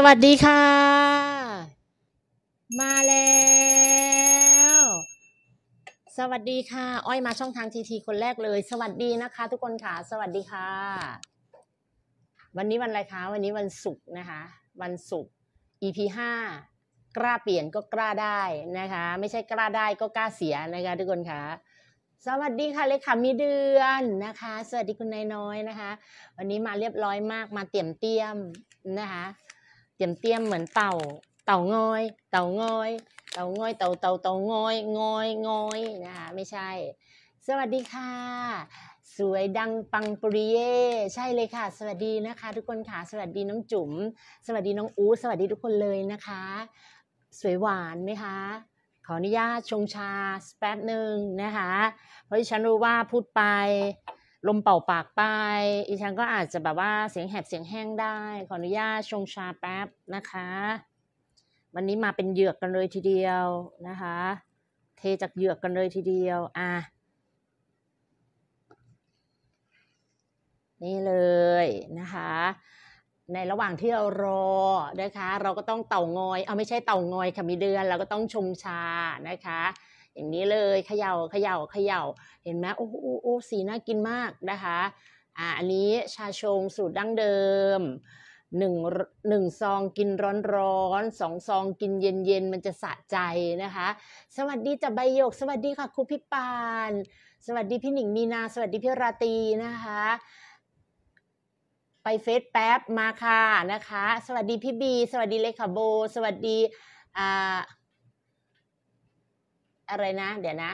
สวัสดีค่ะ มาแล้ว สวัสดีค่ะ อ้อยมาช่องทางทีทีคนแรกเลย สวัสดีนะคะทุกคนค่ะ สวัสดีค่ะ วันนี้วันอะไรคะวันนี้วันศุกร์นะคะ วันศุกร์ EP ห้ากล้าเปลี่ยนก็กล้าได้นะคะ ไม่ใช่กล้าได้ก็กล้าเสียนะคะทุกคนค่ะ สวัสดีค่ะเลขามีเดือนนะคะ สวัสดีคุณนายน้อยนะคะ วันนี้มาเรียบร้อยมากมาเตรียมเตรียมนะคะเตรียมเตรียมเหมือนเต่า เต่างอย เต่างอย เต่างอย เต่าเต่าเต่างอย งอย งอยนะคะไม่ใช่ สวัสดีค่ะ สวยดังปังปริเย ใช่เลยค่ะ สวัสดีนะคะทุกคนค่ะ สวัสดีน้องจุ๋ม สวัสดีน้องอูสวัสดีทุกคนเลยนะคะ สวยหวานไหมคะ ขออนุญาตชงชา แป๊บหนึ่งนะคะ เพราะฉันรู้ว่าพูดไปลมเป่าปากไป อีชังก็อาจจะแบบว่าเสียงแหบเสียงแห้งได้ ขออนุญาตชงชาแป๊บนะคะ วันนี้มาเป็นเหยือกกันเลยทีเดียวนะคะ เทจากเหยือกกันเลยทีเดียว อ่ะ นี่เลยนะคะ ในระหว่างที่เรารอนะคะ เราก็ต้องเต่างอยเอาไม่ใช่เต่างอยค่ะมีเดือน เราก็ต้องชงชานะคะอย่างนี้เลยเขยา่าเขยา่าเขยา่าเห็นไหมโอ้โอ้โอ้สีน่ากินมากนะคะอ่าอันนี้ชาชงสูตรดั้งเดิมหนึ่งหนึ่งซอง กินร้อนร้อนสองซองกินเย็นเย็นมันจะสะใจนะคะ สวัสดีจาใบหยกสวัสดีค่ะครูพิปานสวัสดีพี่หนิงมีนาสวัสดีพี่ราตีนะคะ ไปเฟซแป๊บมาค่ะนะคะสวัสดีพี่บีสวัสดีเลขาโบ สวัสดีอ่าอะไรนะเดี๋ยวนะ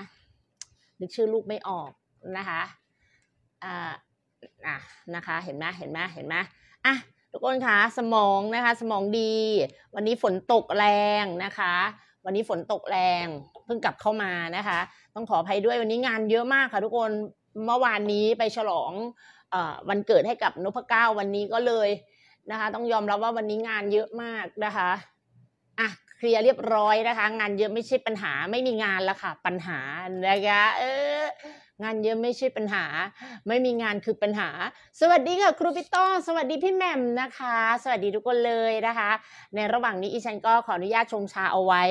นึกชื่อลูกไม่ออกนะคะอ่าอ่ะนะคะเห็นไหมเห็นไหมเห็นไหมอ่ะทุกคนคะ สมองนะคะสมองดี วันนี้ฝนตกแรงนะคะ วันนี้ฝนตกแรง เพิ่งกลับเข้ามานะคะ ต้องขออภัยด้วยวันนี้งานเยอะมากค่ะ ทุกคนเมื่อวานนี้ไปฉลองวันเกิดให้กับนพเก้าวันนี้ก็เลยนะคะ ต้องยอมรับว่าวันนี้งานเยอะมากนะคะอ่ะลียร์เรียบร้อยนะคะ งานเยอะไม่ใช่ปัญหาไม่มีงานละค่ะ ปัญหานะคะเอองานเยอะไม่ใช่ปัญหา ไม่มีงานคือปัญหา สวัสดีค่ะครูพี่ต้อสวัสดีพี่แหม่มนะคะ สวัสดีทุกคนเลยนะคะ ในระหว่างนี้อีฉันก็ขออนุญาตชงชาเอาไว้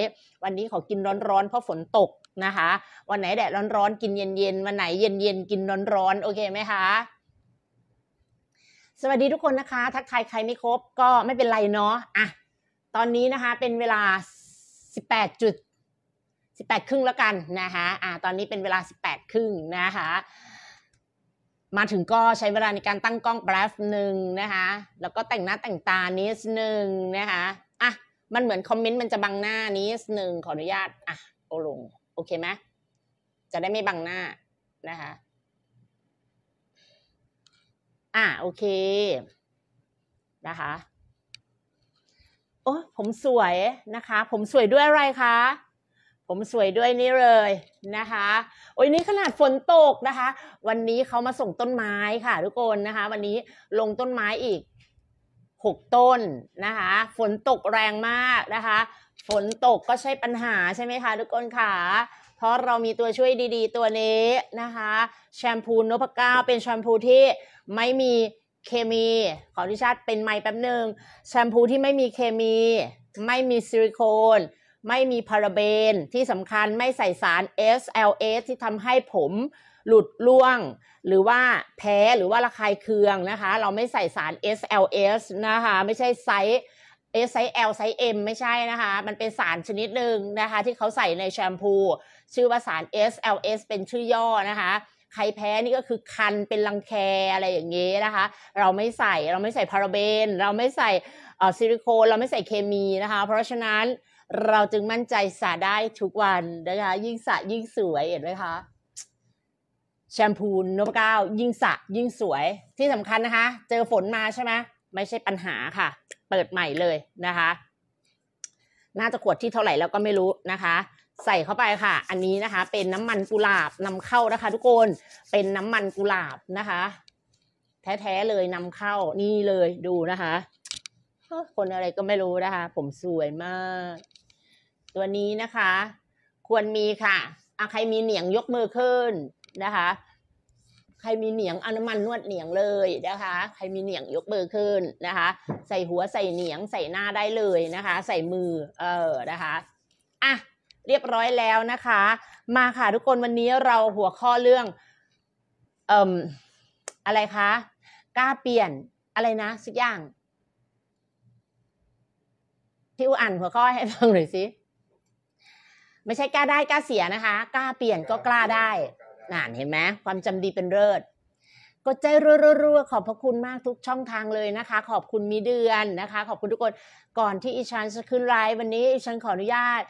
วันนี้ขอกินร้อนๆ เพราะฝนตกนะคะวันไหนแดดร้อนๆ กินเย็นๆวันไหนเย็น ๆ กิน ร้อนๆโอเคไหมคะสวัสดีทุกคนนะคะทักทายใครไม่ครบก็ไม่เป็นไรเนาะอ่ะตอนนี้นะคะเป็นเวลา18จุด18ครึ่งแล้วกันนะคะอ่าตอนนี้เป็นเวลา18ครึ่งนะคะมาถึงก็ใช้เวลาในการตั้งกล้องแป๊ฟหนึ่งนะคะแล้วก็แต่งหน้าแต่งตานิดหนึ่งนะคะอ่ะมันเหมือนคอมเมนต์มันจะบังหน้านิดหนึ่งขออนุญาตอ่ะโอลงโอเคไหมจะได้ไม่บังหน้านะคะอ่ะโอเคนะคะโอ้ผมสวยนะคะ ผมสวยด้วยอะไรคะ ผมสวยด้วยนี่เลยนะคะโอ้ยนี่ขนาดฝนตกนะคะ วันนี้เขามาส่งต้นไม้ค่ะทุกคนนะคะ วันนี้ลงต้นไม้อีกหกต้นนะคะ ฝนตกแรงมากนะคะ ฝนตกก็ใช่ปัญหาใช่ไหมคะทุกคนค่ะเพราะเรามีตัวช่วยดีๆตัวนี้นะคะ แชมพูนพก้าเป็นแชมพูที่ไม่มีเคมี ขออนุญาตเป็นไม้แป๊บหนึ่งแชมพูที่ไม่มีเคมี ไม่มีซิลิโคน ไม่มีพาราเบน ที่สำคัญไม่ใส่สาร SLS ที่ทำให้ผมหลุดร่วง หรือว่าแพ้หรือว่าระคายเคืองนะคะ เราไม่ใส่สาร SLS นะคะ ไม่ใช่ไซส์ S อไซส์ L ไซส์ M ไม่ใช่นะคะ มันเป็นสารชนิดหนึ่งนะคะ ที่เขาใส่ในแชมพู ชื่อว่าสาร SLS เป็นชื่อย่อนะคะใครแพ้นี่ก็คือคันเป็นรังแคอะไรอย่างเงี้นะคะ เราไม่ใส่เราไม่ใส่พาราเบน เราไม่ใส่ซิลิโคนเราไม่ใส่เคมีนะคะ เพราะฉะนั้นเราจึงมั่นใจสระได้ทุกวันนะคะยิ่งสระยิ่งสวยเห็นไหมคะแชมพูนบก้ายิ่งสระยิ่งสวยที่สำคัญนะคะ เจอฝนมาใช่ไหมไม่ใช่ปัญหาค่ะเปิดใหม่เลยนะคะน่าจะขวดที่เท่าไหร่แล้วก็ไม่รู้นะคะใส่เข้าไปค่ะ อันนี้นะคะ เป็นน้ำมันกุหลาบนำเข้านะคะ ทุกคน เป็นน้ำมันกุหลาบนะคะ แท้ๆเลยนำเข้านี่เลยดูนะคะ คนอะไรก็ไม่รู้นะคะ ผมสวยมาก ตัวนี้นะคะ ควรมีค่ะอใครมีเหนียงยกมือขึ้นนะคะ ใครมีเหนียงอน้ำมันนวดเหนียงเลยนะคะ ใครมีเหนียงยกมือขึ้นนะคะ ใส่หัวใส่เหนียงใส่หน้าได้เลยนะคะ ใส่มือเออนะคะอ่ะเรียบร้อยแล้วนะคะ มาค่ะทุกคนวันนี้เราหัวข้อเรื่องเอ่อะไรคะ กล้าเปลี่ยนอะไรนะสักอย่างพี่อูอ่านหัวข้อให้ฟังหน่อยสิไม่ใช่กล้าได้กล้าเสียนะคะ กล้าเปลี่ยนก็กล้าได้น่านเห็นไหมความจำดีเป็นเลิศกดใจรัวๆขอบพระคุณมากทุกช่องทางเลยนะคะ ขอบคุณมีเดือนนะคะ ขอบคุณทุกคน ก่อนที่อีชันจะขึ้นไลฟ์วันนี้อีชันขออนุญาต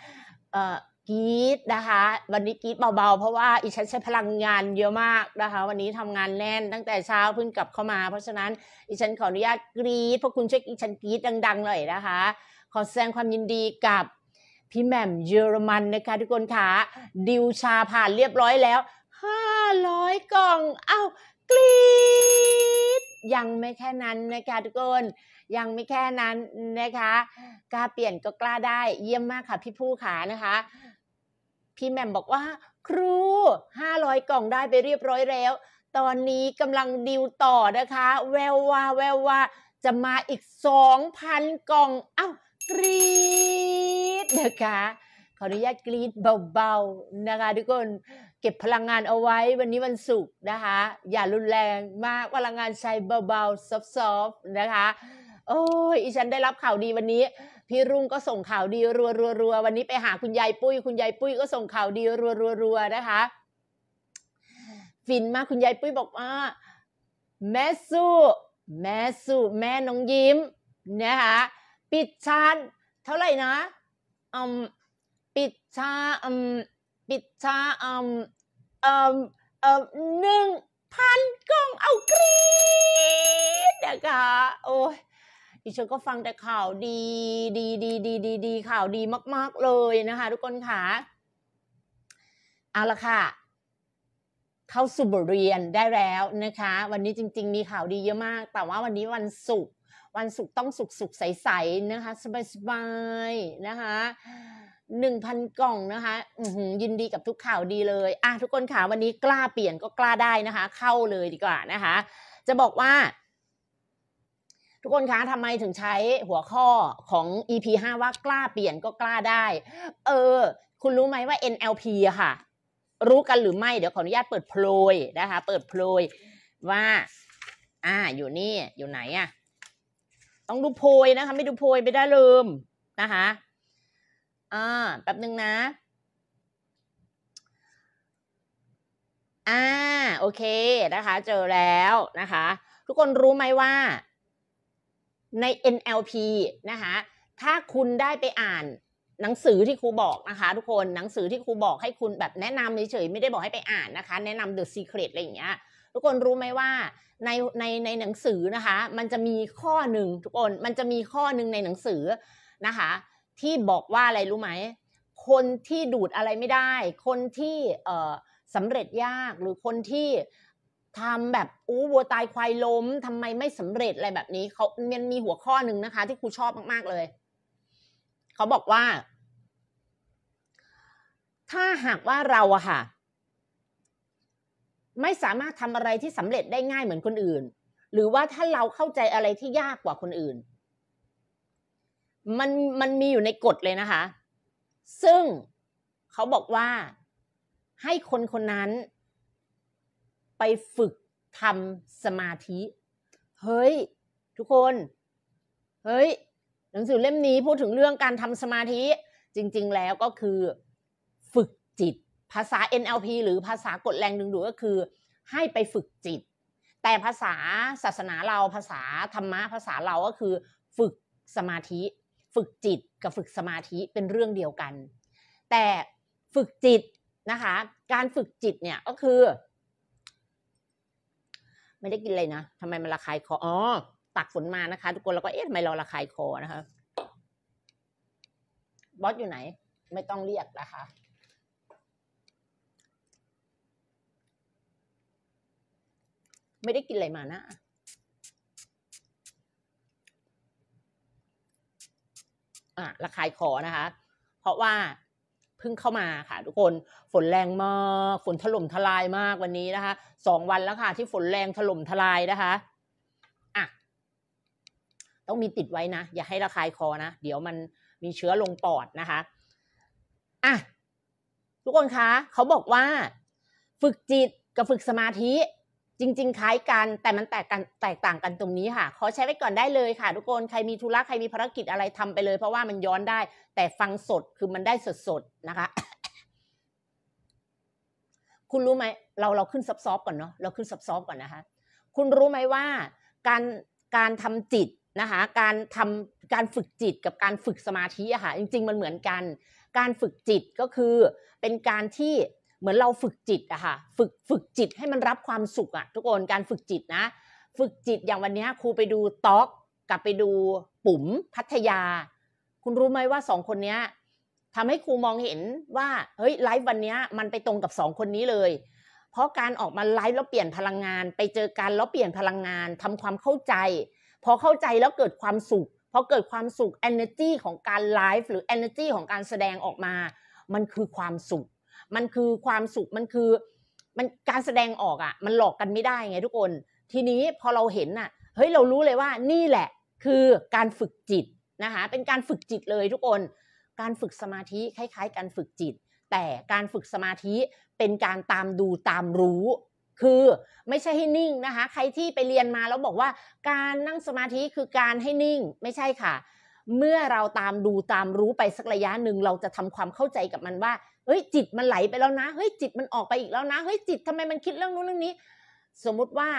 กีดนะคะ วันนี้กีดเบาๆ เพราะว่าอีฉันใช้พลังงานเยอะมากนะคะ วันนี้ทำงานแน่น ตั้งแต่เช้าเพิ่งกลับเข้ามา เพราะฉะนั้นอีฉันขออนุญาตกรีดพวกคุณช่วยอีฉันกรีดดังๆหน่อยนะคะ ขอแสดงความยินดีกับพี่แหม่มเยอรมันนะคะทุกคนค่ะดิวชาผ่านเรียบร้อยแล้วห้าร้อยกล่องเอา้ากรีดยังไม่แค่นั้นนะคะทุกคนยังไม่แค่นั้นนะคะ กล้าเปลี่ยนก็กล้าได้เยี่ยมมากค่ะ พี่ผู้ขานะคะ พี่แม่มบอกว่า ครูห้าร้อยกล่องได้ไปเรียบร้อยแล้ว ตอนนี้กำลังดิวต่อนะคะ แววว่าแววว่าจะมาอีกสองพันกล่องอ้าวกรีดนะคะ ขออนุญาตกรีดเบาๆนะคะ ทุกคนเก็บพลังงานเอาไว้วันนี้วันศุกร์นะคะ อย่ารุนแรงมากพลังงานใช้เบาๆ ซอฟๆนะคะโอ้ยอีฉันได้รับข่าวดีวันนี้ พี่รุ่งก็ส่งข่าวดีรัวรัวรัววันนี้ไปหาคุณยายปุ้ยคุณยายปุ้ยก็ส่งข่าวดีรัวรรัวัวนะคะ ฟินมากคุณยายปุ้ยบอกว่าแม่สู้ แม่สู้ แม่น้องยิ้มนะคะปิดชานเท่าไหร่นะอืมปิดชาอืมปิดชาอืมอืมอืมหนึ่งพันกลองเอากรีดนะคะโอ้ยดิฉันก็ฟังแต่ข่าวดีดีดีดี ดีดี ข่าวดีมากๆเลยนะคะ ทุกคนค่ะเอาละค่ะ เข้าสู่บทเรียนได้แล้วนะคะ วันนี้จริงๆ มีข่าวดีเยอะมาก แต่ว่าวันนี้วันศุกร์วันศุกร์ต้องสุกสุกใสๆนะคะสบายๆนะคะหนึ่งพันกล่องนะคะยินดีกับทุกข่าวดีเลย อ่ะทุกคนค่ะวันนี้กล้าเปลี่ยนก็กล้าได้นะคะ เข้าเลยดีกว่านะคะ จะบอกว่าทุกคนคะทำไมถึงใช้หัวข้อของ EP 5ว่ากล้าเปลี่ยนก็กล้าได้ เออ คุณรู้ไหมว่า NLP อะค่ะ รู้กันหรือไม่ เดี๋ยวขออนุญาตเปิดโพลยนะคะ เปิดโพลยว่า อ่า อยู่นี่ อยู่ไหนอะ ต้องดูโพยนะคะ ไม่ดูโพยไม่ได้ลืมนะคะ อ่าแป๊บนึงนะ อ่า โอเคนะคะ เจอแล้วนะคะ ทุกคนรู้ไหมว่าใน NLP นะคะ ถ้าคุณได้ไปอ่านหนังสือที่ครูบอกนะคะ ทุกคนหนังสือที่ครูบอกให้คุณแบบแนะนำเฉยๆไม่ได้บอกให้ไปอ่านนะคะแนะนำ The Secret อะไรอย่างเงี้ยทุกคนรู้ไหมว่าในในในหนังสือนะคะมันจะมีข้อหนึ่งทุกคนมันจะมีข้อหนึ่งในหนังสือนะคะที่บอกว่าอะไรรู้ไหมคนที่ดูดอะไรไม่ได้ คนที่เอ่อสำเร็จยากหรือคนที่ทำแบบอู้วัวตายควายล้มทำไมไม่สำเร็จอะไรแบบนี้เขามันมีหัวข้อหนึ่งนะคะที่ครูชอบมาก ๆ เลยเขาบอกว่า ถ้าหากว่าเราอะค่ะ ไม่สามารถทำอะไรที่สำเร็จได้ง่ายเหมือนคนอื่น หรือว่าถ้าเราเข้าใจอะไรที่ยากกว่าคนอื่น มันมันมีอยู่ในกฎเลยนะคะ ซึ่งเขาบอกว่าให้คนคนนั้นไปฝึกทำสมาธิ เฮ้ย ทุกคน เฮ้ย หนังสือเล่มนี้พูดถึงเรื่องการทำสมาธิ จริงๆ แล้วก็คือ ฝึกจิต ภาษา NLP หรือภาษากดแรงดึงดูดก็คือให้ไปฝึกจิต แต่ภาษาศาสนาเรา ภาษาธรรมะ ภาษาเราก็คือฝึกสมาธิ ฝึกจิตกับฝึกสมาธิเป็นเรื่องเดียวกัน แต่ฝึกจิตนะคะ การฝึกจิตเนี่ยก็คือไม่ได้กินอะไรนะ ทำไมมันระคายคอ อ๋อตักฝนมานะคะ ทุกคน แล้วก็เอ๊ะทำไมเราระคายคอนะคะบอสอยู่ไหน ไม่ต้องเรียกนะคะ ไม่ได้กินอะไรมานะอ่ะระคายคอนะคะ เพราะว่าพิ่งเข้ามาค่ะทุกคน ฝนแรงมาก ฝนถล่มทลายมากวันนี้นะคะสองวันแล้วค่ะที่ฝนแรงถล่มทลายนะคะอ่ะต้องมีติดไว้นะ อย่าให้ระคายคอนะ เดี๋ยวมันมีเชื้อลงปอดนะคะอ่ะทุกคนคะ เขาบอกว่า ฝึกจิตกับฝึกสมาธิจริงๆคล้ายกันแต่มันแตกกันแตกต่างกันตรงนี้ค่ะ ขอใช้ไว้ก่อนได้เลยค่ะทุกคน ใครมี ธุระใครมีภารกิจอะไรทำไปเลย เพราะว่ามันย้อนได้ แต่ฟังสดคือมันได้สดๆ นะคะ คุณรู้ไหมเราเราขึ้นซับซ้อนก่อนเนาะเราขึ้นซับซ้อนก่อนนะคะ คุณรู้ไหมว่าการการทำจิตนะคะการทำการฝึกจิตกับการฝึกสมาธิอะค่ะจริงๆ มันเหมือนกัน การฝึกจิตก็คือเป็นการที่เหมือนเราฝึกจิตอะค่ะฝึกฝึกจิตให้มันรับความสุขอะทุกคนการฝึกจิตนะฝึกจิตอย่างวันนี้ครูไปดูต็อก กลับไปดู ปุ๋มพัทยา คุณรู้ไหมว่าสองคนนี้ทำให้ครูมองเห็นว่าเฮ้ยไลฟ์วันนี้มันไปตรงกับสองคนนี้เลย เพราะการออกมาไลฟ์แล้วเปลี่ยนพลังงาน ไปเจอการแล้วเปลี่ยนพลังงานทำความเข้าใจพอเข้าใจแล้วเกิดความสุขพอเกิดความสุข energy ของการไลฟ์หรือ energy ของการแสดงออกมา มันคือความสุขมันคือความสุขมันคือมันการแสดงออกอะ่ะ มันหลอกกันไม่ได้ไงทุกคน ทีนี้พอเราเห็นอ่ะเฮ้ยเรารู้เลยว่านี่แหละคือการฝึกจิตนะคะเป็นการฝึกจิตเลย ทุกคน การฝึกสมาธิคล้ายๆ การฝึกจิต แต่การฝึกสมาธิเป็นการตามดูตามรู้ คือไม่ใช่ให้นิ่งนะคะ ใครที่ไปเรียนมาแล้วบอกว่า การนั่งสมาธิคือการให้นิ่ง ไม่ใช่ค่ะ เมื่อเราตามดูตามรู้ไปสักระยะหนึ่งเราจะทำความเข้าใจกับมันว่าเฮ้ยจิตมันไหลไปแล้วนะเฮ้ยจิตมันออกไปอีกแล้วนะเฮ้ยจิตทำไมมันคิดเรื่องนู้นเรื่องนี้ สมมุติว่า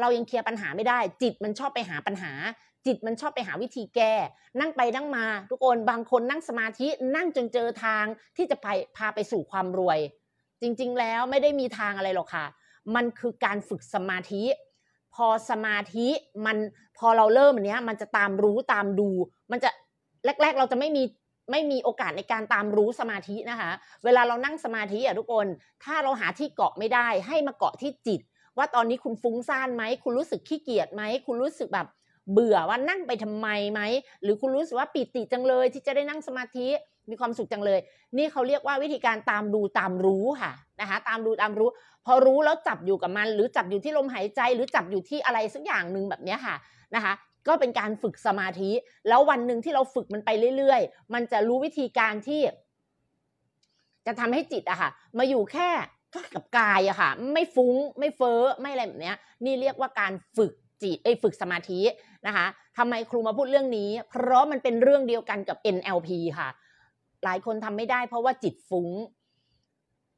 เรายังเคลียร์ปัญหาไม่ได้ จิตมันชอบไปหาปัญหา จิตมันชอบไปหาวิธีแก้ นั่งไปนั่งมา ทุกคนบางคนนั่งสมาธินั่งจนเจอทางที่จะไปพาไปสู่ความรวย จริง ๆ แล้วไม่ได้มีทางอะไรหรอกค่ะ มันคือการฝึกสมาธิ พอสมาธิมันพอเราเริ่มอันเนี้ยมันจะตามรู้ตามดู มันจะแรกๆเราจะไม่มีไม่มีโอกาสในการตามรู้สมาธินะคะ เวลาเรานั่งสมาธิอะทุกคน ถ้าเราหาที่เกาะไม่ได้ให้มาเกาะที่จิต ว่าตอนนี้คุณฟุ้งซ่านไหมคุณรู้สึกขี้เกียจไหม คุณรู้สึกแบบ เบื่อว่านั่งไปทำไมไหม หรือคุณรู้สึกว่าปิติจังเลย ที่จะได้นั่งสมาธิมีความสุขจังเลย นี่เขาเรียกว่าวิธีการตามดูตามรู้ค่ะนะคะ ตามดูตามรู้ พอรู้แล้วจับอยู่กับมัน หรือจับอยู่ที่ลมหายใจ หรือจับอยู่ที่อะไรสักอย่างหนึ่งแบบนี้ค่ะนะคะก็เป็นการฝึกสมาธิ แล้ววันหนึ่งที่เราฝึกมันไปเรื่อย ๆ มันจะรู้วิธีการที่ จะทำให้จิตอะค่ะ มาอยู่แค่กับกายอะค่ะ ไม่ฟุ้งไม่เฟ้อไม่อะไรแบบเนี้ย นี่เรียกว่าการฝึกจิตไอ้ฝึกสมาธินะคะทำไมครูมาพูดเรื่องนี้ เพราะมันเป็นเรื่องเดียวกันกับ NLP ค่ะ หลายคนทำไม่ได้ เพราะว่าจิตฟุ้ง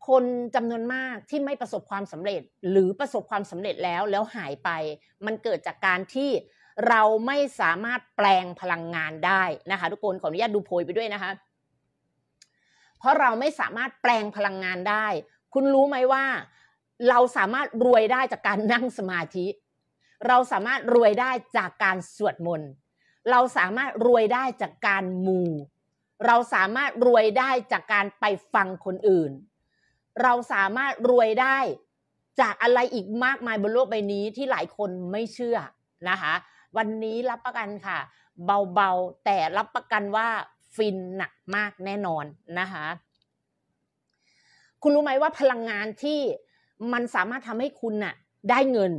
คนจำนวนมากที่ไม่ประสบความสำเร็จ หรือประสบความสำเร็จแล้วแล้วหายไป มันเกิดจากการที่เราไม่สามารถแปลงพลังงานได้นะคะ ทุกคนขออนุญาตดูโพยไปด้วยนะคะ เพราะเราไม่สามารถแปลงพลังงานได้ คุณรู้ไหมว่า เราสามารถรวยได้จากการนั่งสมาธิเราสามารถรวยได้จากการสวดมนต์เราสามารถรวยได้จากการมูเราสามารถรวยได้จากการไปฟังคนอื่น เราสามารถรวยได้จากอะไรอีกมากมายบนโลกใบนี้ที่หลายคนไม่เชื่อนะคะวันนี้รับประกันค่ะ เบาๆ แต่รับประกันว่าฟินหนักมากแน่นอนนะคะคุณรู้ไหมว่าพลังงานที่มันสามารถทำให้คุณน่ะได้เงิน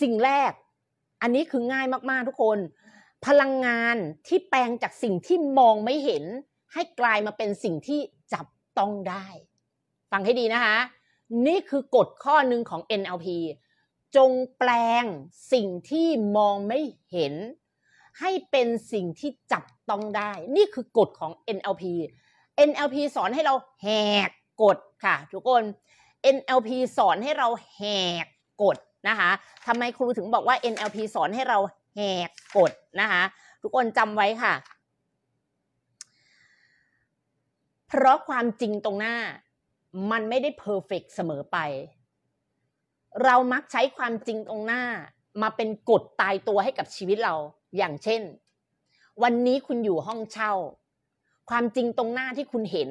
สิ่งแรก อันนี้คือง่ายมากๆ ทุกคน พลังงานที่แปลงจากสิ่งที่มองไม่เห็น ให้กลายมาเป็นสิ่งที่จับต้องได้ฟังให้ดีนะคะนี่คือกฎข้อหนึ่งของ NLP จงแปลงสิ่งที่มองไม่เห็นให้เป็นสิ่งที่จับต้องได้ นี่คือกฎของ NLP NLP สอนให้เราแหกกฎค่ะทุกคน NLP สอนให้เราแหกกฎนะคะทำไมครูถึงบอกว่า NLP สอนให้เราแหกกฎนะคะทุกคนจำไว้ค่ะ เพราะความจริงตรงหน้ามันไม่ได้เพอร์เฟกเสมอไปเรามักใช้ความจริงตรงหน้า มาเป็นกฎตายตัวให้กับชีวิตเรา อย่างเช่น วันนี้คุณอยู่ห้องเช่า ความจริงตรงหน้าที่คุณเห็น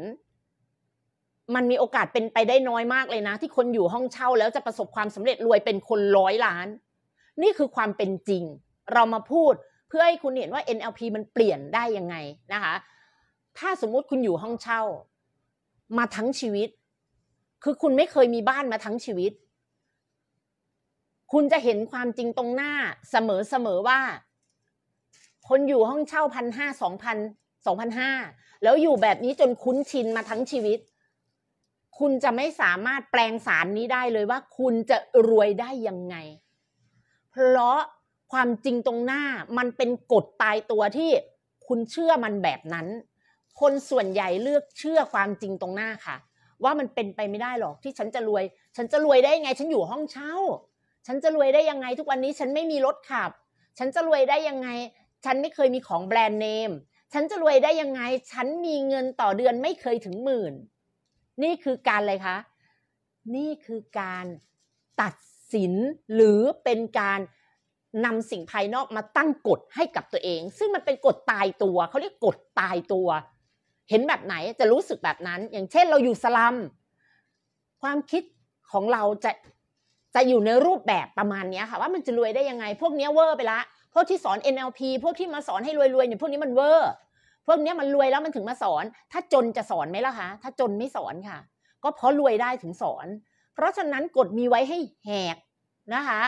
มันมีโอกาสเป็นไปได้น้อยมากเลยนะ ที่คนอยู่ห้องเช่า แล้วจะประสบความสำเร็จรวยเป็นคนร้อยล้าน นี่คือความเป็นจริง เรามาพูด เพื่อให้คุณเห็นว่า NLP มันเปลี่ยนได้ยังไงนะคะ ถ้าสมมุติคุณอยู่ห้องเช่า มาทั้งชีวิต คือคุณไม่เคยมีบ้านมาทั้งชีวิตคุณจะเห็นความจริงตรงหน้าเสมอเสมอว่า คนอยู่ห้องเช่าพันห้าสองพันสองพันห้าแล้วอยู่แบบนี้จนคุ้นชินมาทั้งชีวิต คุณจะไม่สามารถแปลงสารนี้ได้เลยว่าคุณจะรวยได้ยังไง เพราะความจริงตรงหน้ามันเป็นกฎตายตัวที่คุณเชื่อมันแบบนั้น คนส่วนใหญ่เลือกเชื่อความจริงตรงหน้าค่ะ ว่ามันเป็นไปไม่ได้หรอกที่ฉันจะรวย ฉันจะรวยได้ไง ฉันอยู่ห้องเช่าฉันจะรวยได้ยังไงทุกวันนี้ฉันไม่มีรถขับ ฉันจะรวยได้ยังไง ฉันไม่เคยมีของแบรนด์เนม ฉันจะรวยได้ยังไง ฉันมีเงินต่อเดือนไม่เคยถึงหมื่น นี่คือการอะไรคะ นี่คือการตัดสินหรือเป็นการนำสิ่งภายนอกมาตั้งกฎให้กับตัวเอง ซึ่งมันเป็นกฎตายตัว เขาเรียกกฎตายตัว เห็นแบบไหนจะรู้สึกแบบนั้น อย่างเช่นเราอยู่สลัม ความคิดของเราจะจะอยู่ในรูปแบบประมาณนี้ค่ะว่ามันจะรวยได้ยังไงพวกนี้เวอร์ไปละ พวกที่สอน NLP พวกที่มาสอนให้รวยๆเนี่ยพวกนี้มันเวอร์พวกนี้มันรวยแล้วมันถึงมาสอน ถ้าจนจะสอนไหมล่ะคะถ้าจนไม่สอนค่ะ ก็เพราะรวยได้ถึงสอน เพราะฉะนั้นกฎมีไว้ให้แหก นะคะ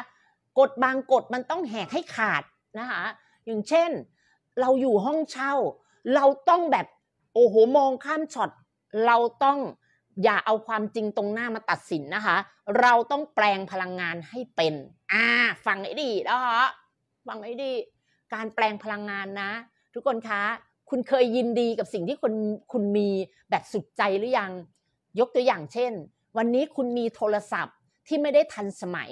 กฎบางกฎมันต้องแหกให้ขาดนะคะอย่างเช่น เราอยู่ห้องเช่า เราต้องแบบโอ้โหมองข้ามช็อตเราต้องอย่าเอาความจริงตรงหน้ามาตัดสินนะคะ เราต้องแปลงพลังงานให้เป็น อ่า ฟังให้ดีนะคะฟังให้ดี การแปลงพลังงานนะ ทุกคนคะ คุณเคยยินดีกับสิ่งที่คุณคุณมีแบบสุดใจหรือยัง ยกตัวอย่างเช่น วันนี้คุณมีโทรศัพท์ที่ไม่ได้ทันสมัย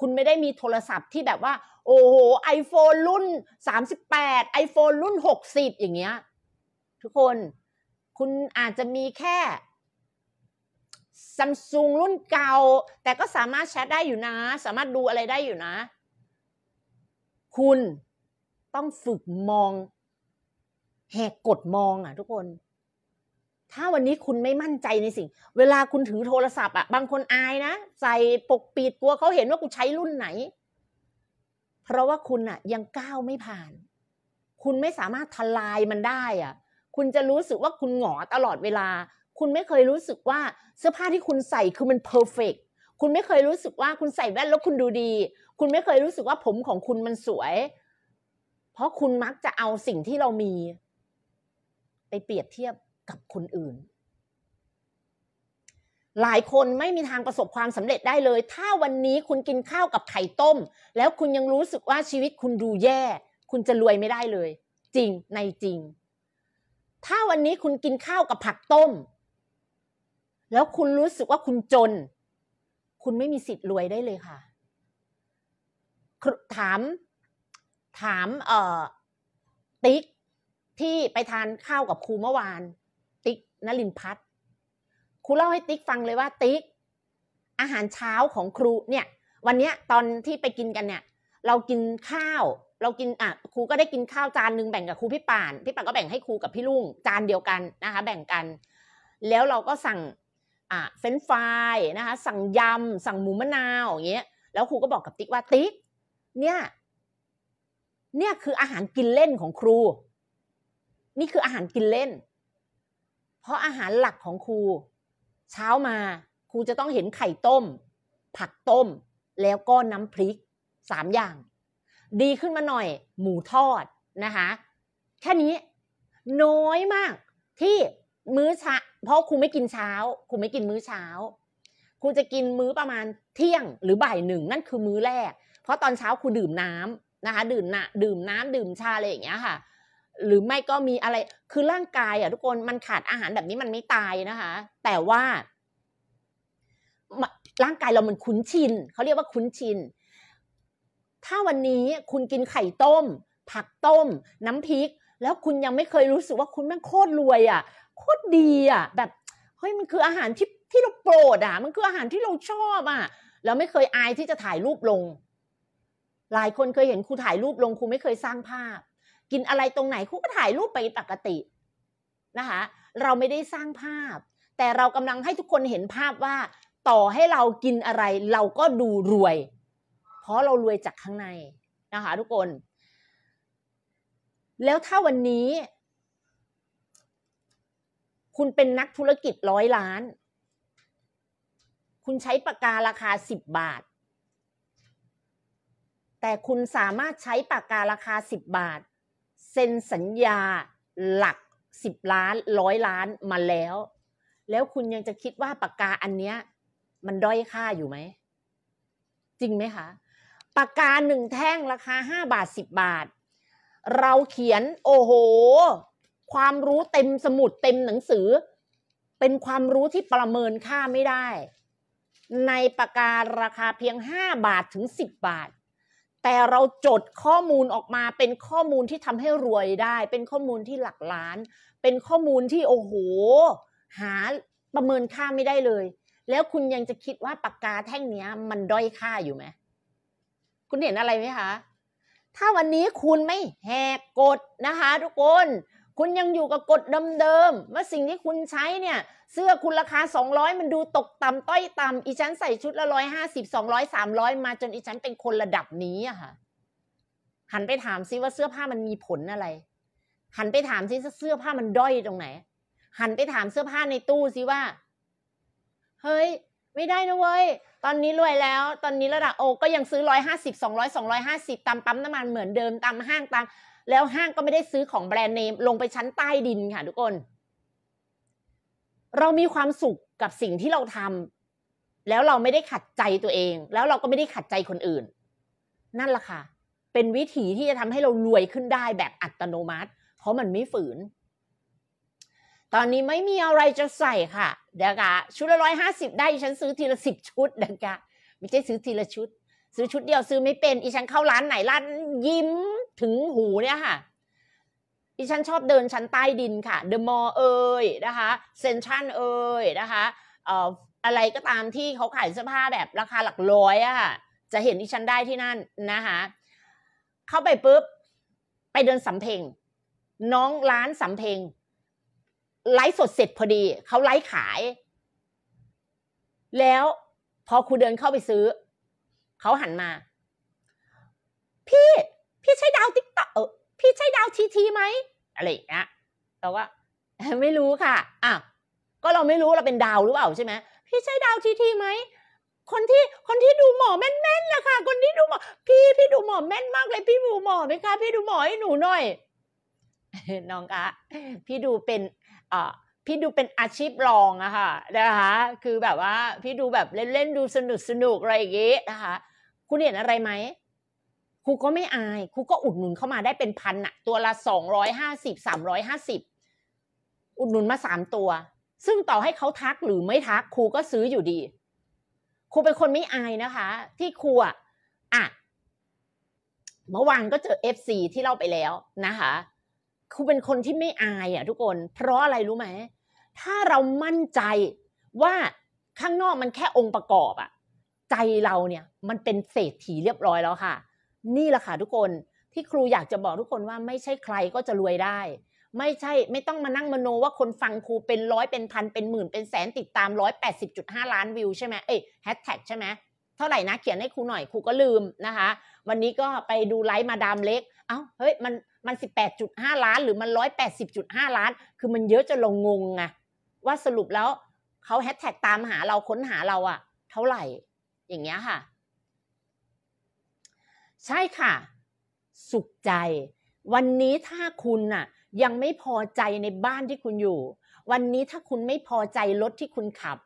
คุณไม่ได้มีโทรศัพท์ที่แบบว่า โอ้โหไอโฟนรุ่น38 iPhone รุ่น60อย่างเงี้ย ทุกคน คุณอาจจะมีแค่ซัมซุงรุ่นเก่า แต่ก็สามารถแชทได้อยู่นะ สามารถดูอะไรได้อยู่นะ คุณต้องฝึกมอง แหกกฎมองอ่ะทุกคน ถ้าวันนี้คุณไม่มั่นใจในสิ่ง เวลาคุณถือโทรศัพท์อ่ะ บางคนอายนะ ใส่ปกปิดกลัวเขาเห็นว่ากูใช้รุ่นไหน เพราะว่าคุณอ่ะ ยังก้าวไม่ผ่าน คุณไม่สามารถทลายมันได้อ่ะ คุณจะรู้สึกว่าคุณหงอตลอดเวลาคุณไม่เคยรู้สึกว่าเสื้อผ้าที่คุณใส่คือมันเพอร์เฟกคุณไม่เคยรู้สึกว่าคุณใส่แว่นแล้วคุณดูดี คุณไม่เคยรู้สึกว่าผมของคุณมันสวย เพราะคุณมักจะเอาสิ่งที่เรามี ไปเปรียบเทียบกับคนอื่น หลายคนไม่มีทางประสบความสำเร็จได้เลย ถ้าวันนี้คุณกินข้าวกับไข่ต้ม แล้วคุณยังรู้สึกว่าชีวิตคุณดูแย่ คุณจะรวยไม่ได้เลย จริงในจริง ถ้าวันนี้คุณกินข้าวกับผักต้มแล้วคุณรู้สึกว่าคุณจน คุณไม่มีสิทธิ์รวยได้เลยค่ะ ถาม ถามเอ่อติ๊กที่ไปทานข้าวกับครูเมื่อวาน ติ๊กนลินพัฒครูเล่าให้ติ๊กฟังเลยว่าติ๊กอาหารเช้าของครูเนี่ย วันเนี้ยตอนที่ไปกินกันเนี่ย เรากินข้าว เรากินอ่ะครูก็ได้กินข้าวจานหนึ่งแบ่งกับครูพี่ป่านพี่ป่านก็แบ่งให้ครูกับพี่ลุง จานเดียวกันนะคะแบ่งกัน แล้วเราก็สั่งอ่ะเฟนฟายนะคะสั่งยำสั่งหมูมะนาวอย่างเงี้ย แล้วครูก็บอกกับติ๊กว่าติ๊กเนี่ยเนี่ยคืออาหารกินเล่นของครู นี่คืออาหารกินเล่น เพราะอาหารหลักของครูเช้ามาครูจะต้องเห็นไข่ต้ม ผักต้ม แล้วก็น้ำพริกสามอย่าง ดีขึ้นมาหน่อยหมูทอดนะคะ แค่นี้ น้อยมากที่มื้อเช้าเพราะครูไม่กินเช้าครูไม่กินมื้อเช้าครูจะกินมื้อประมาณเที่ยง หรือบ่ายหนึ่งนั่นคือมื้อแรก เพราะตอนเช้าครูดื่มน้ำนะคะดื่มนะดื่มน้ำ ดื่มชาอะไรอย่างเงี้ย ค่ะ หรือไม่ก็มีอะไร คือร่างกายอ่ะทุกคนมันขาดอาหารแบบนี้มันไม่ตายนะคะ แต่ว่าร่างกายเรามันคุ้นชินเขาเรียกว่าคุ้นชินถ้าวันนี้คุณกินไข่ต้ม ผักต้ม น้ำพริก แล้วคุณยังไม่เคยรู้สึกว่าคุณแม่งโคตรรวย อ่ะโคตรดีอ่ะแบบเฮ้ยมันคืออาหารที่ที่เราโปรดอ่ะมันคืออาหารที่เราชอบอ่ะเราไม่เคยอายที่จะถ่ายรูปลง หลายคนเคยเห็นครูถ่ายรูปลงครูไม่เคยสร้างภาพ กินอะไรตรงไหนครูก็ถ่ายรูปไปปกตินะคะเราไม่ได้สร้างภาพ แต่เรากำลังให้ทุกคนเห็นภาพว่า ต่อให้เรากินอะไร เราก็ดูรวย เพราะเรารวยจากข้างในนะคะ ทุกคน แล้วถ้าวันนี้คุณเป็นนักธุรกิจร้อยล้าน คุณใช้ปากการาคาสิบบาท แต่คุณสามารถใช้ปากการาคาสิบบาท เซ็นสัญญาหลักสิบล้านร้อยล้านมาแล้ว แล้วคุณยังจะคิดว่าปากกาอันเนี้ยมันด้อยค่าอยู่ไหม จริงไหมคะ ปากกาหนึ่งแท่งราคาห้าบาทสิบบาท เราเขียน โอ้โหความรู้เต็มสมุดเต็มหนังสือ เป็นความรู้ที่ประเมินค่าไม่ได้ ในปากการาคาเพียง5บาทถึง10 บาท แต่เราจดข้อมูลออกมาเป็นข้อมูลที่ทำให้รวยได้ เป็นข้อมูลที่หลักล้าน เป็นข้อมูลที่โอ้โห หาประเมินค่าไม่ได้เลย แล้วคุณยังจะคิดว่าปากกาแท่งนี้มันด้อยค่าอยู่ไหมคุณเห็นอะไรไหมคะถ้าวันนี้คุณไม่แหกกฎนะคะ ทุกคนคุณยังอยู่กับกฎเดิมๆว่าสิ่งที่คุณใช้เนี่ย เสื้อคุณราคา200มันดูตกต่ำต้อยต่ำอีฉันใส่ชุดละร้อยห้าสิบสองร้อยสามร้อยมาจนอีฉันเป็นคนระดับนี้อะค่ะหันไปถามซิว่าเสื้อผ้ามันมีผลอะไร หันไปถามซิเสื้อผ้ามันด้อยตรงไหน หันไปถามเสื้อผ้าในตู้ซิว่า เฮ้ยไม่ได้นะเว้ยตอนนี้รวยแล้วตอนนี้ระดับโอก็ยังซื้อร้อยห้าสิบสองร้อยสองร้อยห้าสิบตามปั๊มน้ำมันเหมือนเดิมตามห้างตามแล้วห้างก็ไม่ได้ซื้อของแบรนด์เนม ลงไปชั้นใต้ดินค่ะทุกคนเรามีความสุขกับสิ่งที่เราทำแล้วเราไม่ได้ขัดใจตัวเอง แล้วเราก็ไม่ได้ขัดใจคนอื่น นั่นแหละค่ะ เป็นวิธีที่จะทำให้เรารวยขึ้นได้แบบอัตโนมัติ เพราะมันไม่ฝืน ตอนนี้ไม่มีอะไรจะใส่ค่ะ เด็กะชุดละร้อยห้าสิบได้ฉันซื้อทีละสิบชุดเด็กะไม่ใช่ซื้อทีละชุด ซื้อชุดเดียวซื้อไม่เป็น อีฉันเข้าร้านไหนร้านยิ้มถึงหูเนี่ยค่ะดิฉันชอบเดินชั้นใต้ดินค่ะ เดอะมอลเอ่ยนะคะ เซนทรัลเอ่ยนะคะเอ่ออะไรก็ตามที่เขาขายเสื้อผ้าแบบราคาหลักร้อยอะค่ะ จะเห็นดิฉันได้ที่นั่นนะคะ เข้าไปปุ๊บ ไปเดินสำเพ็งน้องร้านสำเพ็งไลฟ์สดเสร็จพอดี เขาไลฟ์ขาย แล้วพอครูเดินเข้าไปซื้อ เขาหันมา พี่พี่ใช้ดาวติ๊กต๊อกเออพี่ใช้ดาวทีทีไหมอะไรอย่างเงี้ยเราก็ไม่รู้ค่ะอ้าวก็เราไม่รู้เราเป็นดาวหรือเปล่าใช่ไหมพี่ใช้ดาวทีทีไหม คนที่คนที่ดูหมอแม่นๆนะค่ะ คนที่ดูหมอพี่พี่ดูหมอแม่นมากเลยพี่ดูหมอไหมคะพี่ดูหมอให้หนูหน่อย น้องอะพี่ดูเป็นอ่าพี่ดูเป็นอาชีพรองอะค่ะ นะคะ คือแบบว่าพี่ดูแบบเล่นๆดูสนุกสนุกอะไรอย่างเงี้ยนะคะ คุณเห็นอะไรไหมครูก็ไม่อาย ครูก็อุดหนุนเข้ามาได้เป็นพันอะตัวละสองร้อยห้าสิบสามร้อยห้าสิบ อุดหนุนมาสามตัว ซึ่งต่อให้เขาทักหรือไม่ทัก ครูก็ซื้ออยู่ดี ครูเป็นคนไม่อายนะคะ ที่ครูอะอะเมื่อวานก็เจอเอฟซีที่เล่าไปแล้วนะคะ ครูเป็นคนที่ไม่อายอ่ะ ทุกคน เพราะอะไรรู้ไหม ถ้าเรามั่นใจว่าข้างนอกมันแค่องค์ประกอบอะใจเราเนี่ย มันเป็นเศรษฐีเรียบร้อยแล้วค่ะนี่แหละค่ะทุกคนที่ครูอยากจะบอกทุกคนว่าไม่ใช่ใครก็จะรวยได้ ไม่ใช่ไม่ต้องมานั่งมโนว่าคนฟังครูเป็นร้อยเป็นพันเป็นหมื่นเป็นแสนติดตามร้อยแปดสิบจุดห้าล้านวิวใช่ไหมเอ้ยแฮชแท็กใช่ไหมเท่าไหร่นะ เขียนให้ครูหน่อยครูก็ลืมนะคะ วันนี้ก็ไปดูไลฟ์มาดามเล็ก เอา้าเฮ้ยมันมันสิบแปดจุดห้าล้าน หรือมันร้อยแปดสิบจุดห้าล้าน คือมันเยอะจะลงงงไงว่าสรุปแล้วเขาแฮชแท็กตามหาเราค้นหาเราอะเท่าไหร่ อย่างเงี้ยค่ะใช่ค่ะ สุขใจ วันนี้ถ้าคุณน่ะยังไม่พอใจในบ้านที่คุณอยู่ วันนี้ถ้าคุณไม่พอใจรถที่คุณขับ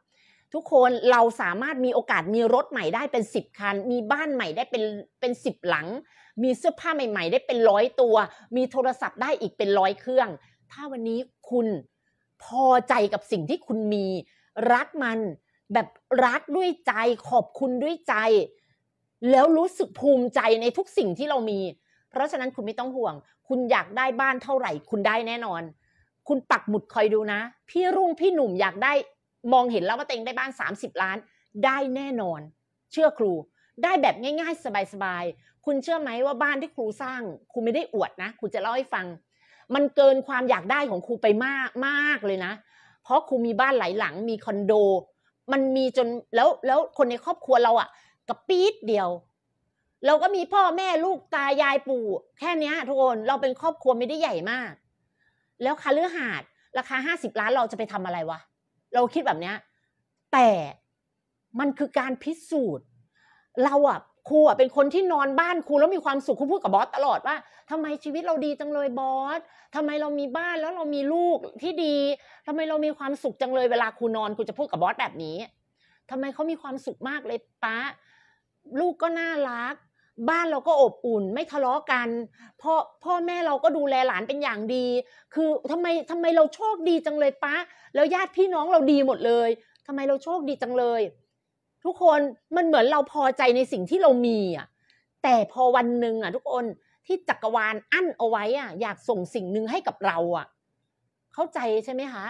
ทุกคนเราสามารถมีโอกาสมีรถใหม่ได้เป็นสิบคัน มีบ้านใหม่ได้เป็นเป็นสิบหลัง มีเสื้อผ้าใหม่ ๆ ได้เป็นร้อยตัว มีโทรศัพท์ได้อีกเป็นร้อยเครื่อง ถ้าวันนี้คุณพอใจกับสิ่งที่คุณมี รักมันแบบรักด้วยใจขอบคุณด้วยใจแล้วรู้สึกภูมิใจในทุกสิ่งที่เรามี เพราะฉะนั้นคุณไม่ต้องห่วง คุณอยากได้บ้านเท่าไหร่ คุณได้แน่นอน คุณปักหมุดคอยดูนะ พี่รุ่งพี่หนุ่มอยากได้ มองเห็นแล้วว่าเต็งได้บ้าน 30 ล้าน ได้แน่นอน เชื่อครูได้แบบง่ายๆ สบายๆ คุณเชื่อไหมว่าบ้านที่ครูสร้างครูไม่ได้อวดนะครูจะเล่าให้ฟัง มันเกินความอยากได้ของครูไปมากมากเลยนะ เพราะครูมีบ้านหลายหลัง มีคอนโด มันมีจนแล้วแล้วคนในครอบครัวเราอะ่ะกระปี๊ดเดียว เราก็มีพ่อแม่ลูกตา ยายปู่ แค่นี้ทุกคนเราเป็นครอบครัวไม่ได้ใหญ่มาก แล้วคาลือหาด ราคาห้าสิบล้านเราจะไปทำอะไรวะ เราคิดแบบนี้ แต่มันคือการพิสูจน์เราอ่ะครูอ่ะเป็นคนที่นอนบ้านครูแล้วมีความสุขครูพูดกับบอสตลอดว่าทำไมชีวิตเราดีจังเลยบอสทำาไมเรามีบ้านแล้วเรามีลูกที่ดี ทำไมเรามีความสุขจังเลยเวลาครูนอนครูจะพูดกับบอสแบบนี้ ทำไมเขามีความสุขมากเลยป้าลูกก็น่ารัก บ้านเราก็อบอุ่นไม่ทะเลาะกันพ่อพ่อแม่เราก็ดูแลหลานเป็นอย่างดี คือทำไมทำไมเราโชคดีจังเลยป้าแล้วญาติพี่น้องเราดีหมดเลย ทำไมเราโชคดีจังเลย ทุกคนมันเหมือนเราพอใจในสิ่งที่เรามีอ่ะแต่พอวันหนึ่งอ่ะทุกคนที่จักรวาลอั้นเอาไว้อ่ะอยากส่งสิ่งหนึ่งให้กับเราอ่ะ เข้าใจใช่ไหมคะ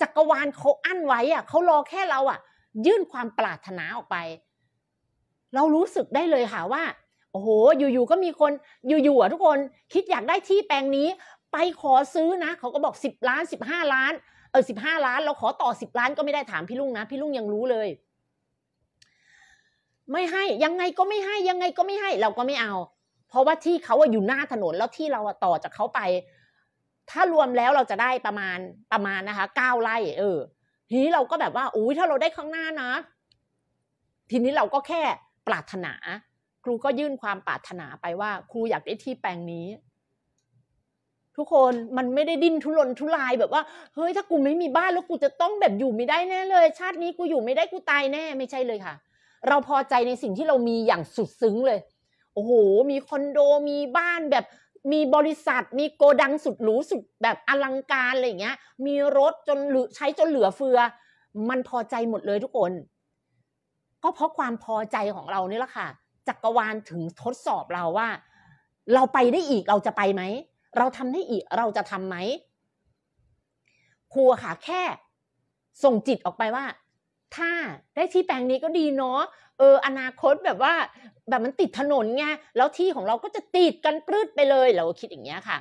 จักรวาลเขาอั้นไว้อ่ะ เขารอแค่เราอ่ะ ยื่นความปรารถนาออกไปเรารู้สึกได้เลยค่ะว่าโอ้โห อยู่ๆก็มีคน อยู่ๆทุกคน คิดอยากได้ที่แปลงนี้ ไปขอซื้อนะเขาก็บอก10ล้าน15ล้านเออสิบห้าล้านเราขอต่อ10ล้าน ก็ไม่ได้ถามพี่ลุงนะ พี่ลุงยังรู้เลย ไม่ให้ยังไงก็ไม่ให้ ยังไงก็ไม่ให้ เราก็ไม่เอา เพราะว่าที่เขาอยู่หน้าถนนแล้วที่เราต่อจากเขาไป ถ้ารวมแล้วเราจะได้ประมาณประมาณนะคะเก้าไร่เออทีนี้เราก็แบบว่า อุ้ยถ้าเราได้ข้างหน้านะทีนี้เราก็แค่ปรารถนา ครูก็ยื่นความปรารถนาไปว่า ครูอยากได้ที่แปลงนี้ ทุกคนมันไม่ได้ดิ้นทุรนทุราย แบบว่าเฮ้ยถ้ากูไม่มีบ้านแล้วกูจะต้องแบบอยู่ไม่ได้แน่เลย ชาตินี้กูอยู่ไม่ได้กูตายแน่ ไม่ใช่เลยค่ะ เราพอใจในสิ่งที่เรามีอย่างสุดซึ้งเลย โอ้โห มีคอนโดมีบ้านแบบ มีบริษัท มีโกดังสุดหรูสุดแบบอลังการอะไรอย่างเงี้ย มีรถจนหรือใช้จนเหลือเฟือ มันพอใจหมดเลยทุกคนก็เพราะความพอใจของเรานี่แหละค่ะ จักรวาลถึงทดสอบเราว่า เราไปได้อีกเราจะไปไหมเราทำได้อีก เราจะทํำไหมครูค่ะ แค่ ส่งจิตออกไปว่า ถ้าได้ที่แปลงนี้ก็ดีเนาะเอออนาคตแบบว่า แบบมันติดถนนไงแล้วที่ของเราก็จะติดกันปลื้ดไปเลย เราคิดอย่างเงี้ยค่ะ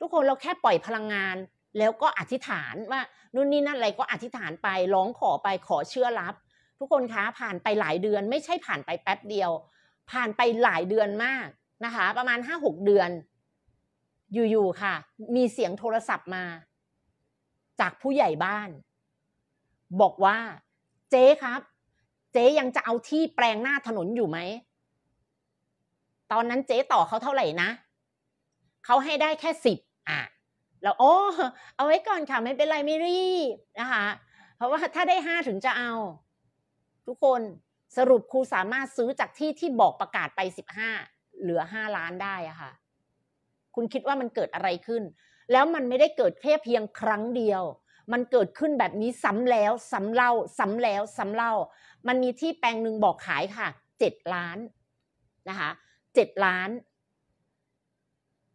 ทุกคนเราแค่ปล่อยพลังงาน แล้วก็อธิษฐาน ว่านู่นนี่นั่นอะไรก็อธิษฐานไป ร้องขอไปขอเชื่อรับทุกคนคะผ่านไปหลายเดือน ไม่ใช่ผ่านไปแป๊บเดียว ผ่านไปหลายเดือนมากนะคะ ประมาณห้าหกเดือน อยู่ ๆ ค่ะ มีเสียงโทรศัพท์มา จากผู้ใหญ่บ้าน บอกว่า เจ๊ครับ เจ๊ยังจะเอาที่แปลงหน้าถนนอยู่ไหม ตอนนั้นเจ๊ต่อเขาเท่าไหร่นะเขาให้ได้แค่สิบอ่ะ แล้วโอ้ เอาไว้ก่อนค่ะ ไม่เป็นไรไม่รีบนะคะเพราะว่าถ้าได้ห้าถึงจะเอาทุกคนสรุปครูสามารถซื้อจากที่ที่บอกประกาศไปสิบห้าเหลือห้าล้านได้อะค่ะ คุณคิดว่ามันเกิดอะไรขึ้นแล้วมันไม่ได้เกิดแค่เพียงครั้งเดียว มันเกิดขึ้นแบบนี้ซ้ำแล้วซ้ำเล่าซ้ำแล้วซ้ำเล่า มันมีที่แปลงหนึ่งบอกขายค่ะเจ็ดล้านนะคะเจ็ดล้าน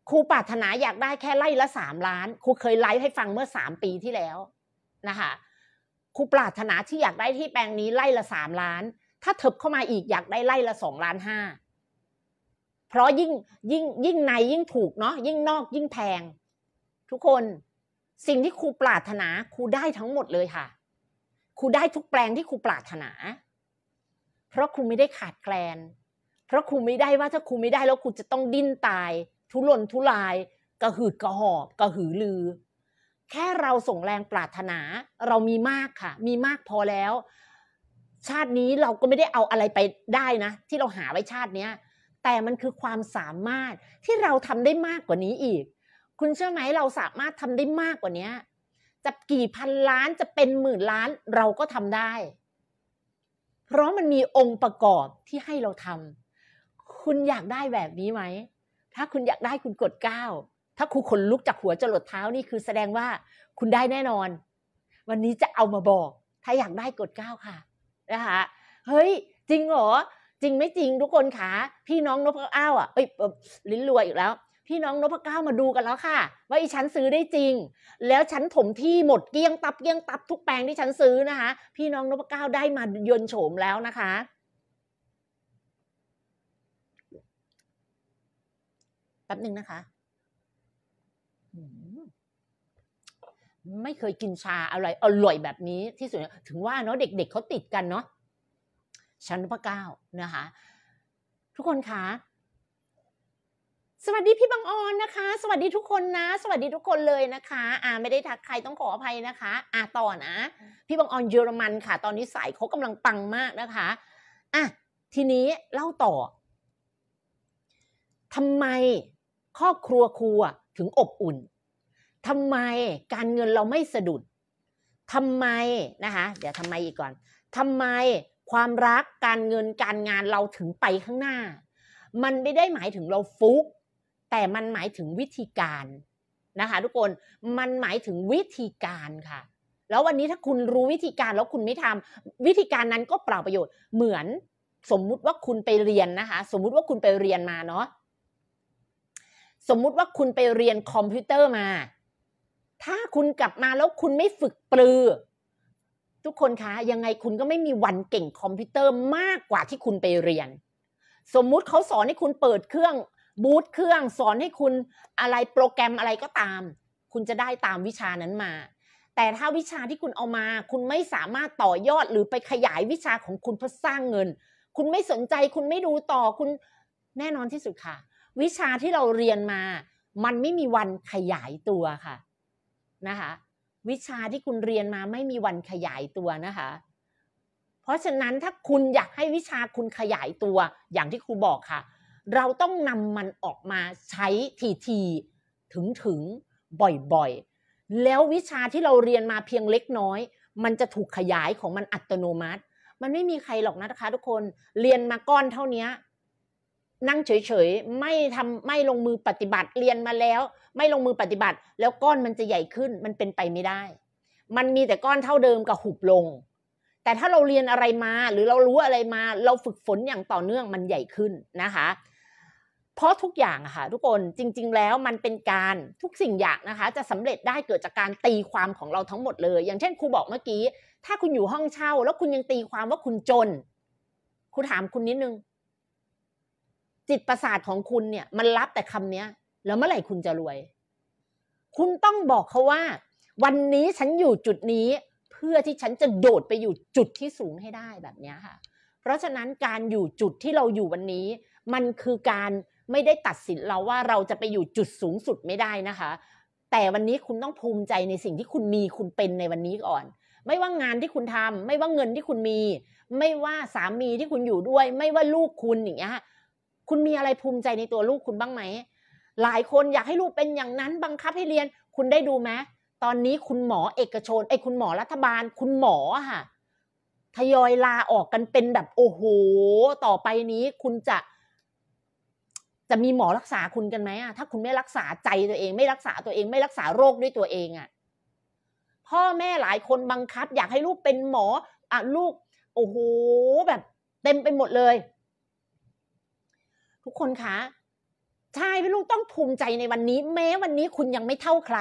ครูปรารถนาอยากได้แค่ไล่ละสามล้านครูเคยไลฟ์ให้ฟังเมื่อสามปีที่แล้วนะคะครูปรารถนาที่อยากได้ที่แปลงนี้ไล่ละสามล้าน ถ้าเถิบเข้ามาอีกอยากได้ไล่ละสองล้านห้าเพราะยิ่งยิ่งยิ่งในยิ่งถูกเนาะยิ่งนอก ยิ่งแพง ทุกคน สิ่งที่ครูปรารถนาครูได้ทั้งหมดเลยค่ะครูได้ทุกแปลงที่ครูปรารถนา เพราะครูไม่ได้ขาดแคลน เพราะครูไม่ได้ว่าถ้าครูไม่ได้แล้วครูจะต้องดิ้นตาย ทุรนทุรายกระหืดกระหอบกระหือลือแค่เราส่งแรงปรารถนาเรามีมากค่ะ มีมากพอแล้ว ชาตินี้เราก็ไม่ได้เอาอะไรไปได้นะ ที่เราหาไว้ชาติเนี้ย แต่มันคือความสามารถที่เราทำได้มากกว่านี้อีก คุณเชื่อไหมเราสามารถทำได้มากกว่าเนี้ยจะกี่พันล้านจะเป็นหมื่นล้านเราก็ทำได้ เพราะมันมีองค์ประกอบที่ให้เราทำ คุณอยากได้แบบนี้ไหมถ้าคุณอยากได้คุณกดก้าวถ้าครูขนลุกจากหัวจรดเท้านี่คือแสดงว่า คุณได้แน่นอน วันนี้จะเอามาบอก ถ้าอยากได้กดก้าวค่ะนะคะเฮ้ย จริงเหรอจริงไม่จริงทุกคนคะพี่น้องนพก้าวอ่ะเอ้ยลิ้นรวยอีกแล้ว พี่น้องนพเก้ามาดูกันแล้วค่ะ ว่าอีฉันซื้อได้จริง แล้วฉันถมที่หมดเกี้ยงตับเกี้ยงตับ ทุกแปลงที่ฉันซื้อนะคะ พี่น้องนพเก้าได้มายนโฉมแล้วนะคะแป๊บหนึ่งนะคะไม่เคยกินชาอะไรอร่อยแบบนี้ ที่สุดถึงว่าเนาะเด็ก ๆเขาติดกันเนาะชั้นพระเก้านะคะ ทุกคนคะ สวัสดีพี่บางออนนะคะ สวัสดีทุกคนนะ สวัสดีทุกคนเลยนะคะ อ่า ไม่ได้ทักใครต้องขออภัยนะคะอ่าต่อนะพี่บางออนเยอรมันค่ะ ตอนนี้สายเขากำลังปังมากนะคะอ่ะทีนี้เล่าต่อ ทำไมครอบครัวครวถึงอบอุ่นทำไมการเงินเราไม่สะดุด ทำไมนะคะ เดี๋ยวทำไมอีกก่อน ทำไมความรักการเงินการงานเราถึงไปข้างหน้า มันไม่ได้หมายถึงเราฟุก แต่มันหมายถึงวิธีการนะคะทุกคน มันหมายถึงวิธีการค่ะ แล้ววันนี้ถ้าคุณรู้วิธีการแล้วคุณไม่ทำ วิธีการนั้นก็เปล่าประโยชน์ เหมือน สมมุติว่าคุณไปเรียนนะคะ สมมุติว่าคุณไปเรียนมาเนาะ สมมุติว่าคุณไปเรียนคอมพิวเตอร์มาถ้าคุณกลับมาแล้วคุณไม่ฝึกปลือ ทุกคนคะ ยังไงคุณก็ไม่มีวันเก่งคอมพิวเตอร์มากกว่าที่คุณไปเรียน สมมุติเขาสอนให้คุณเปิดเครื่องบูตเครื่องสอนให้คุณอะไรโปรแกรมอะไรก็ตาม คุณจะได้ตามวิชานั้นมา แต่ถ้าวิชาที่คุณเอามา คุณไม่สามารถต่อยอดหรือไปขยายวิชาของคุณเพื่อสร้างเงิน คุณไม่สนใจคุณไม่ดูต่อคุณแน่นอนที่สุดค่ะ วิชาที่เราเรียนมา มันไม่มีวันขยายตัวค่ะนะคะวิชาที่คุณเรียนมาไม่มีวันขยายตัวนะคะเพราะฉะนั้นถ้าคุณอยากให้วิชาคุณขยายตัวอย่างที่ครูบอกค่ะเราต้องนำมันออกมาใช้ทีทีถึงถึงบ่อยๆ แล้ววิชาที่เราเรียนมาเพียงเล็กน้อย มันจะถูกขยายของมันอัตโนมัติ มันไม่มีใครหรอกนะคะ ทุกคนเรียนมาก้อนเท่านี้นั่งเฉยๆไม่ทำไม่ลงมือปฏิบัติเรียนมาแล้วไม่ลงมือปฏิบัติ แล้วก้อนมันจะใหญ่ขึ้น มันเป็นไปไม่ได้ มันมีแต่ก้อนเท่าเดิมกับหุบลง แต่ถ้าเราเรียนอะไรมา หรือเรารู้อะไรมา เราฝึกฝนอย่างต่อเนื่องมันใหญ่ขึ้นนะคะ เพราะทุกอย่างค่ะ ทุกคนจริงๆแล้วมันเป็นการทุกสิ่งอย่างนะคะ จะสำเร็จได้เกิดจากการตีความของเราทั้งหมดเลย อย่างเช่น ครูบอกเมื่อกี้ ถ้าคุณอยู่ห้องเช่า แล้วคุณยังตีความว่าคุณจนครูถามคุณนิดนึง จิตประสาทของคุณเนี่ย มันรับแต่คำเนี้ยแล้วเมื่อไหร่คุณจะรวย คุณต้องบอกเขาว่า วันนี้ฉันอยู่จุดนี้ เพื่อที่ฉันจะโดดไปอยู่จุดที่สูงให้ได้แบบนี้ค่ะ เพราะฉะนั้นการอยู่จุดที่เราอยู่วันนี้ มันคือการไม่ได้ตัดสินเราว่าเราจะไปอยู่จุดสูงสุดไม่ได้นะคะ แต่วันนี้คุณต้องภูมิใจในสิ่งที่คุณมีคุณเป็นในวันนี้ก่อน ไม่ว่างานที่คุณทำ ไม่ว่าเงินที่คุณมี ไม่ว่าสามีที่คุณอยู่ด้วย ไม่ว่าลูกคุณอย่างเงี้ยคุณมีอะไรภูมิใจในตัวลูกคุณบ้างไหมหลายคนอยากให้ลูกเป็นอย่างนั้น บังคับให้เรียน คุณได้ดูไหมตอนนี้คุณหมอเอกชนไอ้คุณหมอรัฐบาลคุณหมอค่ะ ทยอยลาออกกันเป็นแบบ โอ้โห ต่อไปนี้คุณจะ จะมีหมอรักษาคุณกันไหมอะถ้าคุณไม่รักษาใจตัวเอง ไม่รักษาตัวเองไม่รักษาโรคด้วยตัวเองอะพ่อแม่หลายคนบังคับ อยากให้ลูกเป็นหมออ่ะลูก โอ้โห แบบ เต็มไปหมดเลย ทุกคนคะใช่พี่ลูกต้องภูมิใจในวันนี้ แม้วันนี้คุณยังไม่เท่าใคร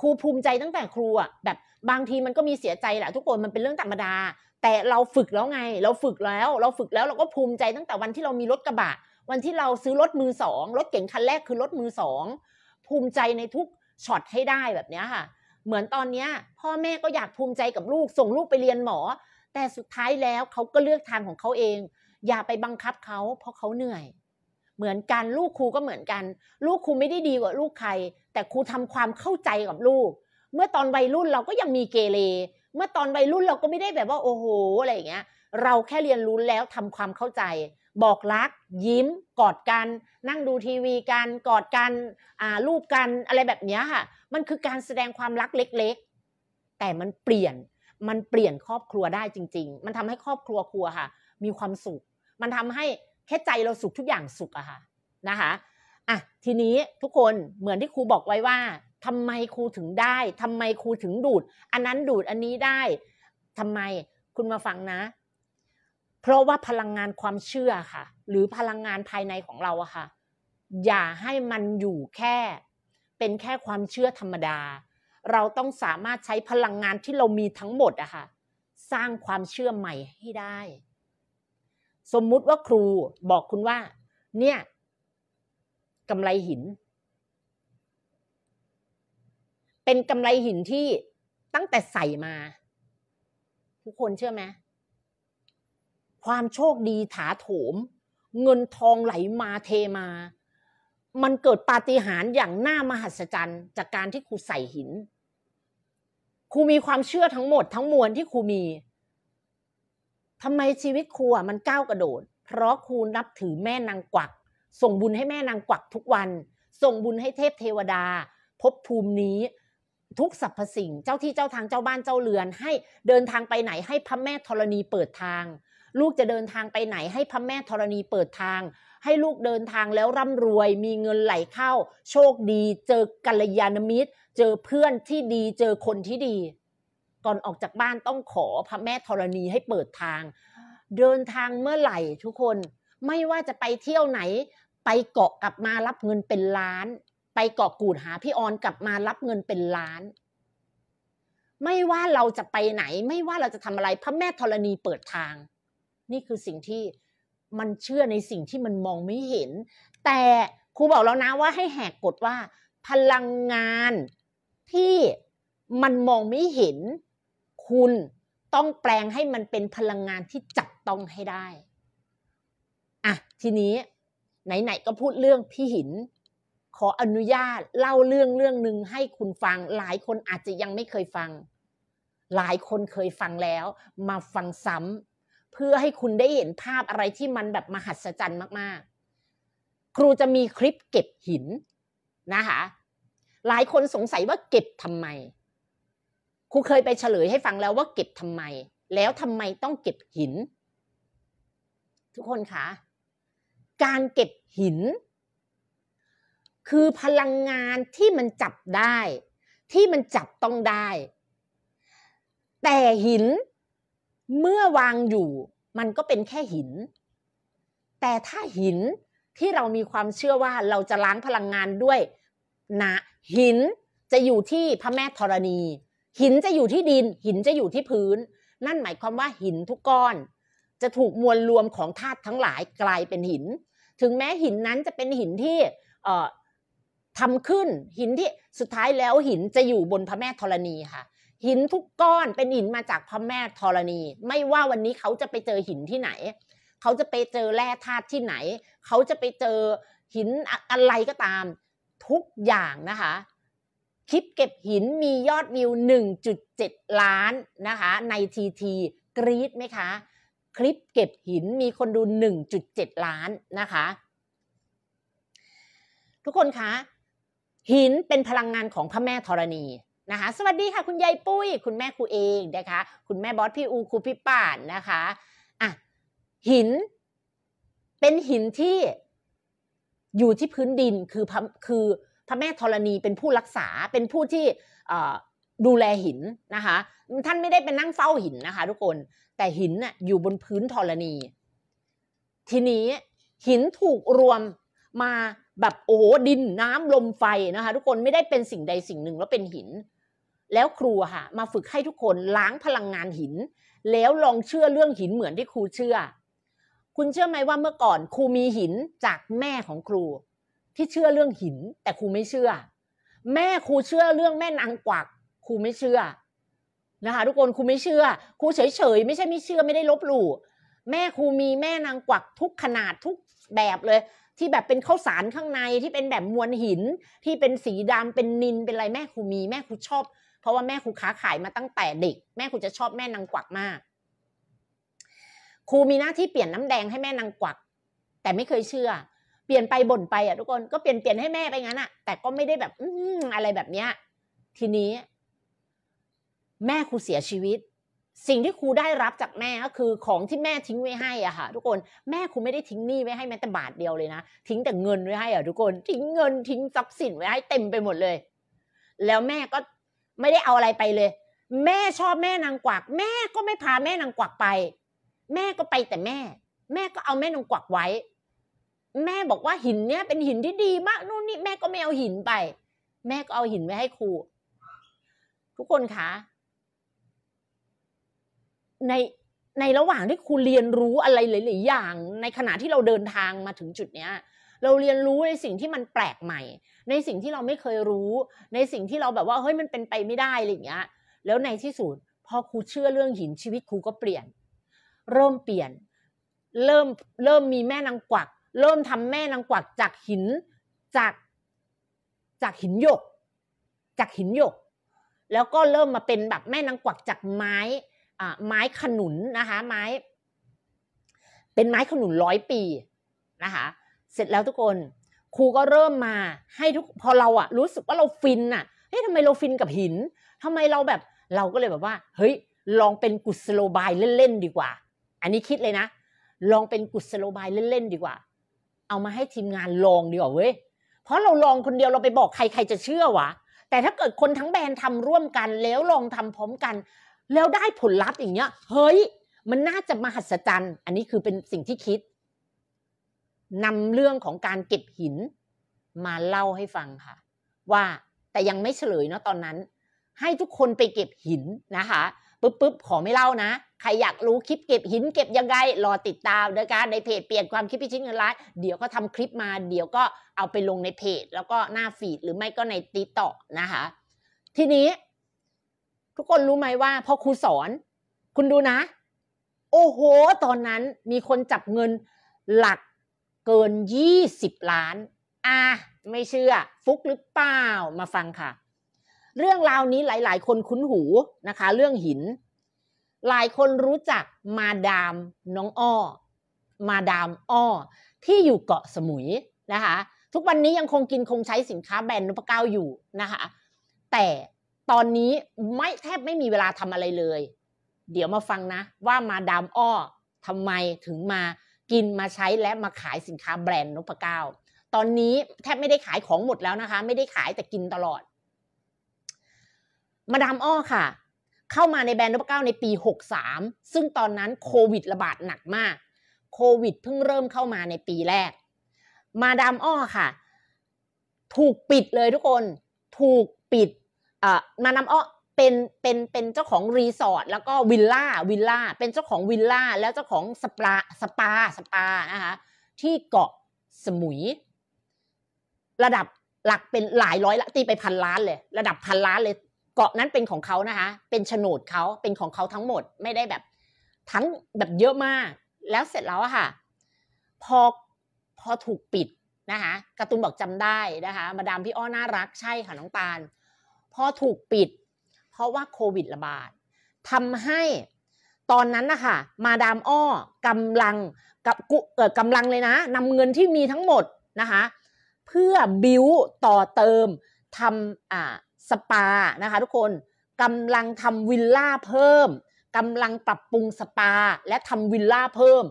ครูภูมิใจตั้งแต่ครูอะแบบ บางทีมันก็มีเสียใจแหละทุกคนมันเป็นเรื่องธรรมดา แต่เราฝึกแล้วไง เราฝึกแล้ว เราฝึกแล้วเราก็ภูมิใจตั้งแต่วันที่เรามีรถกระบะวันที่เราซื้อรถมือสองรถเก่งคันแรกคือรถมือสองภูมิใจในทุกช็อตให้ได้แบบนี้ค่ะเหมือนตอนเนี้ย พ่อแม่ก็อยากภูมิใจกับลูกส่งลูกไปเรียนหมอ แต่สุดท้ายแล้วเขาก็เลือกทางของเขาเอง อย่าไปบังคับเขาเพราะเขาเหนื่อยเหมือนกัน ลูกครูก็เหมือนกัน ลูกครูไม่ได้ดีกว่าลูกใคร แต่ครูทำความเข้าใจกับลูก เมื่อตอนวัยรุ่นเราก็ยังมีเกเรเมื่อตอนวัยรุ่นเราก็ไม่ได้แบบว่าโอ้โหอะไรอย่างเงี้ย เราแค่เรียนรู้แล้วทำความเข้าใจ บอกรัก ยิ้ม กอดกัน นั่งดูทีวี กันกอดกันอ่ารูปกันอะไรแบบเนี้ยค่ะ มันคือการแสดงความรักเล็ก ๆ แต่มันเปลี่ยนมันเปลี่ยนครอบครัวได้จริง ๆ มันทำให้ครอบครัวครัวค่ะ มีความสุข มันทำให้ค่ใจเราสุขทุกอย่างสุขอะค่ะนะคะอ่ะทีนี้ทุกคนเหมือนที่ครูบอกไว้ว่า ทำไมครูถึงได้ ทำไมครูถึงดูด อันนั้นดูดอันนี้ได้ทำไมคุณมาฟังนะ เพราะว่าพลังงานความเชื่อค่ะ หรือพลังงานภายในของเราอะค่ะอย่าให้มันอยู่แค่ เป็นแค่ความเชื่อธรรมดา เราต้องสามารถใช้พลังงานที่เรามีทั้งหมดอะค่ะสร้างความเชื่อใหม่ให้ได้สมมุติว่าครูบอกคุณว่า เนี่ยกำไรหิน เป็นกำไรหินที่ตั้งแต่ใส่มา ทุกคนเชื่อไหมความโชคดีถาโถม เงินทองไหลมาเทมา มันเกิดปาฏิหาริย์อย่างน่ามหัศจรรย์จากการที่ครูใส่หินครูมีความเชื่อทั้งหมดทั้งมวลที่ครูมีทำไมชีวิตครูอ่ะมันก้าวกระโดด เพราะครูนับถือแม่นางกวักส่งบุญให้แม่นางกวักทุกวันส่งบุญให้เทพเทวดาพบภูมินี้ ทุกสรรพสิ่งเจ้าที่เจ้าทางเจ้าบ้านเจ้าเรือน ให้เดินทางไปไหนให้พระแม่ธรณีเปิดทาง ลูกจะเดินทางไปไหนให้พระแม่ธรณีเปิดทาง ให้ลูกเดินทางแล้วร่ำรวย มีเงินไหลเข้า โชคดีเจอกัลยาณมิตร เจอเพื่อนที่ดีเจอคนที่ดีก่อนออกจากบ้านต้องขอพระแม่ธรณีให้เปิดทาง เดินทางเมื่อไหร่ทุกคนไม่ว่าจะไปเที่ยวไหนไปเกาะกลับมารับเงินเป็นล้าน ไปเกาะกูดหาพี่ออนกลับมารับเงินเป็นล้าน ไม่ว่าเราจะไปไหน ไม่ว่าเราจะทำอะไรพระแม่ธรณีเปิดทาง นี่คือสิ่งที่มันเชื่อในสิ่งที่มันมองไม่เห็น แต่ครูบอกแล้วนะว่าให้แหกกฎว่าพลังงานที่มันมองไม่เห็นคุณต้องแปลงให้มันเป็นพลังงานที่จับต้องให้ได้ อ่ะ ทีนี้ ไหนๆก็พูดเรื่องพี่หินขออนุญาตเล่าเรื่องเรื่องหนึ่งให้คุณฟัง หลายคนอาจจะยังไม่เคยฟัง หลายคนเคยฟังแล้ว มาฟังซ้ำเพื่อให้คุณได้เห็นภาพอะไรที่มันแบบมหัศจรรย์มาก ๆ ครูจะมีคลิปเก็บหินนะคะหลายคนสงสัยว่าเก็บทำไมครูเคยไปเฉลยให้ฟังแล้วว่าเก็บทำไม แล้วทำไมต้องเก็บหิน ทุกคนคะ การเก็บหิน คือพลังงานที่มันจับได้ ที่มันจับต้องได้ แต่หินเมื่อวางอยู่มันก็เป็นแค่หิน แต่ถ้าหินที่เรามีความเชื่อว่าเราจะล้างพลังงานด้วยนะหินจะอยู่ที่พระแม่ธรณีหินจะอยู่ที่ดินหินจะอยู่ที่พื้น นั่นหมายความว่าหินทุกก้อนจะถูกมวลรวมของธาตุทั้งหลายกลายเป็นหิน ถึงแม้หินนั้นจะเป็นหินที่ทำขึ้น หินที่สุดท้ายแล้วหินจะอยู่บนพระแม่ธรณีค่ะ หินทุกก้อนเป็นหินมาจากพระแม่ธรณี ไม่ว่าวันนี้เขาจะไปเจอหินที่ไหน เขาจะไปเจอแร่ธาตุที่ไหน เขาจะไปเจอหินอะไรก็ตามทุกอย่างนะคะคลิปเก็บหินมียอดวิว 1.7 ล้านนะคะในทีทีกรี๊ดไหมคะคลิปเก็บหินมีคนดู 1.7 ล้านนะคะทุกคนคะหินเป็นพลังงานของพระแม่ธรณีนะคะสวัสดีค่ะคุณยายปุ้ย คุณแม่ครูเองนะคะคุณแม่บอสพี่อูครูพี่ป่านนะคะอ่ะหิน เป็นหินที่อยู่ที่พื้นดินคือคือพระแม่ธรณีเป็นผู้รักษาเป็นผู้ที่ดูแลหินนะคะท่านไม่ได้เป็นนั่งเฝ้าหินนะคะทุกคนแต่หินน่ะอยู่บนพื้นธรณี ทีนี้หินถูกรวมมาแบบโอ้ดินน้ำลมไฟนะคะทุกคนไม่ได้เป็นสิ่งใดสิ่งหนึ่งแล้วเป็นหิน แล้วครูค่ะมาฝึกให้ทุกคนล้างพลังงานหิน แล้วลองเชื่อเรื่องหินเหมือนที่ครูเชื่อ คุณเชื่อไหมว่าเมื่อก่อนครูมีหินจากแม่ของครูที่เชื่อเรื่องหิน แต่ครูไม่เชื่อ แม่ครูเชื่อเรื่องแม่นางกวักครูไม่เชื่อนะคะทุกคนครูไม่เชื่อครูเฉยเฉยไม่ใช่ไม่เชื่อไม่ได้ลบหลู่แม่ครูมีแม่นางกวักทุกขนาดทุกแบบเลย ที่แบบเป็นข้าวสารข้างในที่เป็นแบบมวลหิน ที่เป็นสีดำเป็นนินเป็นอะไรแม่ครูมีแม่ครูชอบเพราะว่าแม่ครูค้าขายมาตั้งแต่เด็ก แม่ครูจะชอบแม่นางกวักมากครูมีหน้าที่เปลี่ยนน้ำแดง ให้แม่นางกวัก แต่ไม่เคยเชื่อปลี่ยนไปบ่นไปอ่ะทุกคนก็เปลี่ยนเปลี่ยนให้แม่ไปงั้นอ่ะ แต่ก็ไม่ได้แบบ อือะไรแบบเนี้ยทีนี้ แม่ครูเสียชีวิต สิ่งที่ครูได้รับจากแม่ก็คือของที่แม่ทิ้งไว้ให้ อ่ะค่ะทุกคนแม่ครูไม่ได้ทิ้งหนี้ไว้ให้แม้แต่บาทเดียวเลยนะ ทิ้งแต่เงินไว้ให้อ่ะทุกคน ทิ้งเงินทิ้งทรัพย์สินไว้ให้เต็มไปหมดเลย แล้วแม่ก็ไม่ได้เอาอะไรไปเลย แม่ชอบแม่นางกวักแม่ก็ไม่พาแม่นางกวักไป แม่ก็ไปแต่แม่แม่ก็เอาแม่นางกวักไว้แม่บอกว่าหินเนี้ยเป็นหินที่ดีมากนู่นนี่แม่ก็ไม่เอาหินไป แม่ก็เอาหินไว้ให้ครูทุกคนคะ ในในระหว่างที่ครูเรียนรู้อะไรหลายๆอย่าง ในขณะที่เราเดินทางมาถึงจุดเนี้ย เราเรียนรู้ในสิ่งที่มันแปลกใหม่ ในสิ่งที่เราไม่เคยรู้ ในสิ่งที่เราแบบว่าเฮ้ยมันเป็นไปไม่ได้อะไรอย่างเงี้ย แล้วในที่สุดพอครูเชื่อเรื่องหินชีวิตครูก็เปลี่ยน เริ่มเปลี่ยน เริ่มเริ่มมีแม่นางกวักเริ่มทำแม่นางกวักจากหินจากจากหินหยก จากหินหยก แล้วก็เริ่มมาเป็นแบบแม่นางกวักจากไม้อ่าไม้ขนุนนะคะไม้เป็นไม้ขนุนร้อยปีนะคะเสร็จแล้วทุกคน ครูก็เริ่มมาให้ทุกพอเราอะรู้สึกว่าเราฟินอะเฮ้ยทำไมเราฟินกับหิน ทำไมเราแบบเราก็เลยแบบว่า เฮ้ยลองเป็นกุศโลบายเล่นๆดีกว่า อันนี้คิดเลยนะ ลองเป็นกุศโลบายเล่นๆดีกว่าเอามาให้ทีมงานลองดีกว่าเว้ย เพราะเราลองคนเดียวเราไปบอกใครใครจะเชื่อวะ แต่ถ้าเกิดคนทั้งแบรนด์ทำร่วมกัน แล้วลองทำพร้อมกัน แล้วได้ผลลัพธ์อย่างเงี้ย เฮ้ย มันน่าจะมหัศจรรย์ อันนี้คือเป็นสิ่งที่คิด นำเรื่องของการเก็บหิน มาเล่าให้ฟังค่ะ ว่าแต่ยังไม่เฉลยเนาะตอนนั้น ให้ทุกคนไปเก็บหินนะคะปุ๊บปุ๊บขอไม่เล่านะ ใครอยากรู้คลิปเก็บหินเก็บยังไง รอติดตามนะคะในเพจเปลี่ยนความคิดพิชิตเงินล้าน เดี๋ยวก็ทำคลิปมา เดี๋ยวก็เอาไปลงในเพจ แล้วก็หน้าฟีดหรือไม่ก็ในติ๊กต็อกนะคะ ทีนี้ทุกคนรู้ไหมว่าพอครูสอน คุณดูนะ โอ้โห ตอนนั้นมีคนจับเงินหลักเกินยี่สิบล้านอ่ะไม่เชื่อ ฟุกหรือเปล่า มาฟังค่ะเรื่องราวนี้หลาย ๆ คนคุ้นหูนะคะเรื่องหิน หลายคนรู้จักมาดามน้องอ้อมาดามอ้อที่อยู่เกาะสมุยนะคะทุกวันนี้ยังคงกินคงใช้สินค้าแบรนด์นพเก้าอยู่นะคะแต่ตอนนี้ไม่แทบไม่มีเวลาทำอะไรเลย เดี๋ยวมาฟังนะว่ามาดามอ้อทำไมถึงมากินมาใช้และมาขายสินค้าแบรนด์นพเก้าตอนนี้แทบไม่ได้ขายของหมดแล้วนะคะไม่ได้ขายแต่กินตลอดมาดามอ้อค่ะ เข้ามาในแบรนด์นพเก้าในปี 63 ซึ่งตอนนั้นโควิด ระบาดหนักมาก โควิดเพิ่งเริ่มเข้ามาในปีแรก มาดามอ้อค่ะ ถูกปิดเลยทุกคนถูกปิดมาดามอ้อเป็นเป็นเป็นเจ้าของรีสอร์ทแล้วก็วิลล่าวิลล่าเป็นเจ้าของวิลล่าแล้วเจ้าของสปาสปาสปานะคะที่เกาะสมุย ระดับหลักเป็นหลายร้อยละตีไปพันล้านเลย ระดับพันล้านเลยกาะนั้นเป็นของเขานะคะ เป็นโฉนดเขา เป็นของเขาทั้งหมดไม่ได้แบบทั้งแบบเยอะมาก แล้วเสร็จแล้วอะค่ะ พอพอถูกปิดนะคะกระตุนบอกจำได้นะคะมาดามพี่อ้อน่ารักใช่ค่ะน้องตาลพอถูกปิด เพราะว่าโควิดระบาดทำให้ตอนนั้นนะคะมาดามอ้อกำลังกับกุเออกำลังเลยนะ นำเงินที่มีทั้งหมดนะคะเพื่อบิวต่อเติมทำอ่าสปา นะคะทุกคนกำลังทำวิลล่าเพิ่มกำลังปรับปรุงสปาและทำวิลล่าเพิ่ม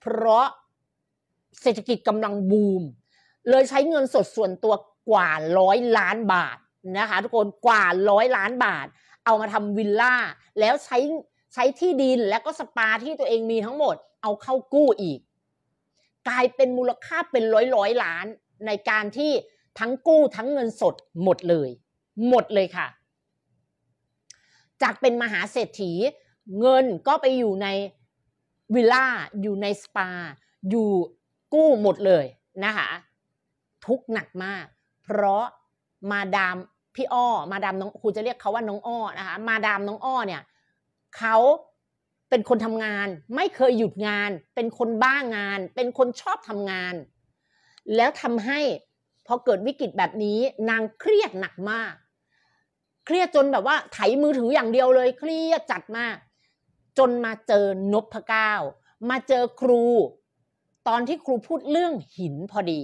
เพราะเศรษฐกิจกำลังบูม เลยใช้เงินสดส่วนตัวกว่าร้อยล้านบาทนะคะทุกคน กว่าร้อยล้านบาทเอามาทำวิลล่าแล้วใช้ใช้ที่ดินและก็สปาที่ตัวเองมีทั้งหมดเอาเข้ากู้อีก กลายเป็นมูลค่าเป็นร้อยร้อยล้านในการที่ทั้งกู้ทั้งเงินสดหมดเลยหมดเลยค่ะ จากเป็นมหาเศรษฐี เงินก็ไปอยู่ใน วิลล่า อยู่ในสปา อยู่กู้หมดเลยนะคะทุกหนักมาก เพราะมาดามพี่อ้อมาดามน้องครูจะเรียกเขาว่าน้องอ้อนะคะมาดามน้องอ้อเนี่ยเขาเป็นคนทำงาน ไม่เคยหยุดงานเป็นคนบ้างาน เป็นคนชอบทำงาน แล้วทำให้พอเกิดวิกฤตแบบนี้นางเครียดหนักมากเครียดจนแบบว่าไถมือถืออย่างเดียวเลยเครียดจัดมาก จนมาเจอนพเก้า มาเจอครู ตอนที่ครูพูดเรื่องหินพอดี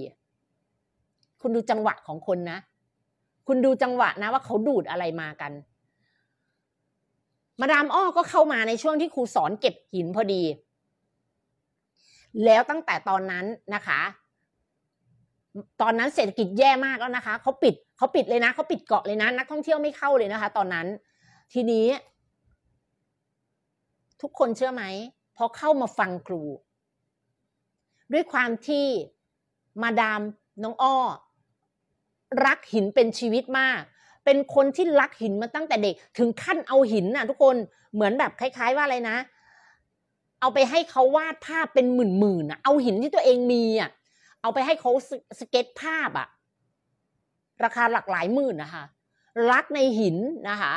คุณดูจังหวะของคนนะ คุณดูจังหวะนะ ว่าเขาดูดอะไรมากันมาดาม อ้อก็เข้ามาในช่วงที่ครูสอนเก็บหินพอดี แล้วตั้งแต่ตอนนั้นนะคะ ตอนนั้นเศรษฐกิจแย่มากแล้วนะคะเขาปิดเขาปิดเลยนะเขาปิดเกาะเลยนะนักท่องเที่ยวไม่เข้าเลยนะคะตอนนั้น ทีนี้ ทุกคนเชื่อไหมพอเข้ามาฟังครู ด้วยความที่มาดามน้องอ้อรักหินเป็นชีวิตมาก เป็นคนที่รักหินมาตั้งแต่เด็ก ถึงขั้นเอาหินน่ะ ทุกคนเหมือนแบบคล้าย ๆ ว่าอะไรนะ เอาไปให้เขาวาดภาพเป็นหมื่นๆน่ะเอาหินที่ตัวเองมีอ่ะ เอาไปให้เขาสเก็ตภาพอ่ะราคาหลักหลายหมื่นนะคะ รักในหินนะคะ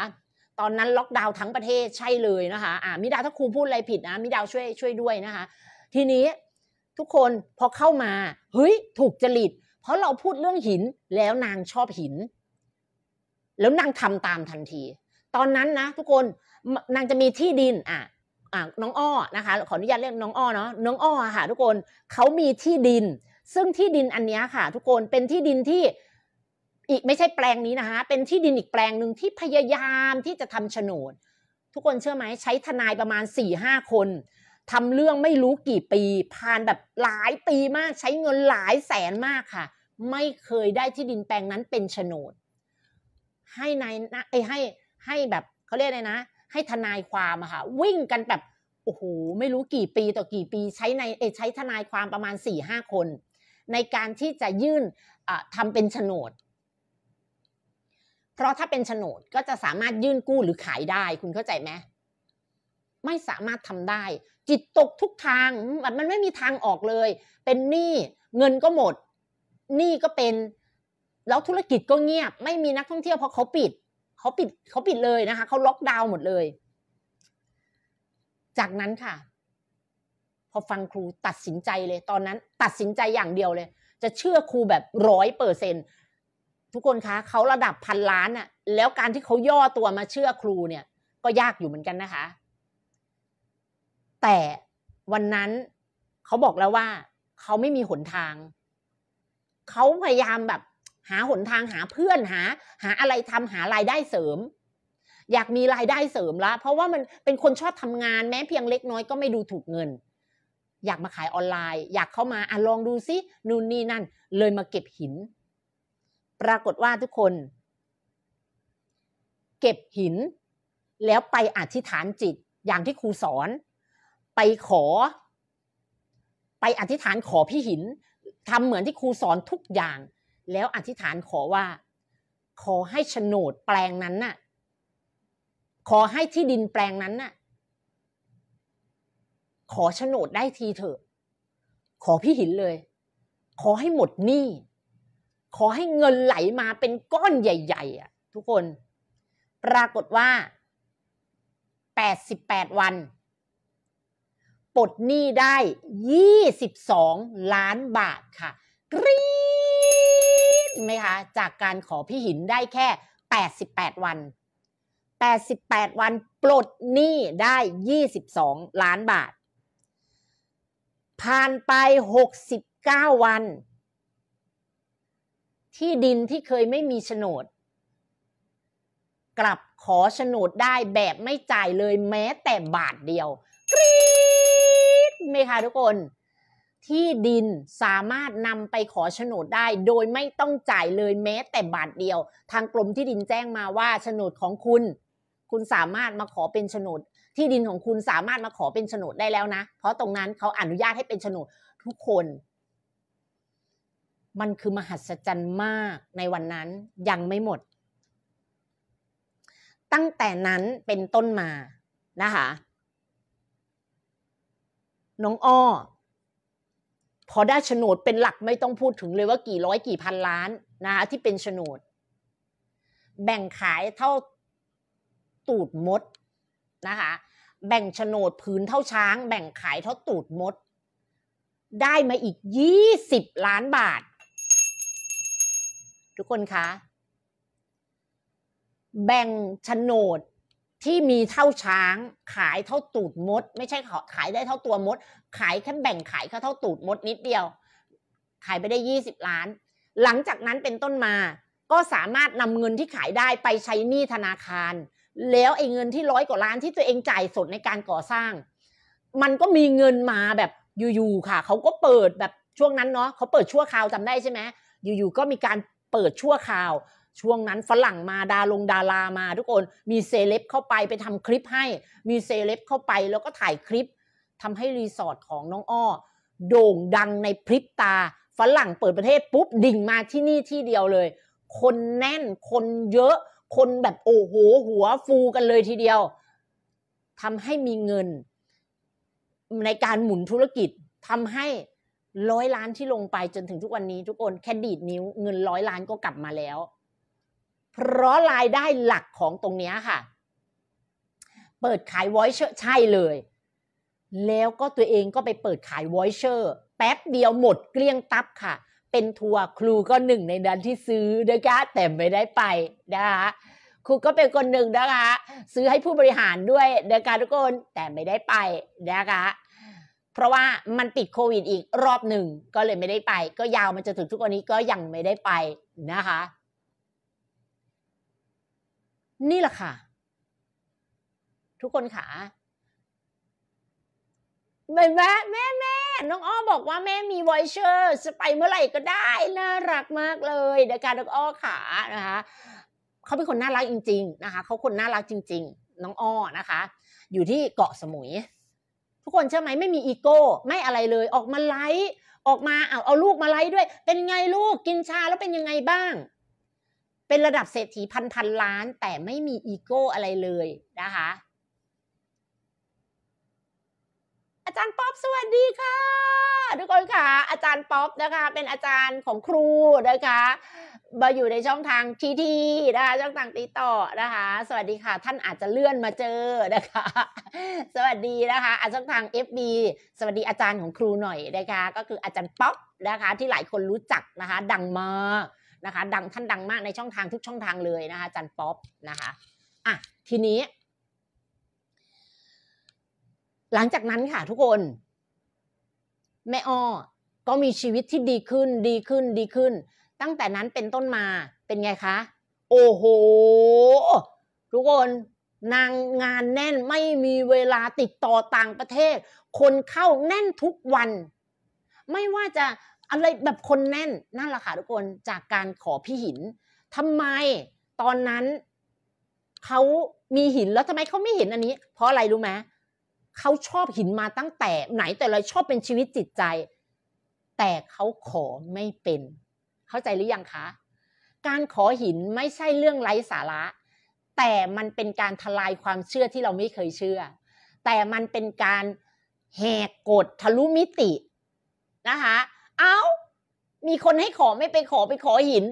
ตอนนั้นล็อกดาวน์ทั้งประเทศใช่เลยนะคะ อ่ามิดาว ถ้าครูพูดอะไรผิดนะ มิดาวช่วยช่วยด้วยนะคะ ทีนี้ทุกคนพอเข้ามา เฮ้ย ถูกจริตเพราะเราพูดเรื่องหิน แล้วนางชอบหิน แล้วนางทำตามทันที ตอนนั้นนะทุกคน นางจะมีที่ดิน อ่ะอ่ะน้องอ้อนะคะ ขออนุญาตเรียกน้องอ้อเนาะ น้องอ้อค่ะทุกคนเขามีที่ดิน ซึ่งที่ดินอันนี้ค่ะ ทุกคน เป็นที่ดินที่อีกไม่ใช่แปลงนี้นะคะเป็นที่ดินอีกแปลงหนึ่งที่พยายามที่จะทำโฉนดทุกคนเชื่อไหมใช้ทนายประมาณ4ี่ห้าคนทำเรื่องไม่รู้กี่ปี ผ่านแบบหลายปีมากใช้เงินหลายแสนมากค่ะ ไม่เคยได้ที่ดินแปลงนั้นเป็นโฉนดให้นายนะไอ้ให้ให้แบบเขาเรียกอะไรนะ ให้ทนายความอะค่ะวิ่งกันแบบโอ้โหไม่รู้กี่ปีต่อกี่ปีใช้ในเอใช้ทนายความประมาณ4ี่ห้าคน ในการที่จะยื่นทำเป็นโฉนดเพราะถ้าเป็นโฉนดก็จะสามารถยื่นกู้หรือขายได้ คุณเข้าใจไหมไม่สามารถทำได้ จิตตกทุกทางมันไม่มีทางออกเลย เป็นหนี้เงินก็หมดหนี้ก็เป็นแล้วธุรกิจก็เงียบไม่มีนักท่องเที่ยวเพราะเขาปิดเขาปิดเขาปิดเลยนะคะ เขาล็อกดาวน์หมดเลย จากนั้นค่ะ พอฟังครูตัดสินใจเลย ตอนนั้นตัดสินใจอย่างเดียวเลย จะเชื่อครูแบบร้อยเปอร์เซ็นทุกคนคะเขาระดับพันล้านอะแล้วการที่เขาย่อตัวมาเชื่อครูเนี่ย ก็ยากอยู่เหมือนกันนะคะ แต่วันนั้นเขาบอกแล้วว่าเขาไม่มีหนทางเขาพยายามแบบหาหนทางหาเพื่อนหา หาอะไรทำหารายได้เสริม อยากมีรายได้เสริมละเพราะว่ามันเป็นคนชอบทำงานแม้เพียงเล็กน้อยก็ไม่ดูถูกเงิน อยากมาขายออนไลน์อยากเข้ามาอ่ะลองดูซินู่นนี่นั่น เลยมาเก็บหินปรากฏว่าทุกคน เก็บหิน แล้วไปอธิษฐานจิตอย่างที่ครูสอน ไปขอ ไปอธิษฐานขอพี่หินทำเหมือนที่ครูสอนทุกอย่าง แล้วอธิษฐานขอว่า ขอให้โฉนดแปลงนั้นน่ะ ขอให้ที่ดินแปลงนั้นน่ะ ขอโฉนดได้ทีเถอะขอพี่หินเลย ขอให้หมดหนี้ขอให้เงินไหลมาเป็นก้อนใหญ่ๆอ่ะทุกคน ปรากฏว่า 88 วัน ปลดหนี้ได้ 22 ล้านบาทค่ะ กรี๊ดไหมคะ จากการขอพี่หินได้แค่ 88 วัน 88 วันปลดหนี้ได้ 22 ล้านบาท ผ่านไป 69 วันที่ดินที่เคยไม่มีโฉนด กลับขอโฉนดได้แบบไม่จ่ายเลยแม้แต่บาทเดียว กรี๊ดไหมคะทุกคน ที่ดินสามารถนำไปขอโฉนดได้ โดยไม่ต้องจ่ายเลยแม้แต่บาทเดียว ทางกรมที่ดินแจ้งมาว่าโฉนดของคุณ คุณสามารถมาขอเป็นโฉนด ที่ดินของคุณสามารถมาขอเป็นโฉนดได้แล้วนะ เพราะตรงนั้นเขาอนุญาตให้เป็นโฉนด ทุกคนมันคือมหัศจรรย์มากในวันนั้นยังไม่หมด ตั้งแต่นั้นเป็นต้นมานะคะน้องอ้อพอได้โฉนดเป็นหลักไม่ต้องพูดถึงเลยว่ากี่ร้อยกี่พันล้านนะคะที่เป็นโฉนด แบ่งขายเท่าตูดมดนะคะแบ่งโฉนดผืนเท่าช้าง แบ่งขายเท่าตูดมด ได้มาอีกยี่สิบล้านบาททุกคนคะแบ่งโฉนดที่มีเท่าช้าง ขายเท่าตูดมด ไม่ใช่ ขายได้เท่าตัวมด ขายแค่แบ่งขายแค่เท่าตูดมดนิดเดียว ขายไปได้ยี่สิบล้าน หลังจากนั้นเป็นต้นมา ก็สามารถนำเงินที่ขายได้ไปใช้หนี้ธนาคาร แล้วไอ้เงินที่ร้อยกว่าล้านที่ตัวเองจ่ายสดในการก่อสร้าง มันก็มีเงินมาแบบอยู่ๆค่ะเขาก็เปิดแบบช่วงนั้นเนาะเขาเปิดชั่วคราวจำได้ใช่ไหมอยู่ๆก็มีการเปิดชั่วคราวช่วงนั้นฝรั่งมาดาลงดารามา ทุกคนมีเซเลบเข้าไปไปทำคลิปให้ มีเซเลบเข้าไปแล้วก็ถ่ายคลิป ทำให้รีสอร์ทของน้องอ้อโด่งดังในพริบตาฝรั่งเปิดประเทศปุ๊บดิ่งมาที่นี่ที่เดียวเลย คนแน่นคนเยอะคนแบบโอ้โหหัวฟูกันเลยทีเดียวทำให้มีเงิน ในการหมุนธุรกิจทำให้ร้อยล้านที่ลงไปจนถึงทุกวันนี้ทุกคนแค่ดีดนิ้วเงินร้อยล้านก็กลับมาแล้ว เพราะรายได้หลักของตรงนี้ค่ะ เปิดขายวอยเชอร์ใช่เลย แล้วก็ตัวเองก็ไปเปิดขายวอยเชอร์แป๊บเดียวหมดเกลี้ยงตับค่ะ เป็นทัวร์ครูก็หนึ่งในนั้นที่ซื้อนะคะแต่ไม่ได้ไปนะคะครูก็เป็นคนหนึ่งนะคะ ซื้อให้ผู้บริหารด้วยนะคะทุกคนแต่ไม่ได้ไปนะคะเพราะว่ามันติดโควิดอีกรอบหนึ่งก็เลยไม่ได้ไป ก็ยาวมันจะถึงทุกวันนี้ก็ยังไม่ได้ไปนะคะ นี่แหละค่ะ ทุกคนค่ะแม่แม่แม่แม่น้องอ้อบอกว่าแม่มีวเชอร์จะไปเมื่อไหร่ก็ได้ น่ารักมากเลยเดการน้องอ้อขานะคะเขาเป็นคนน่ารักจริง ๆ นะคะเขาคนน่ารักจริงๆ น้องอ้อนะคะ อยู่ที่เกาะสมุยคนใช่ไหมไม่มีอีโก้ไม่อะไรเลยออกมาไลฟ์ออกมาเอาเอาลูกมาไลฟ์ด้วยเป็นไงลูกกินชาแล้วเป็นยังไงบ้าง เป็นระดับเศรษฐีพันพันล้านแต่ไม่มีอีโก้อะไรเลยนะคะจารย์ป๊อบสวัสดีค่ะ ทุกคนค่ะ อาจารย์ป๊อบนะคะ เป็นอาจารย์ของครูนะคะมาอยู่ในช่องทางทีทีนะคะช่องทางติต่อนะคะ สวัสดีค่ะ ท่านอาจจะเลื่อนมาเจอนะคะ สวัสดีนะคะอาช่องทาง FB สวัสดีอาจารย์ของครูหน่อยนะคะก็คืออาจารย์ป๊อบนะคะ ที่หลายคนรู้จักนะคะ ดังมากนะคะ ดังท่านดังมากในช่องทางทุกช่องทางเลยนะคะ อาจารย์ป๊อบนะคะอ่ะทีนี้หลังจากนั้นค่ะ ทุกคน แม่อ้อก็มีชีวิตที่ดีขึ้น ดีขึ้นดีขึ้น ตั้งแต่นั้นเป็นต้นมาเป็นไงคะ โอ้โห ทุกคนนางงานแน่นไม่มีเวลาติดต่อต่างประเทศ คนเข้าแน่นทุกวัน ไม่ว่าจะอะไรแบบคนแน่นนั่นแหละค่ะทุกคนจากการขอพี่หินทำไมตอนนั้น เขามีหินแล้วทำไมเขาไม่เห็นอันนี้ เพราะอะไรรู้ไหมเขาชอบหินมาตั้งแต่ไหนแต่ไรชอบเป็นชีวิตจิตใจ แต่เขาขอไม่เป็น เข้าใจหรือยังคะ การขอหินไม่ใช่เรื่องไร้สาระ แต่มันเป็นการทลายความเชื่อที่เราไม่เคยเชื่อ แต่มันเป็นการแหกกฎทะลุมิตินะคะเอา้ามีคนให้ขอไม่ไปขอไปขอหิน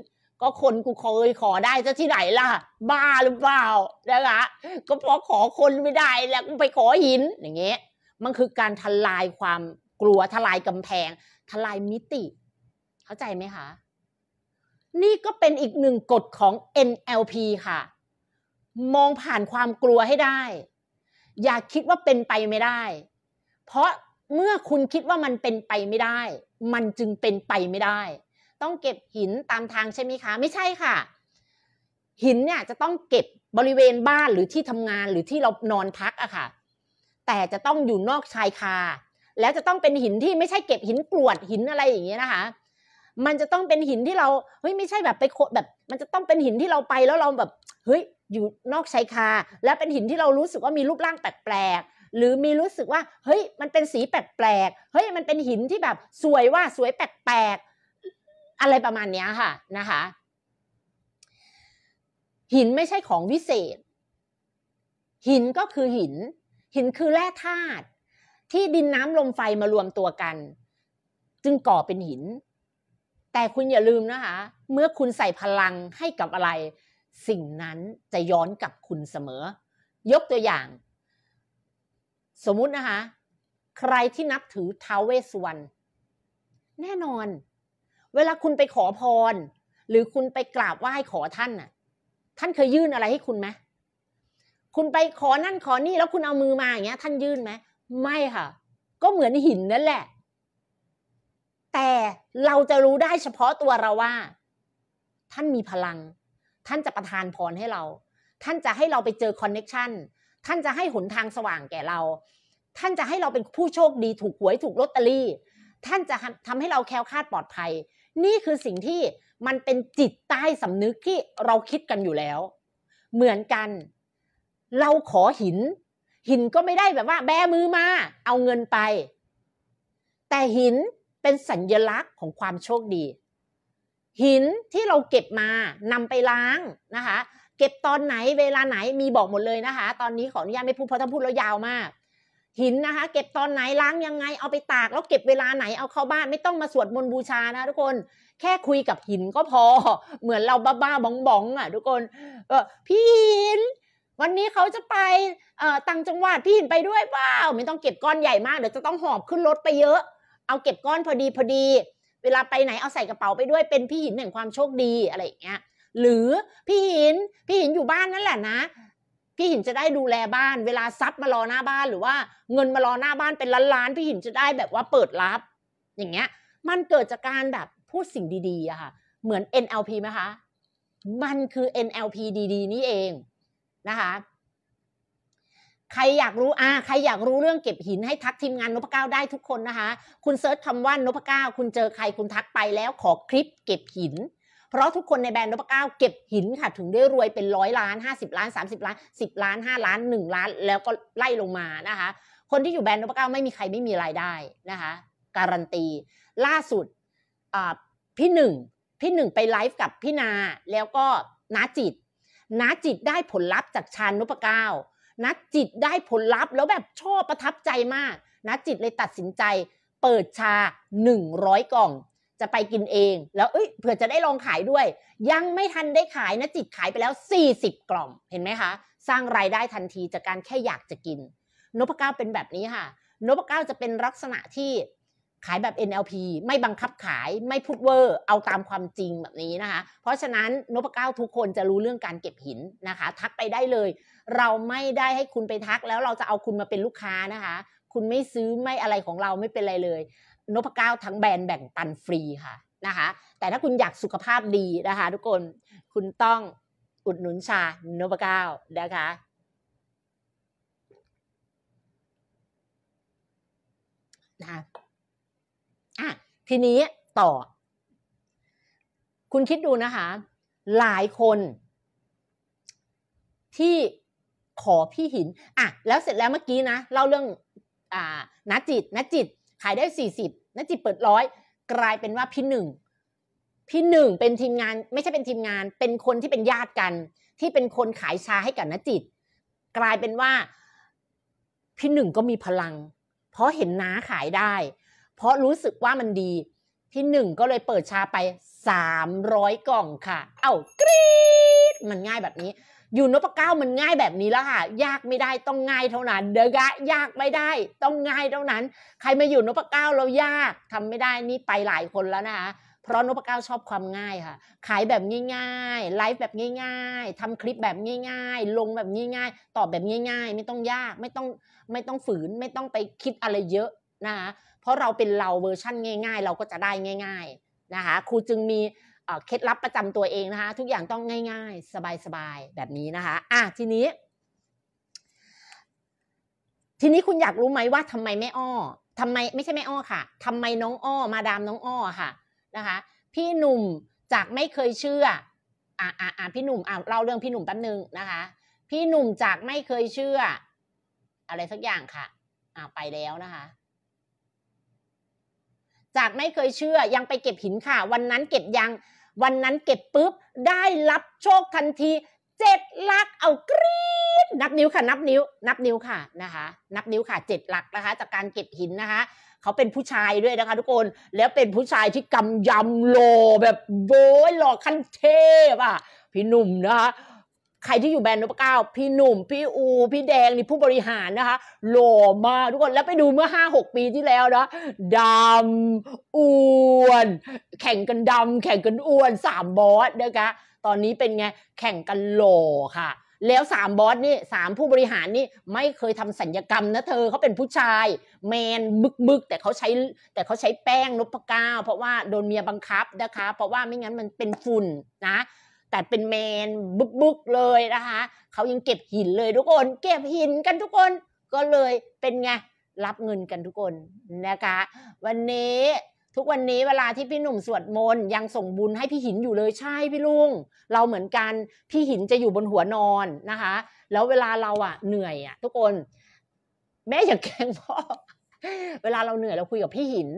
ก็คนกูเคยขอได้จะที่ไหนล่ะบ้าหรือเปล่านะคะก็พอขอคนไม่ได้แล้วกูไปขอหินอย่างเงี้ยมันคือการทลายความกลัวทลายกำแพง ทลายมิติ เข้าใจไหมคะนี่ก็เป็นอีกหนึ่งกฎของ NLP ค่ะ มองผ่านความกลัวให้ได้ อย่าคิดว่าเป็นไปไม่ได้ เพราะเมื่อคุณคิดว่ามันเป็นไปไม่ได้ มันจึงเป็นไปไม่ได้ต้องเก็บหินตามทางใช่ไหมคะไม่ใช่ค่ะ หินเนี่ยจะต้องเก็บบริเวณบ้านหรือที่ทำงานหรือที่เรานอนพักอะค่ะ แต่จะต้องอยู่นอกชายคา แล้วจะต้องเป็นหินที่ไม่ใช่เก็บหินกรวดหินอะไรอย่างเงี้ยนะคะ มันจะต้องเป็นหินที่เราเฮ้ยไม่ใช่แบบไปโคแบบ มันจะต้องเป็นหินที่เราไปแล้วเราแบบเฮ้ยอยู่นอกชายคา แล้วเป็นหินที่เรารู้สึกว่ามีรูปร่างแปลกๆหรือมีรู้สึกว่าเฮ้ย มันเป็นสีแปลกๆเฮ้ยมันเป็นหินที่แบบสวยว่าสวยแปลกอะไรประมาณนี้ค่ะนะคะหินไม่ใช่ของวิเศษ หินก็คือหิน หินคือแร่ธาตุที่ดินน้ำลมไฟมารวมตัวกัน จึงก่อเป็นหิน แต่คุณอย่าลืมนะคะ เมื่อคุณใส่พลังให้กับอะไรสิ่งนั้นจะย้อนกลับคุณเสมอ ยกตัวอย่าง สมมุตินะคะ ใครที่นับถือท้าวเวสสุวรรณแน่นอนเวลาคุณไปขอพร หรือคุณไปกราบไหว้ขอท่านน่ะท่านเคยยื่นอะไรให้คุณไหมคุณไปขอนั่นขอนี่แล้วคุณเอามือมาอย่างเงี้ยท่านยื่นไหมไม่ค่ะก็เหมือนหินนั่นแหละ แต่เราจะรู้ได้เฉพาะตัวเราว่า ท่านมีพลัง ท่านจะประทานพรให้เรา ท่านจะให้เราไปเจอคอนเน็ชันท่านจะให้หนทางสว่างแก่เรา ท่านจะให้เราเป็นผู้โชคดีถูกหวยถูกลอตเตอรี่ ท่านจะทำให้เราแคล้วคลาดปลอดภัยนี่คือสิ่งที่มันเป็นจิตใต้สำนึกที่เราคิดกันอยู่แล้ว เหมือนกันเราขอหิน หินก็ไม่ได้แบบว่า แบมือมา เอาเงินไป แต่หินเป็นสัญญลักษณ์ของความโชคดี หินที่เราเก็บมานำไปล้างนะคะ เก็บตอนไหนเวลาไหนมีบอกหมดเลยนะคะ ตอนนี้ขออนุญาตไม่พูดเพราะถ้าพูดแล้วยาวมากหินนะคะเก็บตอนไหนล้างยังไง เอาไปตากแล้วเก็บเวลาไหนเอาเข้าบ้านไม่ต้องมาสวดมนต์บูชานะ ทุกคนแค่คุยกับหินก็พอเหมือนเราบ้าาบ้องงอ่ะทุกคนเออพี่หิน วันนี้เขาจะไปเอ่อต่างจังหวัดพี่หินไปด้วยเปล่าไม่ต้องเก็บก้อนใหญ่มากเดี๋ยวจะต้องหอบขึ้นรถไปเยอะ เอาเก็บก้อนพอดีพอดีเวลาไปไหนเอาใส่กระเป๋าไปด้วยเป็นพี่หินแห่งความโชคดีอะไรอย่างเงี้ยหรือพี่หินพี่หินอยู่บ้านนั่นแหละนะพี่หินจะได้ดูแลบ้านเวลาซับมารอหน้าบ้านหรือว่าเงินมารอหน้าบ้านเป็นล้านล้านพี่หินจะได้แบบว่าเปิดรับอย่างเงี้ยมันเกิดจากการแบบพูดสิ่งดีๆอะค่ะเหมือน NLP ไหมคะ มันคือ NLP ดีๆ นี่เองนะคะใครอยากรู้อ่าใครอยากรู้เรื่องเก็บหินให้ทักทีมงานนพเก้าได้ทุกคนนะคะ คุณเซิร์ชคำว่านพเก้าคุณเจอใครคุณทักไปแล้ว ขอคลิปเก็บหินเพราะทุกคนในแบรนด์นพเก้าเก็บหินค่ะถึงได้รวยเป็นร้อยล้าน50 ล้าน30ล้าน10 ล้าน 5 ล้าน 1 ล้านแล้วก็ไล่ลงมานะคะคนที่อยู่แบรนด์นพเก้าไม่มีใครไม่มีรายได้นะคะการันตีล่าสุดพี่หนึ่งพี่หนึ่งไปไลฟ์กับพี่นาแล้วก็นาจิตนาจิตได้ผลลัพธ์จากชานนพเก้านาจิตได้ผลลัพธ์ แล้วแบบชอบประทับใจมากนาจิตเลยตัดสินใจเปิดชา 100 กล่องจะไปกินเอง แล้วเอ้ยเผื่อจะได้ลองขายด้วย ยังไม่ทันได้ขายนะ จิตขายไปแล้ว 40 กล่องเห็นไหมคะ สร้างรายได้ทันทีจากการแค่อยากจะกินนพก้าเป็นแบบนี้ค่ะนพก้าจะเป็นลักษณะที่ขายแบบ NLP ไม่บังคับขายไม่พูดเวอร์ เอาตามความจริงแบบนี้นะคะ เพราะฉะนั้นนพก้าทุกคนจะรู้เรื่องการเก็บหินนะคะ ทักไปได้เลย เราไม่ได้ให้คุณไปทักแล้วเราจะเอาคุณมาเป็นลูกค้านะคะ คุณไม่ซื้อไม่อะไรของเราไม่เป็นไรเลยนพก้าทั้งแบรนด์แบ่งปันฟรีค่ะนะคะแต่ถ้าคุณอยากสุขภาพดีนะคะทุกคนคุณต้องอุดหนุนชานพก้านะคะนะอ่ะทีนี้ต่อ คุณคิดดูนะคะ หลายคน ที่ขอพี่หินอ่ะแล้วเสร็จแล้วเมื่อกี้นะ เล่าเรื่องอ่านจิตนาจิตขายได้สสี่ิบนัจิตเปิดร้อย กลายเป็นว่าพี่หนึ่งพี่หนึ่งเป็นทีมงาน ไม่ใช่เป็นทีมงาน เป็นคนที่เป็นญาติกัน ที่เป็นคนขายชาให้กับนจิต กลายเป็นว่าพี่หนึ่งก็มีพลัง เพราะเห็นน้าขายได้ เพราะรู้สึกว่ามันดี พี่หนึ่งก็เลยเปิดชาไปสามร้อยกล่องค่ะ เอา้ากรี๊ดมันง่ายแบบนี้อยู่นพเก้ามันง่ายแบบนี้แล้วค่ะยากไม่ได้ต้องง่ายเท่านั้นเดกะยากไม่ได้ต้องง่ายเท่านั้น ใครมาอยู่นพเก้าเรายากทำไม่ได้นี่ไปหลายคนแล้วนะคะเพราะนพเก้าชอบความง่ายค่ะขายแบบง่ายๆไลฟ์แบบง่ายๆ ทำคลิปแบบง่าย ๆ ลงแบบง่าย ๆตอบแบบง่าย ๆ ไม่ต้องยากไม่ต้องไม่ต้องฝืนไม่ต้องไปคิดอะไรเยอะนะคะเพราะเราเป็นเราเวอร์ชั่นง่าย ๆ เราก็จะได้ง่ายๆนะคะครูจึงมีเคล็ดลับประจำตัวเองนะคะ ทุกอย่างต้องง่ายๆ สบายๆ แบบนี้นะคะ อ่ะทีนี้ทีนี้คุณอยากรู้ไหมว่าทำไมแม่อ้อทำไมไม่ใช่แม่อ้อค่ะ ทำไมน้องอ้อมาดามน้องอ้อค่ะนะคะ พี่หนุ่มจากไม่เคยเชื่ออ่าอ่าอ่าพี่หนุ่มอ่าเล่าเรื่องพี่หนุ่มแป๊บนึงนะคะ พี่หนุ่มจากไม่เคยเชื่อ อะไรสักอย่างค่ะอ่าไปแล้วนะคะจากไม่เคยเชื่อยังไปเก็บหินค่ะ วันนั้นเก็บยัง วันนั้นเก็บปุ๊บได้รับโชคทันทีเจ็ดลักเอากรี๊ด นับนิ้วค่ะนับนิ้ว นับนิ้วค่ะนะคะ นับนิ้วค่ะเจ็ดลักนะคะจากการเก็บหินนะคะ เขาเป็นผู้ชายด้วยนะคะทุกคนแล้วเป็นผู้ชายที่กำยำโล แบบโวยหล่อขั้นเทพอ่ะพี่หนุ่มนะคะใครที่อยู่แบรนด์นพเก้า พี่หนุ่ม พี่อู พี่แดงนี่ผู้บริหารนะคะ หล่อมากทุกคน แล้วไปดูเมื่อห้าหกปีที่แล้วนะดำอ้วน แข่งกันดำแข่งกันอ้วนสามบอสนะคะ ตอนนี้เป็นไง แข่งกันหล่อค่ะ แล้วสามบอสนี่สามผู้บริหารนี่ไม่เคยทำสัญญกรรมนะเธอเขาเป็นผู้ชายแมนบึกบึกแต่เขาใช้แต่เขาใช้แป้งนพก้าเพราะว่าโดนเมียบังคับนะคะ เพราะว่าไม่งั้นมันเป็นฝุ่นนะแต่เป็นเมนบุกๆเลยนะคะ เขายังเก็บหินเลยทุกคน เก็บหินกันทุกคนก็เลยเป็นไง รับเงินกันทุกคนนะคะ วันนี้ทุกวันนี้เวลาที่พี่หนุ่มสวดมนต์ยังส่งบุญให้พี่หินอยู่เลยใช่พี่ลุงเราเหมือนกันพี่หินจะอยู่บนหัวนอนนะคะ แล้วเวลาเราอะเหนื่อยอะทุกคน แม่อย่าแกงพ่อเวลาเราเหนื่อยเราคุยกับพี่หิน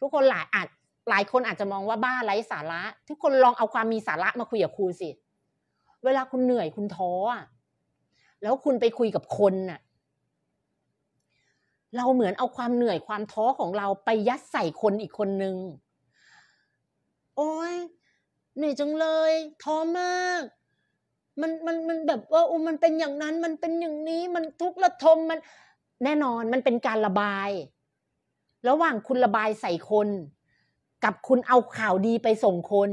ทุกคนหลายอาจหลายคนอาจจะมองว่าบ้าไร้สาระทุกคนลองเอาความมีสาระมาคุยกับครูสิ เวลาคุณเหนื่อยคุณท้อแล้วคุณไปคุยกับคนน่ะ เราเหมือนเอาความเหนื่อยความท้อของเราไปยัดใส่คนอีกคนนึงโอ้ยเหนื่อยจังเลยท้อมาก มันมันมันแบบว่าอ้มันเป็นอย่างนั้นมันเป็นอย่างนี้มันทุกข์ระทมมัน แน่นอนมันเป็นการระบาย ระหว่างคุณระบายใส่คนกับคุณเอาข่าวดีไปส่งคน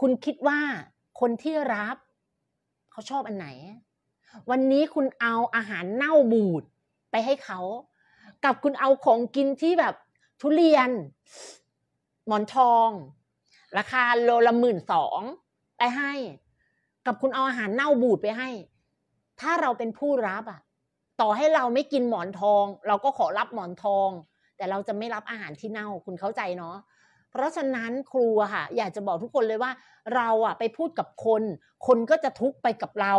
คุณคิดว่าคนที่รับ เขาชอบอันไหน วันนี้คุณเอาอาหารเน่าบูด ไปให้เขา กับคุณเอาของกินที่แบบทุเรียน หมอนทอง ราคาโลละหมื่นสองไปให้ กับคุณเอาอาหารเน่าบูดไปให้ ถ้าเราเป็นผู้รับอะต่อให้เราไม่กินหมอนทอง เราก็ขอรับหมอนทอง แต่เราจะไม่รับอาหารที่เน่า คุณเข้าใจเนาะเพราะฉะนั้น ครูค่ะอยากจะบอกทุกคนเลยว่าเราอะไปพูดกับคน คนก็จะทุกข์ไปกับเรา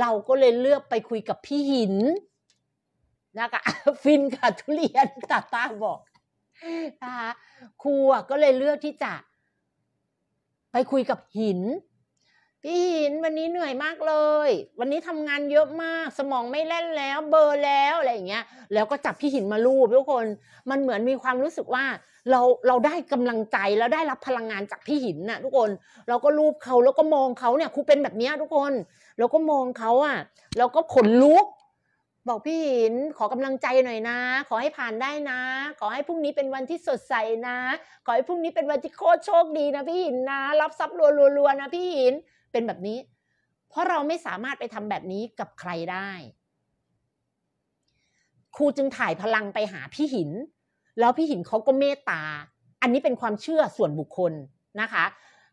เราก็เลยเลือกไปคุยกับพี่หินนะคะฟินค่ะทุเรียนตาตาบอกนะคะครูก็เลยเลือกที่จะไปคุยกับหินพี่หินวันนี้เหนื่อยมากเลย วันนี้ทำงานเยอะมาก สมองไม่เล่นแล้ว เบอร์แล้วอะไรอย่างเงี้ยแล้วก็จับพี่หินมาลูบ ทุกคนมันเหมือนมีความรู้สึกว่าเราเราได้กำลังใจแล้วได้รับพลังงานจากพี่หินน่ะทุกคนเราก็ลูบเขาแล้วก็มองเขาเนี่ยครูเป็นแบบนี้ทุกคน เราก็มองเขาอ่ะเราก็ขนลุกบอกพี่หินขอกำลังใจหน่อยนะ ขอให้ผ่านได้นะ ขอให้พรุ่งนี้เป็นวันที่สดใสนะ ขอให้พรุ่งนี้เป็นวันที่โคตรโชคดีนะพี่หินนะ รับทรัพย์รัวๆนะพี่หินเป็นแบบนี้ เพราะเราไม่สามารถไปทำแบบนี้กับใครได้ ครูจึงถ่ายพลังไปหาพี่หิน แล้วพี่หินเขาก็เมตตา อันนี้เป็นความเชื่อส่วนบุคคลนะคะ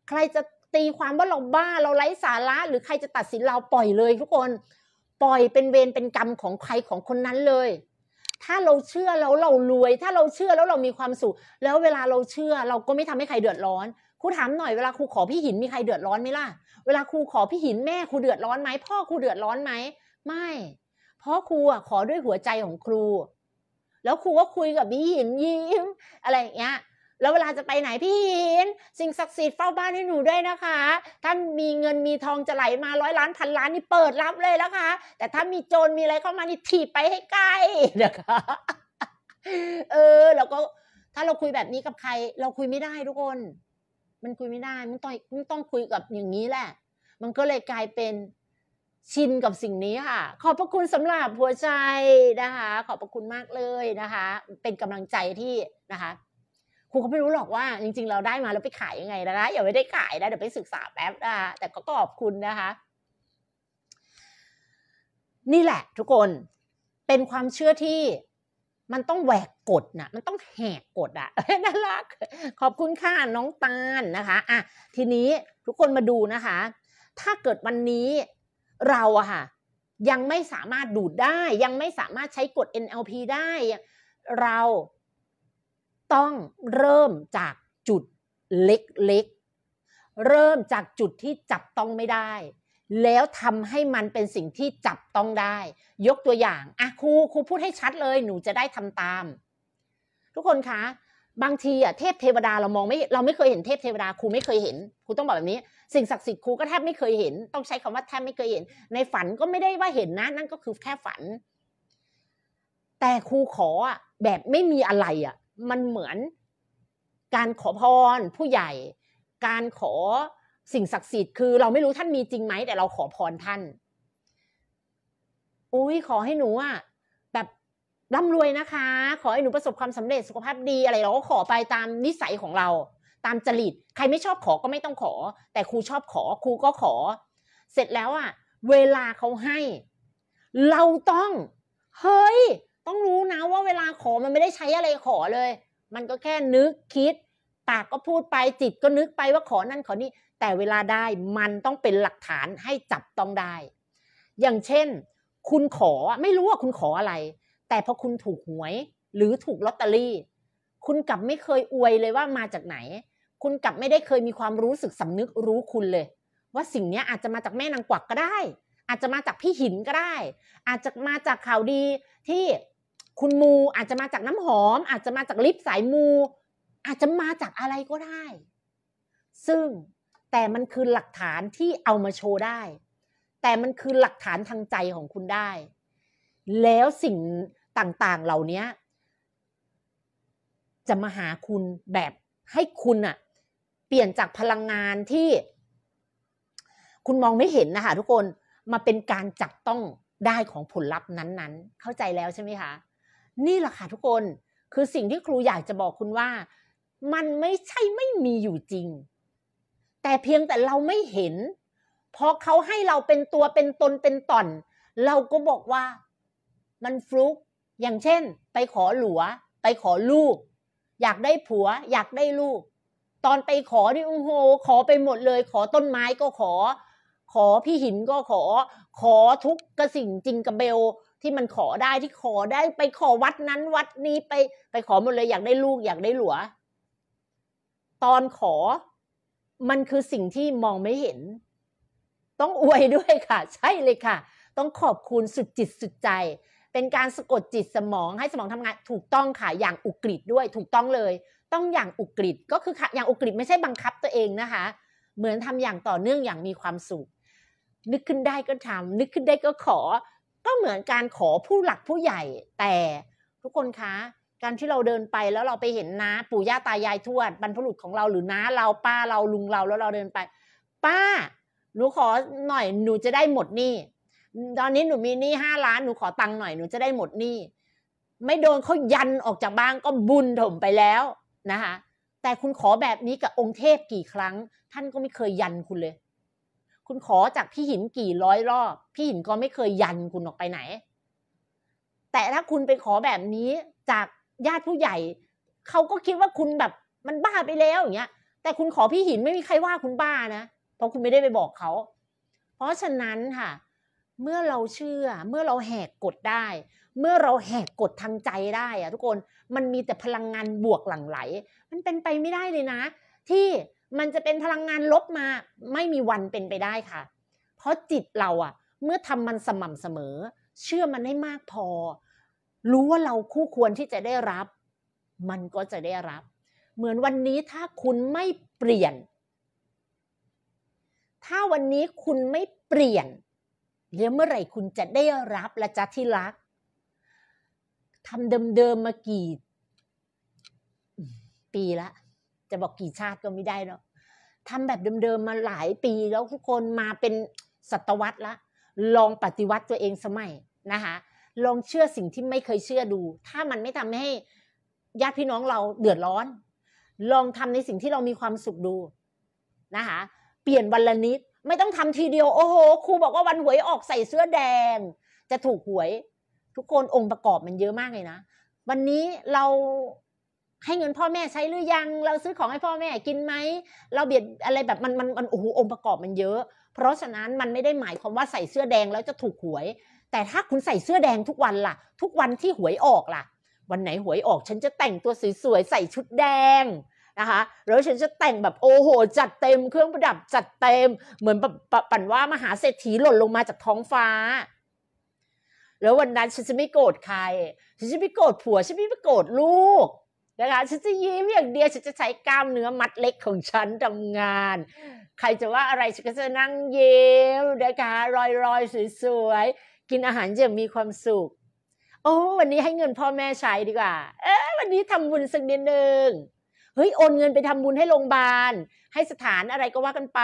ใครจะตีความว่าเราบ้า เราไร้สาระ หรือใครจะตัดสินเราปล่อยเลย ทุกคนปล่อยเป็นเวรเป็นกรรมของใครของคนนั้นเลย ถ้าเราเชื่อแล้วเรารวย ถ้าเราเชื่อแล้วเรามีความสุขแล้วเวลาเราเชื่อ เราก็ไม่ทำให้ใครเดือดร้อนครูถามหน่อยเวลาครูขอพี่หินมีใครเดือดร้อนไหมล่ะเวลาครูขอพี่หินแม่ครูเดือดร้อนไหมพ่อครูเดือดร้อนไหมไม่เพราะครูอ่ะขอด้วยหัวใจของครู แล้วครูก็คุยกับพี่หินยิ้มอะไรอย่างเงี้ยแล้วเวลาจะไปไหนพี่หิน สิ่งศักดิ์สิทธิ์เฝ้าบ้านให้หนูด้วยนะคะ ถ้ามีเงินมีทองจะไหลมาร้อยล้านพันล้านนี่เปิดรับเลยนะคะแต่ถ้ามีโจรมีอะไรเข้ามานี่ถีบไปให้ไกลนะคะเออ แล้วก็ถ้าเราคุยแบบนี้กับใคร เราคุยไม่ได้ทุกคนมันคุยไม่ได้ มันต้องมันต้องคุยกับอย่างนี้แหละ มันก็เลยกลายเป็นชินกับสิ่งนี้ค่ะ ขอบพระคุณสำหรับหัวใจนะคะ ขอบพระคุณมากเลยนะคะ เป็นกำลังใจที่นะคะ ครูก็ไม่รู้หรอกว่าจริง ๆ เราได้มาแล้วไปขายยังไงนะคะ อย่าไปได้ขายนะเดี๋ยวไปศึกษาแป๊บนะคะแต่ก็ขอบคุณนะคะ นี่แหละทุกคน เป็นความเชื่อที่มันต้องแหวกกฎนะมันต้องแหกกฎอะน่ารักขอบคุณค่ะน้องตาลนะคะอ่ะทีนี้ทุกคนมาดูนะคะ ถ้าเกิดวันนี้เราอะค่ะ ยังไม่สามารถดูดได้ ยังไม่สามารถใช้กฎ NLP ได้ เราต้องเริ่มจากจุดเล็กๆเริ่มจากจุดที่จับต้องไม่ได้แล้วทำให้มันเป็นสิ่งที่จับต้องได้ ยกตัวอย่างอะครูครูพูดให้ชัดเลย หนูจะได้ทำตาม ทุกคนคะ บางทีอะเทพเทวดาเรามองไม่เราไม่เคยเห็นเทพเทวดาครูไม่เคยเห็นครูต้องบอกแบบนี้ สิ่งศักดิ์สิทธิ์ครูก็แทบไม่เคยเห็น ต้องใช้คำว่าแทบไม่เคยเห็น ในฝันก็ไม่ได้ว่าเห็นนะนั่นก็คือแค่ฝัน แต่ครูขอแบบไม่มีอะไรอ่ะมันเหมือน การขอพร ผู้ใหญ่ การขอสิ่งศักดิ์สิทธิ์คือเราไม่รู้ท่านมีจริงไหมแต่เราขอพรท่านอุ้ยขอให้หนูอะแบบร่ำรวยนะคะ ขอให้หนูประสบความสำเร็จสุขภาพดีอะไรเราก็ขอไปตามนิสัยของเรา ตามจริต ใครไม่ชอบขอก็ไม่ต้องขอ แต่ครูชอบขอครูก็ขอ เสร็จแล้วอะเวลาเขาให้ เราต้องเฮ้ย ต้องรู้นะว่าเวลาขอมันไม่ได้ใช้อะไรขอเลย มันก็แค่นึกคิดปากก็พูดไปจิตก็นึกไปว่าขอนั่นขอนี่แต่เวลาได้มันต้องเป็นหลักฐานให้จับต้องได้ อย่างเช่น คุณขอไม่รู้ว่าคุณขออะไร แต่พอคุณถูกหวย หรือถูกลอตเตอรี่ คุณกลับไม่เคยอวยเลยว่ามาจากไหน คุณกลับไม่ได้เคยมีความรู้สึกสำนึกรู้คุณเลย ว่าสิ่งนี้อาจจะมาจากแม่นางกวักก็ได้ อาจจะมาจากพี่หินก็ได้ อาจจะมาจากข่าวดีที่คุณมูอาจจะมาจากน้ำหอม อาจจะมาจากลิปสายมู อาจจะมาจากอะไรก็ได้ ซึ่งแต่มันคือหลักฐานที่เอามาโชว์ได้ แต่มันคือหลักฐานทางใจของคุณได้ แล้วสิ่งต่างๆ เหล่านี้จะมาหาคุณแบบให้คุณอะเปลี่ยนจากพลังงานที่ คุณมองไม่เห็นนะคะทุกคนมาเป็นการจับต้องได้ของผลลัพธ์นั้น ๆ เข้าใจแล้วใช่ไหมคะ นี่แหละค่ะทุกคน คือสิ่งที่ครูอยากจะบอกคุณว่ามันไม่ใช่ไม่มีอยู่จริงแต่เพียงแต่เราไม่เห็นพอเขาให้เราเป็นตัวเป็นตนเป็นต่อน เราก็บอกว่ามันฟลุกอย่างเช่นไปขอหลัว ไปขอลูก อยากได้ผัว อยากได้ลูก ตอนไปขอนี่โอ้โห ขอไปหมดเลย ขอต้นไม้ก็ขอ ขอพี่หินก็ขอ ขอทุกกระสิ่งจริงกระเบล ที่มันขอได้ที่ขอได้ไปขอวัดนั้นวัดนี้ไป ไปขอหมดเลยอยากได้ลูก อยากได้หลัว ตอนขอมันคือสิ่งที่มองไม่เห็น ต้องอวยด้วยค่ะ ใช่เลยค่ะ ต้องขอบคุณสุดจิตสุดใจ เป็นการสะกดจิตสมองให้สมองทำงาน ถูกต้องค่ะอย่างอุกฤษด้วย ถูกต้องเลย ต้องอย่างอุกฤษก็คืออย่างอุกฤษไม่ใช่บังคับตัวเองนะคะ เหมือนทำอย่างต่อเนื่องอย่างมีความสุข นึกขึ้นได้ก็ทำ นึกขึ้นได้ก็ขอ ก็เหมือนการขอผู้หลักผู้ใหญ่แต่ ทุกคนคะการที่เราเดินไปแล้วเราไปเห็นน้าปู่ย่าตายายทวดบรรพบุรุษของเราหรือน้าเราป้าเราลุงเราแล้วเราเดินไป ป้า หนูขอหน่อยหนูจะได้หมดหนี้ตอนนี้หนูมีหนี้ห้าล้านหนูขอตังค์หน่อยหนูจะได้หมดหนี้ไม่โดนเขายันออกจากบ้านก็บุญถมไปแล้วนะคะแต่คุณขอแบบนี้กับองค์เทพกี่ครั้ง ท่านก็ไม่เคยยันคุณเลย คุณขอจากพี่หินกี่ร้อยรอบพี่หินก็ไม่เคยยันคุณออกไปไหน แต่ถ้าคุณไปขอแบบนี้จากญาติผู้ใหญ่เขาก็คิดว่าคุณแบบมันบ้าไปแล้วอย่างเงี้ย แต่คุณขอพี่หินไม่มีใครว่าคุณบ้านะเพราะคุณไม่ได้ไปบอกเขาเพราะฉะนั้นค่ะ เมื่อเราเชื่อเมื่อเราแหกกฎได้ เมื่อเราแหกกฎทางใจได้อะทุกคนมันมีแต่พลังงานบวกหลั่งไหล มันเป็นไปไม่ได้เลยนะ ที่มันจะเป็นพลังงานลบมาไม่มีวันเป็นไปได้ค่ะ เพราะจิตเราอะเมื่อทำมันสม่ำเสมอ เชื่อมันให้มากพอรู้ว่าเราคู่ควรที่จะได้รับ มันก็จะได้รับ เหมือนวันนี้ถ้าคุณไม่เปลี่ยน ถ้าวันนี้คุณไม่เปลี่ยนเดี๋ยวเมื่อไหร่คุณจะได้รับละจ้ะที่รักทำเดิมๆมากี่ปีละจะบอกกี่ชาติก็ไม่ได้เนาะทำแบบเดิมๆมาหลายปีแล้วทุกคนมาเป็นศตวรรษละลองปฏิวัติตัวเองสมัยนะคะลองเชื่อสิ่งที่ไม่เคยเชื่อดู ถ้ามันไม่ทำให้ญาติพี่น้องเราเดือดร้อน ลองทำในสิ่งที่เรามีความสุขดูนะคะ เปลี่ยนวันละนิด ไม่ต้องทำทีเดียว โอ้โห ครูบอกว่าวันหวยออกใส่เสื้อแดง จะถูกหวย ทุกคนองค์ประกอบมันเยอะมากเลยนะ วันนี้เราให้เงินพ่อแม่ใช้หรือยัง เราซื้อของให้พ่อแม่กินไหม เราเบียดอะไรแบบมันมันมันโอ้โหองค์ประกอบมันเยอะ เพราะฉะนั้นมันไม่ได้หมายความว่าใส่เสื้อแดงแล้วจะถูกหวยแต่ถ้าคุณใส่เสื้อแดงทุกวันล่ะ ทุกวันที่หวยออกล่ะ วันไหนหวยออกฉันจะแต่งตัวสวยๆใส่ชุดแดงนะคะแล้วฉันจะแต่งแบบโอ้โห จัดเต็มเครื่องประดับจัดเต็ม เหมือนปั่นว่ามหาเศรษฐีหล่นลงมาจากท้องฟ้า แล้ววันนั้นฉันจะไม่โกรธใคร ฉันจะไม่โกรธผัวฉันไม่โกรธลูกนะคะฉันจะยิ้มอย่างเดียวฉันจะใช้กล้ามเนื้อมัดเล็กของฉันทำงาน ใครจะว่าอะไรฉันก็จะนั่งเยิ้มนะคะรอยๆสวยกินอาหารอย่างมีความสุข โอ้ วันนี้ให้เงินพ่อแม่ใช้ดีกว่า เออวันนี้ทำบุญสักนิดหนึ่ง เฮ้ย โอนเงินไปทำบุญให้โรงพยาบาล ให้สถานอะไรก็ว่ากันไป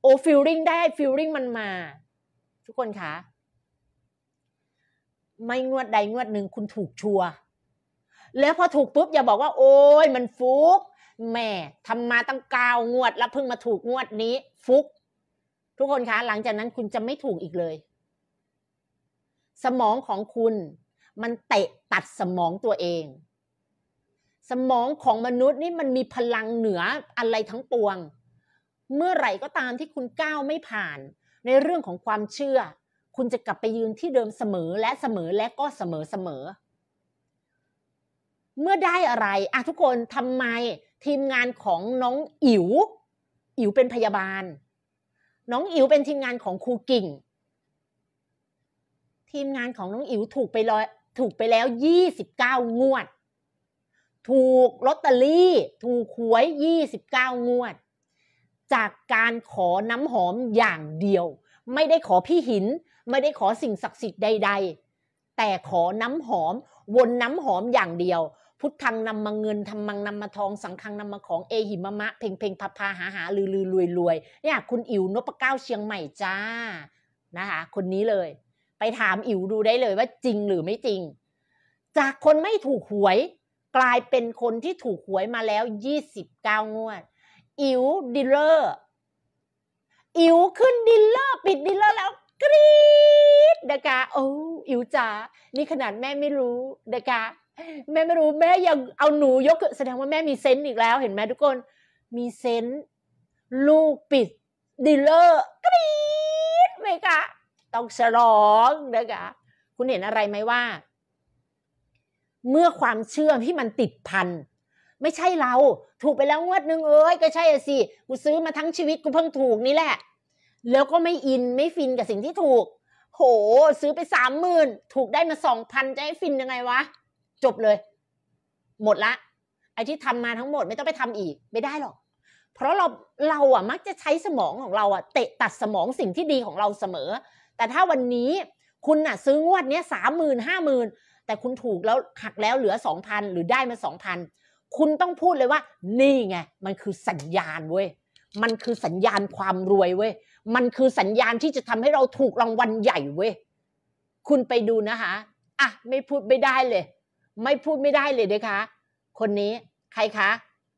โอ้ฟิลลิ่งได้ฟิลลิ่งมันมา ทุกคนคะ ไม่งวดใดงวดหนึ่ง คุณถูกชัวแล้วพอถูกปุ๊บอย่าบอกว่า โอ้ยมันฟุก แม่ทำมาตั้งเก้างวดแล้วเพิ่งมาถูกงวดนี้ ฟุก ทุกคนคะ หลังจากนั้นคุณจะไม่ถูกอีกเลยสมองของคุณมันเตะตัดสมองตัวเอง สมองของมนุษย์นี่มันมีพลังเหนืออะไรทั้งปวง เมื่อไหร่ก็ตามที่คุณก้าวไม่ผ่าน ในเรื่องของความเชื่อ คุณจะกลับไปยืนที่เดิมเสมอและเสมอและก็เสมอเสมอเมื่อได้อะไรอะทุกคนทำไมทีมงานของน้องอิ๋วอิ๋วเป็นพยาบาล น้องอิ๋วเป็นทีมงานของครูกิ่งทีมงานของน้องอิ๋วถูกไปลอยถูกไปแล้ว 29งวด ถูกลอตเตอรี่ถูกหวย29งวด จากการขอน้ำหอมอย่างเดียว ไม่ได้ขอพี่หิน ไม่ได้ขอสิ่งศักดิ์สิทธิ์ใด ๆ แต่ขอน้ำหอม วนน้ำหอมอย่างเดียว พุทธังนำมาเงินทำมังนำมาทองสังคังนำมาของเอหิมะมะ เพ่งเพ่งพาพาหาหาลือลือรวยรวยเนี่ยคุณ อิ๋วนพเก้าเชียงใหม่จ้า นะคะคนนี้เลยไปถามอิ๋วดูได้เลยว่าจริงหรือไม่จริง จากคนไม่ถูกหวย กลายเป็นคนที่ถูกหวยมาแล้ว29งวด อิ๋วดิลเลอร์อิ๋วขึ้นดิลเลอร์ปิดดิลเลอร์แล้วกรี๊ดเดกาโอ้อิ๋วจ๋านี่ขนาดแม่ไม่รู้เดกาแม่ไม่รู้ แม่ยังเอาหนูยกแสดงว่าแม่มีเซนต์อีกแล้ว เห็นไหมทุกคน มีเซนต์ลูกปิดดิลเลอร์กรี๊ดไหมคะต้องฉลองนะคะคุณเห็นอะไรไหมว่า เมื่อความเชื่อที่มันติดพันไม่ใช่เรา ถูกไปแล้วงวดนึงเอ้ย ก็ใช่สิกูซื้อมาทั้งชีวิตกูเพิ่งถูกนี่แหละ แล้วก็ไม่อินไม่ฟินกับสิ่งที่ถูก โห ซื้อไปสามหมื่นถูกได้มาสองพันจะให้ฟินยังไงวะ จบเลย หมดละไอ้ที่ทำมาทั้งหมด ไม่ต้องไปทำอีก ไม่ได้หรอกเพราะเราเราอ่ะมักจะใช้สมองของเราอ่ะเตะตัดสมองสิ่งที่ดีของเราเสมอแต่ถ้าวันนี้คุณน่ะซื้องวดเนี้ยสามหมื่นห้าหมื่นแต่คุณถูกแล้วหักแล้วเหลือสองพันหรือได้มาสองพันคุณต้องพูดเลยว่านี่ไงมันคือสัญญาณเว้ยมันคือสัญญาณความรวยเว้ยมันคือสัญญาณที่จะทำให้เราถูกรางวัลใหญ่เว้ยคุณไปดูนะคะอ่ะไม่พูดไม่ได้เลย ไม่พูดไม่ได้เลยนะคะคนนี้ใครคะ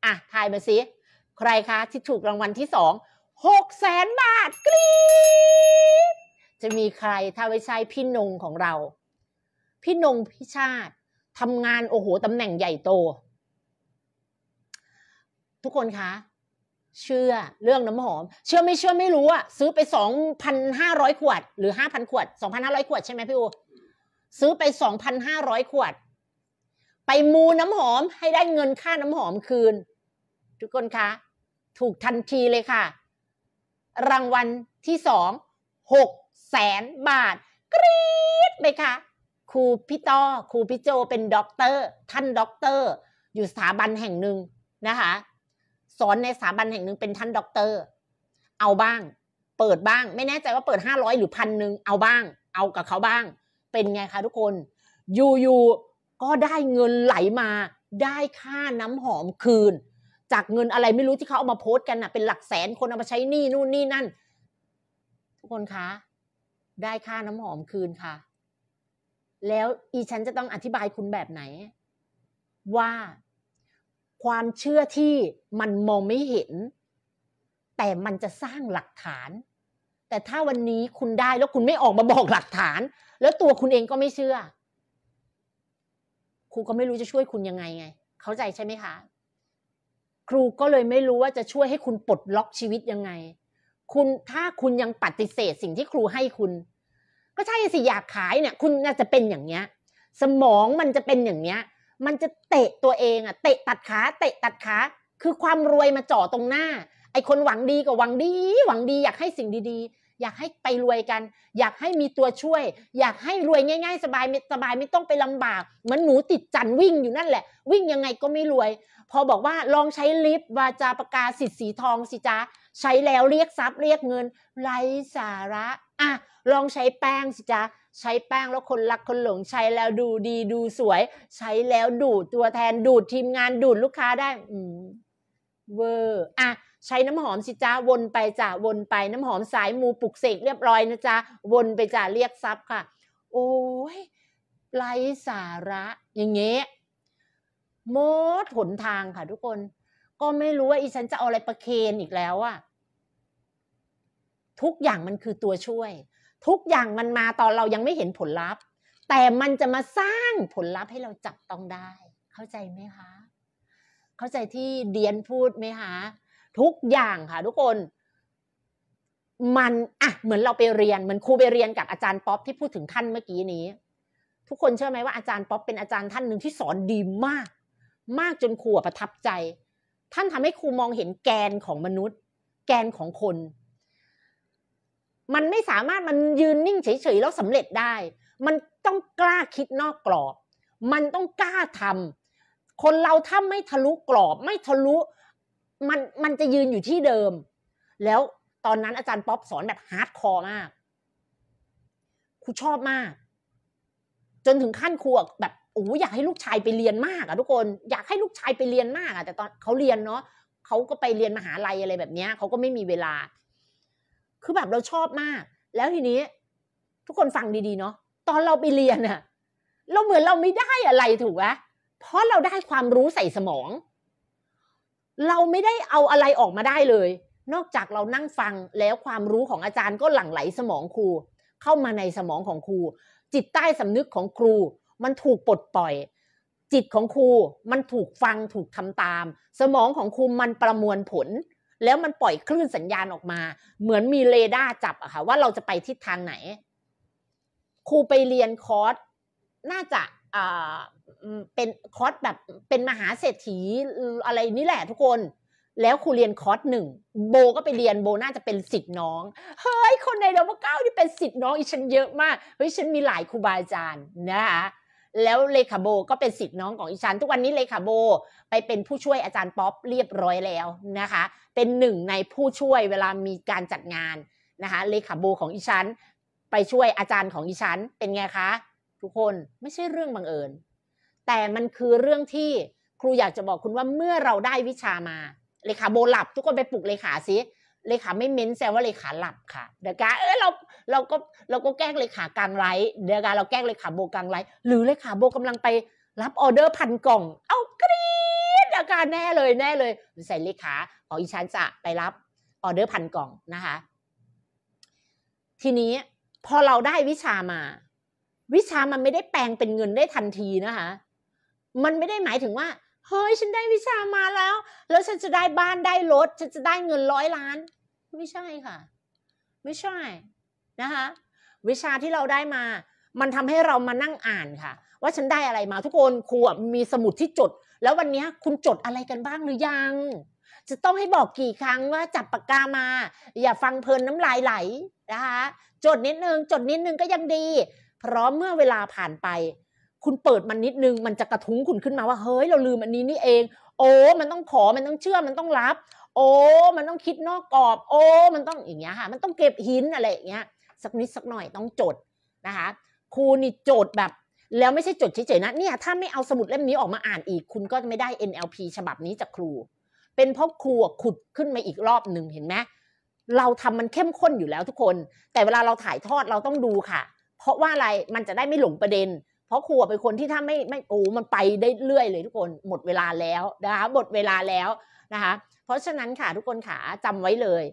อ่ะทายมาสิใครคะที่ถูกรางวัลที่สองหกแสนบาท กรี๊ดจะมีใครถ้าไม่ใช่พี่นงของเรา พี่นงพี่ชาติทำงานโอ้โหตำแหน่งใหญ่โต ทุกคนคะ เชื่อเรื่องน้ำหอม เชื่อไม่เชื่อไม่รู้อะซื้อไปสองพันห้าร้อยขวด หรือห้าพันขวดสองพันห้าร้อยขวด ใช่ไหมพี่อูซื้อไปสองพันห้าร้อยขวด ไปมูน้ำหอม ให้ได้เงินค่าน้ำหอมคืน ทุกคนคะถูกทันทีเลยค่ะ รางวัลที่สองหกแสนบาท กรี๊ดไมค่ะครูพี่ต้อครูพี่โจเป็นด็อกเตอร์ท่านด็อกเตอร์ อยู่สถาบันแห่งหนึ่งนะคะ สอนในสถาบันแห่งหนึ่งเป็นท่านด็อกเตอร์เอาบ้าง เปิดบ้าง ไม่แน่ใจว่าเปิดห้าร้อยหรือพันหนึ่งเอาบ้าง เอากับเขาบ้างเป็นไงคะทุกคนอยู่ๆก็ได้เงินไหลมา ได้ค่าน้ำหอมคืน จากเงินอะไรไม่รู้ที่เขาเอามาโพสต์กันนะ่ะเป็นหลักแสนคนเอามาใช้นี่นู่นนี่นั่นทุกคนคะได้ค่าน้ำหอมคืนค่ะ แล้วอีฉันจะต้องอธิบายคุณแบบไหน ว่าความเชื่อที่มันมองไม่เห็น แต่มันจะสร้างหลักฐาน แต่ถ้าวันนี้คุณได้แล้วคุณไม่ออกมาบอกหลักฐาน แล้วตัวคุณเองก็ไม่เชื่อครูก็ไม่รู้จะช่วยคุณยังไงไง เข้าใจใช่ไหมคะครูก็เลยไม่รู้ว่าจะช่วยให้คุณปลดล็อกชีวิตยังไงคุณถ้าคุณยังปฏิเสธสิ่งที่ครูให้คุณ ก็ใช่สิอยากขายเนี่ยคุณน่าจะเป็นอย่างเนี้ย สมองมันจะเป็นอย่างเนี้ยมันจะเตะตัวเองอะเตะตัดขาเตะตัดขาคือความรวยมาจ่อตรงหน้า ไอคนหวังดีก็หวังดี หวังดีอยากให้สิ่งดีๆ อยากให้ไปรวยกัน อยากให้มีตัวช่วย อยากให้รวยง่าย ๆ สบายสบายไม่ต้องไปลำบากเหมือนหนูติดจันวิ่งอยู่นั่นแหละวิ่งยังไงก็ไม่รวย พอบอกว่าลองใช้ลิฟต์วาจาปากกาสิทธิ์สีทองสิจ้าใช้แล้วเรียกทรัพย์เรียกเงิน ไรสาระอ่ะลองใช้แป้งสิจ๊ะ ใช้แป้งแล้วคนรักคนหลง ใช้แล้วดูดีดูสวย ใช้แล้วดูดตัวแทนดูด ทีมงานดูดลูกค้าได้อืมเวอร์อ่ะใช้น้ำหอมสิจ้าวนไปจ้าวนไปน้ำหอมสายมูปลุกเสกเรียบร้อยนะจ้าวนไปจ้าเรียกซับค่ะโอ้ยไรสาระ อย่างเงี้ยมดหนทางค่ะทุกคน ก็ไม่รู้ว่าอีฉันจะเอาอะไรประเคนอีกแล้วอะทุกอย่างมันคือตัวช่วย ทุกอย่างมันมาตอนเรายังไม่เห็นผลลัพธ์ แต่มันจะมาสร้างผลลัพธ์ให้เราจับต้องได้ เข้าใจไหมคะเข้าใจที่เดียนพูดไหมคะทุกอย่างค่ะทุกคน มันอ่ะเหมือนเราไปเรียนเหมือนครูไปเรียนกับอาจารย์ป๊อปที่พูดถึงท่านเมื่อกี้นี้ ทุกคนเชื่อไหมว่าอาจารย์ป๊อปเป็นอาจารย์ท่านหนึ่งที่สอนดีมาก มากจนครูประทับใจ ท่านทำให้ครูมองเห็นแกนของมนุษย์ แกนของคนมันไม่สามารถมันยืนนิ่งเฉยๆแล้วสำเร็จได้ มันต้องกล้าคิดนอกกรอบ มันต้องกล้าทำ คนเราถ้าไม่ทะลุกรอบไม่ทะลุ มันมันจะยืนอยู่ที่เดิม แล้วตอนนั้นอาจารย์ป๊อปสอนแบบฮาร์ดคอร์มาก ครูชอบมาก จนถึงขั้นครูแบบโอ้อยากให้ลูกชายไปเรียนมากอะทุกคนอยากให้ลูกชายไปเรียนมากอะแต่ตอนเขาเรียนเนาะเขาก็ไปเรียนมหาลัยอะไรแบบเนี้ยเขาก็ไม่มีเวลาคือแบบเราชอบมาก แล้วทีนี้ทุกคนฟังดีๆเนาะ ตอนเราไปเรียนอะเราเหมือนเราไม่ได้อะไรถูกไหมเพราะเราได้ความรู้ใส่สมอง เราไม่ได้เอาอะไรออกมาได้เลย นอกจากเรานั่งฟังแล้วความรู้ของอาจารย์ก็หลั่งไหล สมองครู เข้ามาในสมองของครู จิตใต้สำนึกของครู มันถูกปลดปล่อย จิตของครูมันถูกฟังถูกทำตาม สมองของครูมันประมวลผลแล้วมันปล่อยคลื่นสัญญาณออกมา เหมือนมีเรดาร์จับอะค่ะว่าเราจะไปทิศทางไหน ครูไปเรียนคอร์สน่าจะเป็นคอร์สแบบเป็นมหาเศรษฐีอะไรนี่แหละทุกคน แล้วครูเรียนคอร์สหนึ่งโบก็ไปเรียนโบน่าจะเป็นสิทธิ์น้องเฮ้ยคนในเดวเก้าที่เป็นสิทธิ์น้อง อีฉันเยอะมากเฮ้ยฉันมีหลายครูบาอาจารย์นะคะแล้วเลขาโบก็เป็นสิทธิ์น้องของอีชัน ทุกวันนี้เลขาโบ ไปเป็นผู้ช่วยอาจารย์ป๊อปเรียบร้อยแล้วนะคะเป็นหนึ่งในผู้ช่วยเวลามีการจัดงานนะคะเลขาบูของอีชั้นไปช่วยอาจารย์ของอีชั้นเป็นไงคะ ทุกคนไม่ใช่เรื่องบังเอิญ แต่มันคือเรื่องที่ครูอยากจะบอกคุณว่าเมื่อเราได้วิชามาเลขาโบหลับทุกคนไปปลุกเลขาสิเลขาไม่เม้นแซวว่าเลขาหลับค่ะ เดกาเออเราเราก็เราก็แกล้งเลขากลางไรเดกาเราแกล้งเลขาโบกลางไรหรือเลขาโบกำลังไปรับออเดอร์พันกล่องเอากรี๊ดเดกาแน่เลยแน่เลยใส่เลขาของอีชันจะไปรับออเดอร์พันกล่องนะคะ ทีนี้พอเราได้วิชามา วิชามันไม่ได้แปลงเป็นเงินได้ทันทีนะคะมันไม่ได้หมายถึงว่า เฮ้ยฉันได้วิชามาแล้ว แล้วฉันจะได้บ้านได้รถฉันจะได้เงินร้อยล้านไม่ใช่ค่ะ ไม่ใช่นะคะ วิชาที่เราได้มา มันทำให้เรามานั่งอ่านค่ะ ว่าฉันได้อะไรมา ทุกคนครูมีสมุดที่จดแล้ววันนี้คุณจดอะไรกันบ้างหรือยังจะต้องให้บอกกี่ครั้งว่าจับปากกามา อย่าฟังเพลินน้ำลายไหลนะคะจดนิดนึงจดนิดนึงก็ยังดี เพราะเมื่อเวลาผ่านไป คุณเปิดมันนิดนึงมันจะกระทุ้งคุณขึ้นมาว่าเฮ้ยเราลืมอันนี้นี่เอง โอ้มันต้องขอมันต้องเชื่อมันต้องรับ โอ้มันต้องคิดนอกกรอบ โอ้มันต้องอย่างเงี้ยค่ะมันต้องเก็บหินอะไรอย่างเงี้ยสักนิดสักหน่อยต้องจดนะคะครูนี่โจดแบบ แล้วไม่ใช่จดเฉยๆนะเนี่ยถ้าไม่เอาสมุดเล่มนี้ออกมาอ่านอีก คุณก็ไม่ได้ NLP ฉบับนี้จากครูเป็นเพราะครัวขุดขึ้นมาอีกรอบหนึ่งเห็นไหมเราทำมันเข้มข้นอยู่แล้วทุกคน แต่เวลาเราถ่ายทอดเราต้องดูค่ะ เพราะว่าอะไรมันจะได้ไม่หลงประเด็น เพราะครัวเป็นคนที่ถ้าไม่ไม่โอ้ มันไปได้เรื่อย เลยทุกคนหมดเวลาแล้วนะคะหมดเวลาแล้วนะคะเพราะฉะนั้นค่ะทุกคนค่ะจำไว้เลย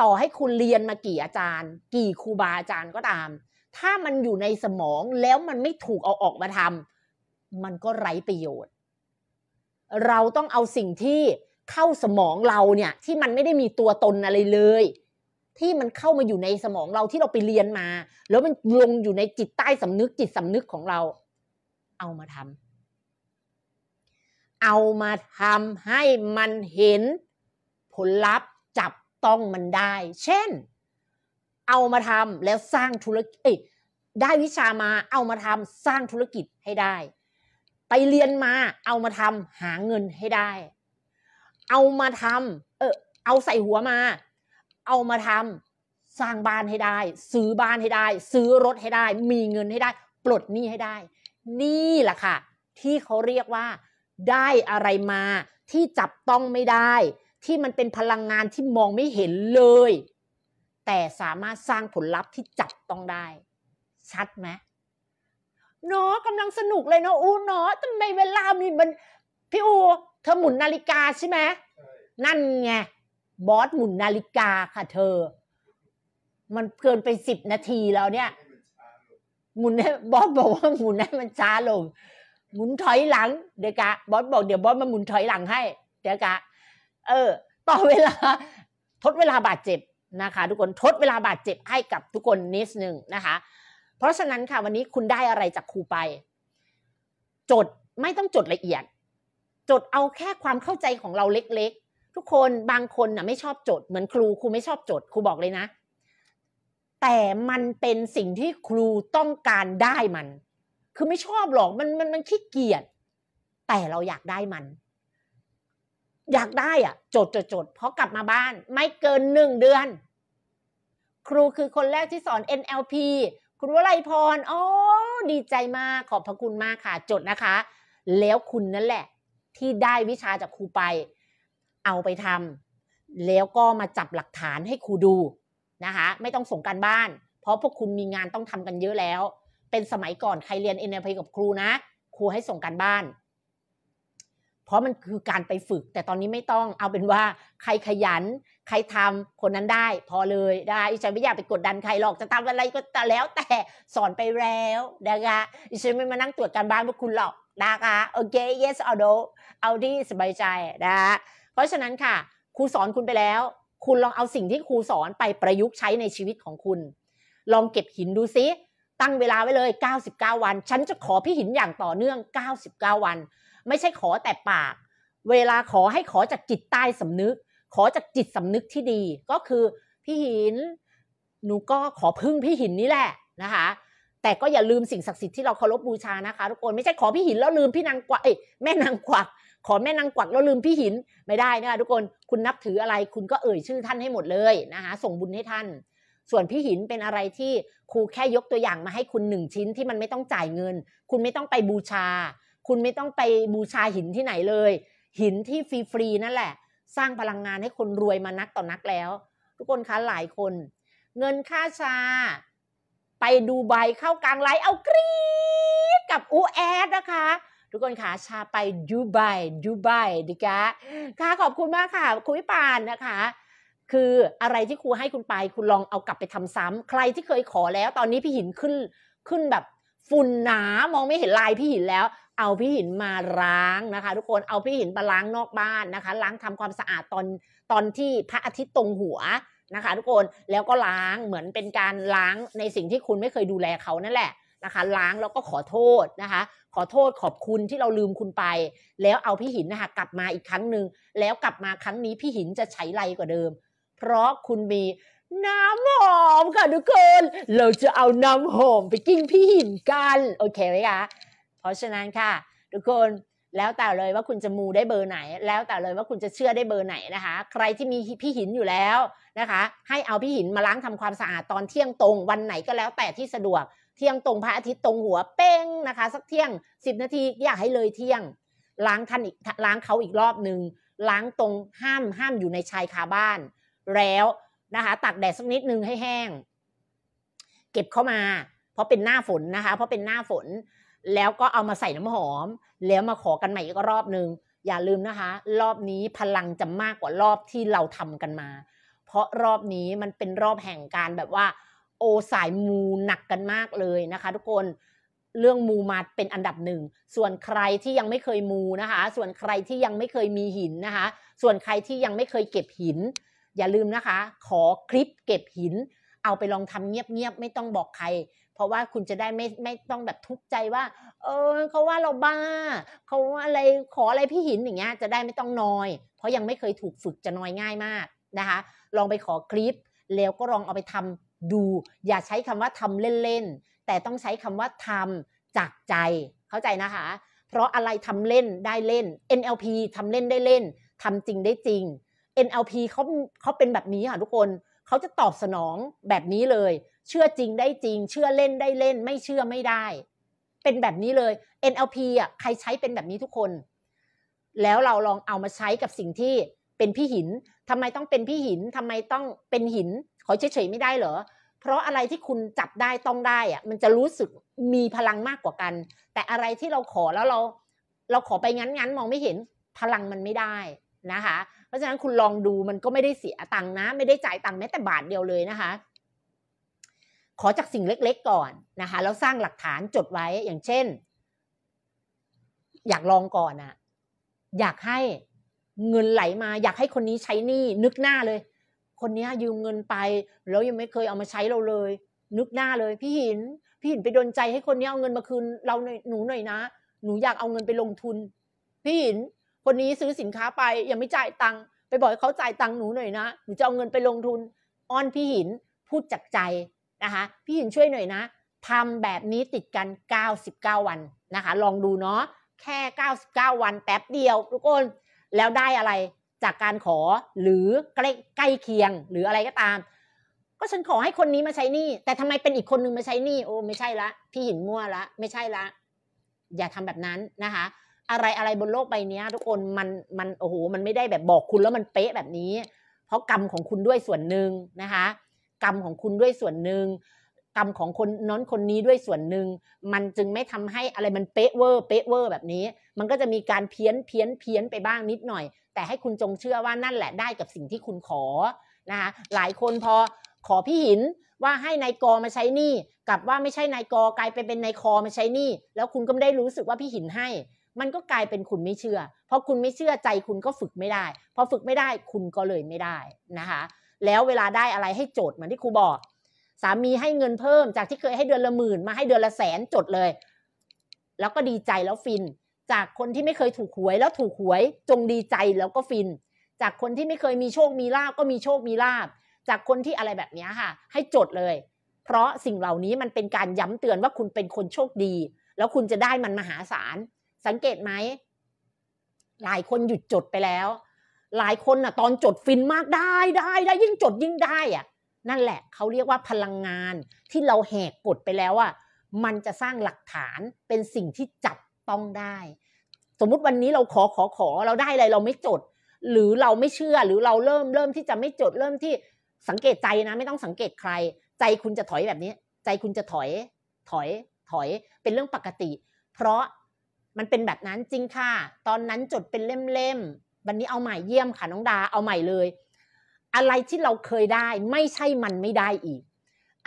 ต่อให้คุณเรียนมากี่อาจารย์ กี่ครูบาอาจารย์ก็ตาม ถ้ามันอยู่ในสมองแล้วมันไม่ถูกเอาออกมาทำมันก็ไร้ประโยชน์ เราต้องเอาสิ่งที่เข้าสมองเราเนี่ยที่มันไม่ได้มีตัวตนอะไรเลย ที่มันเข้ามาอยู่ในสมองเราที่เราไปเรียนมา แล้วมันลงอยู่ในจิตใต้สำนึกจิตสำนึกของเรา เอามาทำเอามาทำให้มันเห็นผลลัพธ์จับต้องมันได้ เช่น เอามาทำแล้วสร้างธุรกิจได้วิชามาเอามาทำสร้างธุรกิจให้ได้ ไปเรียนมา เอามาทำหาเงินให้ได้เอามาทำ เออ เอาใส่หัวมา เอามาทำ สร้างบ้านให้ได้ ซื้อบ้านให้ได้ ซื้อรถให้ได้ มีเงินให้ได้ ปลดหนี้ให้ได้ นี่แหละค่ะ ที่เขาเรียกว่า ได้อะไรมา ที่จับต้องไม่ได้ ที่มันเป็นพลังงานที่มองไม่เห็นเลย แต่สามารถสร้างผลลัพธ์ที่จับต้องได้ ชัดไหมเนาะกำลังสนุกเลยเนาะอูเนาะทำไมเวลามีมันพี่อูธอหมุนนาฬิกาใช่ไหมนั่นไงบอสหมุนนาฬิกาค่ะ เธอ มันเกินไปสิบนาทีแล้วเนี่ยหมุนให้บอสบอกว่าหมุนให้มันช้าลง หมุนถอยหลังเดี๋ยวกะบอสบอกเดี๋ยวบอสมาหมุนถอยหลังให้ เดี๋ยวกะเออ ต่อเวลาทดเวลาบาดเจ็บนะคะ ทุกคนทดเวลาบาดเจ็บให้กับ ทุกคนนิดนึงนะคะ เพราะฉะนั้นค่ะ วันนี้คุณได้อะไรจากครูไปจดไม่ต้องจดละเอียดจดเอาแค่ความเข้าใจของเราเล็กๆ ทุกคนบางคนนะ่ะไม่ชอบจดเหมือนครูครูไม่ชอบจด ครูบอกเลยนะ แต่มันเป็นสิ่งที่ครูต้องการได้มัน คือไม่ชอบหรอกมันมันมันขี้เกียจแต่เราอยากได้มัน อยากได้อะจดจดจดเพราะกลับมาบ้านไม่เกินหนึ่งเดือน ครูคือคนแรกที่สอน NLP คุณวลพรอ๋อดีใจมากขอบพระคุณมากค่ะ จดนะคะ แล้วคุณนั่นแหละที่ได้วิชาจากครูไป เอาไปทำแล้วก็มาจับหลักฐานให้ครูดูนะคะไม่ต้องส่งการบ้าน เพราะพวกคุณมีงานต้องทำกันเยอะแล้ว เป็นสมัยก่อนใครเรียน NLP กับครูนะ ครูให้ส่งการบ้าน เพราะมันคือการไปฝึก แต่ตอนนี้ไม่ต้องเอาเป็นว่าใครขยันใครทำคนนั้นได้พอเลยนะคะอิฉันไม่อยากไปกดดันใครหรอกจะทำอะไรก็แล้วแต่สอนไปแล้วนะคะอิฉันไม่มานั่งตรวจการบ้านพวกคุณหรอกนะคะโอเค yes or no เอาที่สบายใจนะคะเพราะฉะนั้นค่ะ ครูสอนคุณไปแล้ว คุณลองเอาสิ่งที่ครูสอนไปประยุกต์ใช้ในชีวิตของคุณ ลองเก็บหินดูซิ ตั้งเวลาไว้เลย 99 วัน ฉันจะขอพี่หินอย่างต่อเนื่อง 99 วัน ไม่ใช่ขอแต่ปาก เวลาขอให้ขอจากจิตใต้สำนึกขอจากจิตสำนึกที่ดีก็คือพี่หินหนูก็ขอพึ่งพี่หินนี่แหละนะคะ แต่ก็อย่าลืมสิ่งศักดิ์สิทธิ์ที่เราเคารพบูชานะคะทุกคนไม่ใช่ขอพี่หินแล้วลืมพี่นางกวักเอ้แม่นางกวักขอแม่นางกวักแล้วลืมพี่หินไม่ได้นะคะทุกคนคุณนับถืออะไร คุณก็เอ่ย ชื่อท่านให้หมดเลยนะคะส่งบุญให้ท่าน ส่วนพี่หินเป็นอะไรที่ครูแค่ยกตัวอย่างมาให้คุณหนึ่งชิ้นที่มันไม่ต้องจ่ายเงิน คุณไม่ต้องไปบูชา คุณไม่ต้องไปบูชาหินที่ไหนเลย หินที่ฟรีๆนั่นแหละสร้างพลังงานให้คนรวยมานักต่อนักแล้ว ทุกคนคะหลายคน เงินค่าชาไปดูใบเข้ากลางไล์เอากรีดกับอูแอดนะคะ ทุกคนคะชาไปดูใบดูใบดีกะค่ะขอบคุณมากค่ะคุณวิปานนะคะ คืออะไรที่ครูให้คุณไป คุณลองเอากลับไปทำซ้ำ ใครที่เคยขอแล้ว ตอนนี้พี่หินขึ้นขึ้นแบบ ฝุ่นหนามองไม่เห็นลายพี่หินแล้วเอาพี่หินมาล้างนะคะ ทุกคน เอาพี่หินมาล้างนอกบ้านนะคะ ล้างทำความสะอาดตอนตอนที่พระอาทิตย์ตรงหัวนะคะ ทุกคนแล้วก็ล้างเหมือนเป็นการล้างในสิ่งที่คุณไม่เคยดูแลเขานั่นแหละนะคะ ล้างแล้วก็ขอโทษนะคะ ขอโทษขอบคุณที่เราลืมคุณไป แล้วเอาพี่หินนะคะกลับมาอีกครั้งหนึ่งแล้วกลับมาครั้งนี้พี่หินจะใช้ไรกว่าเดิม เพราะคุณมีน้ำหอมค่ะทุกคนเราจะเอาน้ำหอมไปกิ้งพี่หินกันโอเคไหมคะราะฉะนั้นค่ะทุกคนแล้วแต่เลยว่าคุณจะมูได้เบอร์ไหน แล้วแต่เลยว่าคุณจะเชื่อได้เบอร์ไหนนะคะ ใครที่มีพี่หินอยู่แล้วนะคะ ให้เอาพี่หินมาล้างทำความสะอาดตอนเที่ยงตรง วันไหนก็แล้วแต่ที่สะดวก เที่ยงตรงพระอาทิตย์ตรงหัวเป้งนะคะ สักเที่ยง10นาทีอยากให้เลยเที่ยงล้างท่านอีกล้างเขาอีกรอบหนึ่งล้างตรงห้ามห้ามอยู่ในชายคาบ้าน แล้วนะคะตักแดดสักนิดนึงให้แห้ง เก็บเข้ามา เพราะเป็นหน้าฝนนะคะ เพราะเป็นหน้าฝนแล้วก็เอามาใส่น้ำหอม แล้วมาขอกันใหม่อีกรอบหนึ่งอย่าลืมนะคะ รอบนี้พลังจะมากกว่ารอบที่เราทำกันมา เพราะรอบนี้มันเป็นรอบแห่งการแบบว่า โอสายมูหนักกันมากเลยนะคะ ทุกคนเรื่องมูมาเป็นอันดับหนึ่ง ส่วนใครที่ยังไม่เคยมูนะคะ ส่วนใครที่ยังไม่เคยมีหินนะคะ ส่วนใครที่ยังไม่เคยเก็บหิน อย่าลืมนะคะ ขอคลิปเก็บหิน เอาไปลองทำเงียบๆไม่ต้องบอกใครเพราะว่าคุณจะได้ไม่ไม่ต้องแบบทุกข์ใจว่าเออเขาว่าเราบ้า เขาอะไรขออะไรพี่หินอย่างเงี้ยจะได้ไม่ต้องนอย เพราะยังไม่เคยถูกฝึกจะนอยง่ายมากนะคะ ลองไปขอคลิป แล้วก็ลองเอาไปทำดู อย่าใช้คำว่าทำเล่นๆ แต่ต้องใช้คำว่าทำจากใจ เข้าใจนะคะ เพราะอะไรทำเล่นได้เล่น NLP ทำเล่นได้เล่นทำจริงได้จริง NLP เขาเขาเป็นแบบนี้ค่ะทุกคน เขาจะตอบสนองแบบนี้เลยเชื่อจริงได้จริง เชื่อเล่นได้เล่นไม่เชื่อไม่ได้ เป็นแบบนี้เลย NLP อ่ะใครใช้เป็นแบบนี้ทุกคน แล้วเราลองเอามาใช้กับสิ่งที่เป็นพี่หิน ทำไมต้องเป็นพี่หินทำไมต้องเป็นหิน ขอเฉยๆ ไม่ได้เหรอ เพราะอะไรที่คุณจับได้ต้องได้อ่ะมันจะรู้สึกมีพลังมากกว่ากัน แต่อะไรที่เราขอแล้วเรา เราขอไปงั้นงั้นมองไม่เห็นพลังมันไม่ได้นะคะเพราะฉะนั้นคุณลองดูมันก็ไม่ได้เสียตังค์นะ ไม่ได้จ่ายตังค์แม้แต่บาทเดียวเลยนะคะขอจากสิ่งเล็กๆ ก่อนนะคะแล้วสร้างหลักฐานจดไว้ อย่างเช่น อยากลองก่อนอะอยากให้เงินไหลมา อยากให้คนนี้ใช้หนี้นึกหน้าเลย คนนี้ยืมเงินไป แล้วยังไม่เคยเอามาใช้เราเลย นึกหน้าเลย พี่หิน พี่หินไปดนใจให้คนนี้เอาเงินมาคืน เราหน่อยหนูหน่อยนะ หนูอยากเอาเงินไปลงทุน พี่หิน คนนี้ซื้อสินค้าไป ยังไม่จ่ายตังค์ ไปบอกให้เขาจ่ายตังค์หนูหน่อยนะ หนูจะเอาเงินไปลงทุน อ้อนพี่หิน พูดจากใจนะคะพี่หินช่วยหน่อยนะทำแบบนี้ติดกัน99วันนะคะ ลองดูเนาะแค่ 99 วัน แป๊บเดียว ทุกคนแล้วได้อะไรจากการขอหรือใกล้ใกล้เคียงหรืออะไรก็ตาม ก็ฉันขอให้คนนี้มาใช้นี่แต่ทำไมเป็นอีกคนนึงมาใช้นี่โอ้ไม่ใช่ละพี่หินมั่วละไม่ใช่ละ อย่าทำแบบนั้นนะคะ อะไรอะไรบนโลกใบนี้ทุกคนมันมันโอ้โหมันไม่ได้แบบบอกคุณแล้วมันเป๊ะแบบนี้เพราะกรรมของคุณด้วยส่วนหนึ่งนะคะกรรมของคุณด้วยส่วนหนึ่งกรรมของคนน้นคนนี้ด้วยส่วนหนึ่งมันจึงไม่ทำให้อะไรมันเป๊ะเวอร์เป๊ะเวอร์แบบนี้ มันก็จะมีการเพี้ยนเพี้ยนเพี้ยนไปบ้างนิดหน่อย แต่ให้คุณจงเชื่อว่านั่นแหละได้กับสิ่งที่คุณขอนะคะหลายคนพอขอพี่หินว่าให้นายกมาใช้นี่กับว่าไม่ใช่นายกกลายไปเป็นนายคอมาใช้นี่ แล้วคุณก็ไม่ได้รู้สึกว่าพี่หินให้ มันก็กลายเป็นคุณไม่เชื่อ เพราะคุณไม่เชื่อใจคุณก็ฝึกไม่ได้พอฝึกไม่ได้คุณก็เลยไม่ได้นะคะแล้วเวลาได้อะไรให้โจทย์เหมือนที่ครูบอกสามีให้เงินเพิ่มจากที่เคยให้เดือนละหมื่น มาให้เดือนละแสนจดเลย แล้วก็ดีใจแล้วฟิน จากคนที่ไม่เคยถูกหวย แล้วถูกหวย จงดีใจแล้วก็ฟิน จากคนที่ไม่เคยมีโชคมีลาบก็มีโชคมีลาบจากคนที่อะไรแบบนี้ค่ะ ให้จดเลย เพราะสิ่งเหล่านี้มันเป็นการย้ำเตือนว่าคุณเป็นคนโชคดี แล้วคุณจะได้มันมหาศาลสังเกตไหมหลายคนหยุดจดไปแล้วหลายคนนะ่ะตอนจดฟินมากได้ได้ได้ยิ่งจดยิ่งได้อะนั่นแหละเขาเรียกว่าพลังงานที่เราแหกกฎไปแล้วอ่ะมันจะสร้างหลักฐานเป็นสิ่งที่จับต้องได้ สมมุติวันนี้เราขอขอขอเราได้อะไรเราไม่จด หรือเราไม่เชื่อหรือเราเริ่มเริ่มที่จะไม่จดเริ่มที่สังเกตใจนะ ไม่ต้องสังเกตใคร ใจคุณจะถอยแบบนี้ ใจคุณจะถอย ถอยถอยเป็นเรื่องปกติ เพราะมันเป็นแบบนั้นจริงค่ะตอนนั้นจดเป็นเล่มๆวันนี้เอาใหม่เยี่ยมค่ะน้องดา เอาใหม่เลย อะไรที่เราเคยได้ ไม่ใช่มันไม่ได้อีก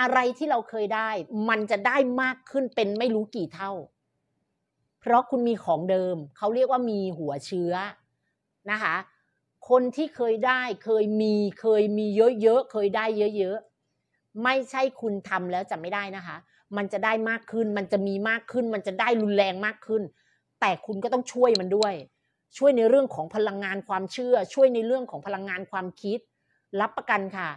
อะไรที่เราเคยได้ มันจะได้มากขึ้นเป็นไม่รู้กี่เท่า เพราะคุณมีของเดิม เขาเรียกว่ามีหัวเชื้อนะคะคนที่เคยได้เคยมีเคย มีเยอะ ๆ เคยได้เยอะ ๆ ไม่ใช่คุณทำแล้วจะไม่ได้นะคะ มันจะได้มากขึ้นมันจะมีมากขึ้นมันจะได้รุนแรงมากขึ้น แต่คุณก็ต้องช่วยมันด้วยช่วยในเรื่องของพลังงานความเชื่อ ช่วยในเรื่องของพลังงานความคิด รับประกันค่ะ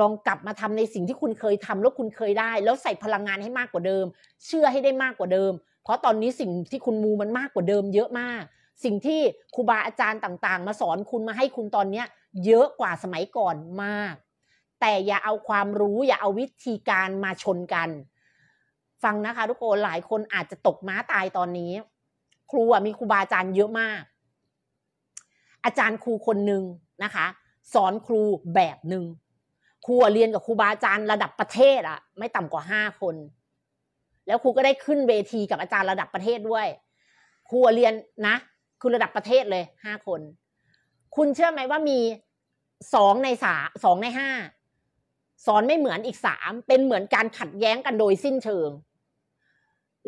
ลองกลับมาทำในสิ่งที่คุณเคยทำแล้วคุณเคยได้ แล้วใส่พลังงานให้มากกว่าเดิม เชื่อให้ได้มากกว่าเดิม เพราะตอนนี้สิ่งที่คุณมูมันมากกว่าเดิมเยอะมาก สิ่งที่ครูบาอาจารย์ต่าง ๆ มาสอนคุณมาให้คุณตอนเนี้ย เยอะกว่าสมัยก่อนมาก แต่อย่าเอาความรู้อย่าเอาวิธีการมาชนกัน ฟังนะคะ ทุกคนหลายคนอาจจะตกม้าตายตอนนี้ ครูมีครูบาอาจารย์เยอะมากอาจารย์ครูคนหนึ่งนะคะ สอนครูแบบหนึ่งครูเรียนกับครูบาอาจารย์ระดับประเทศอะไม่ต่ำกว่าห้าคน แล้วครูก็ได้ขึ้นเวทีกับอาจารย์ระดับประเทศด้วย ครูเรียนนะคือระดับประเทศเลยห้าคน คุณเชื่อไหมว่ามีสองในสาสองในห้าสอนไม่เหมือนอีกสามเป็นเหมือนการขัดแย้งกันโดยสิ้นเชิง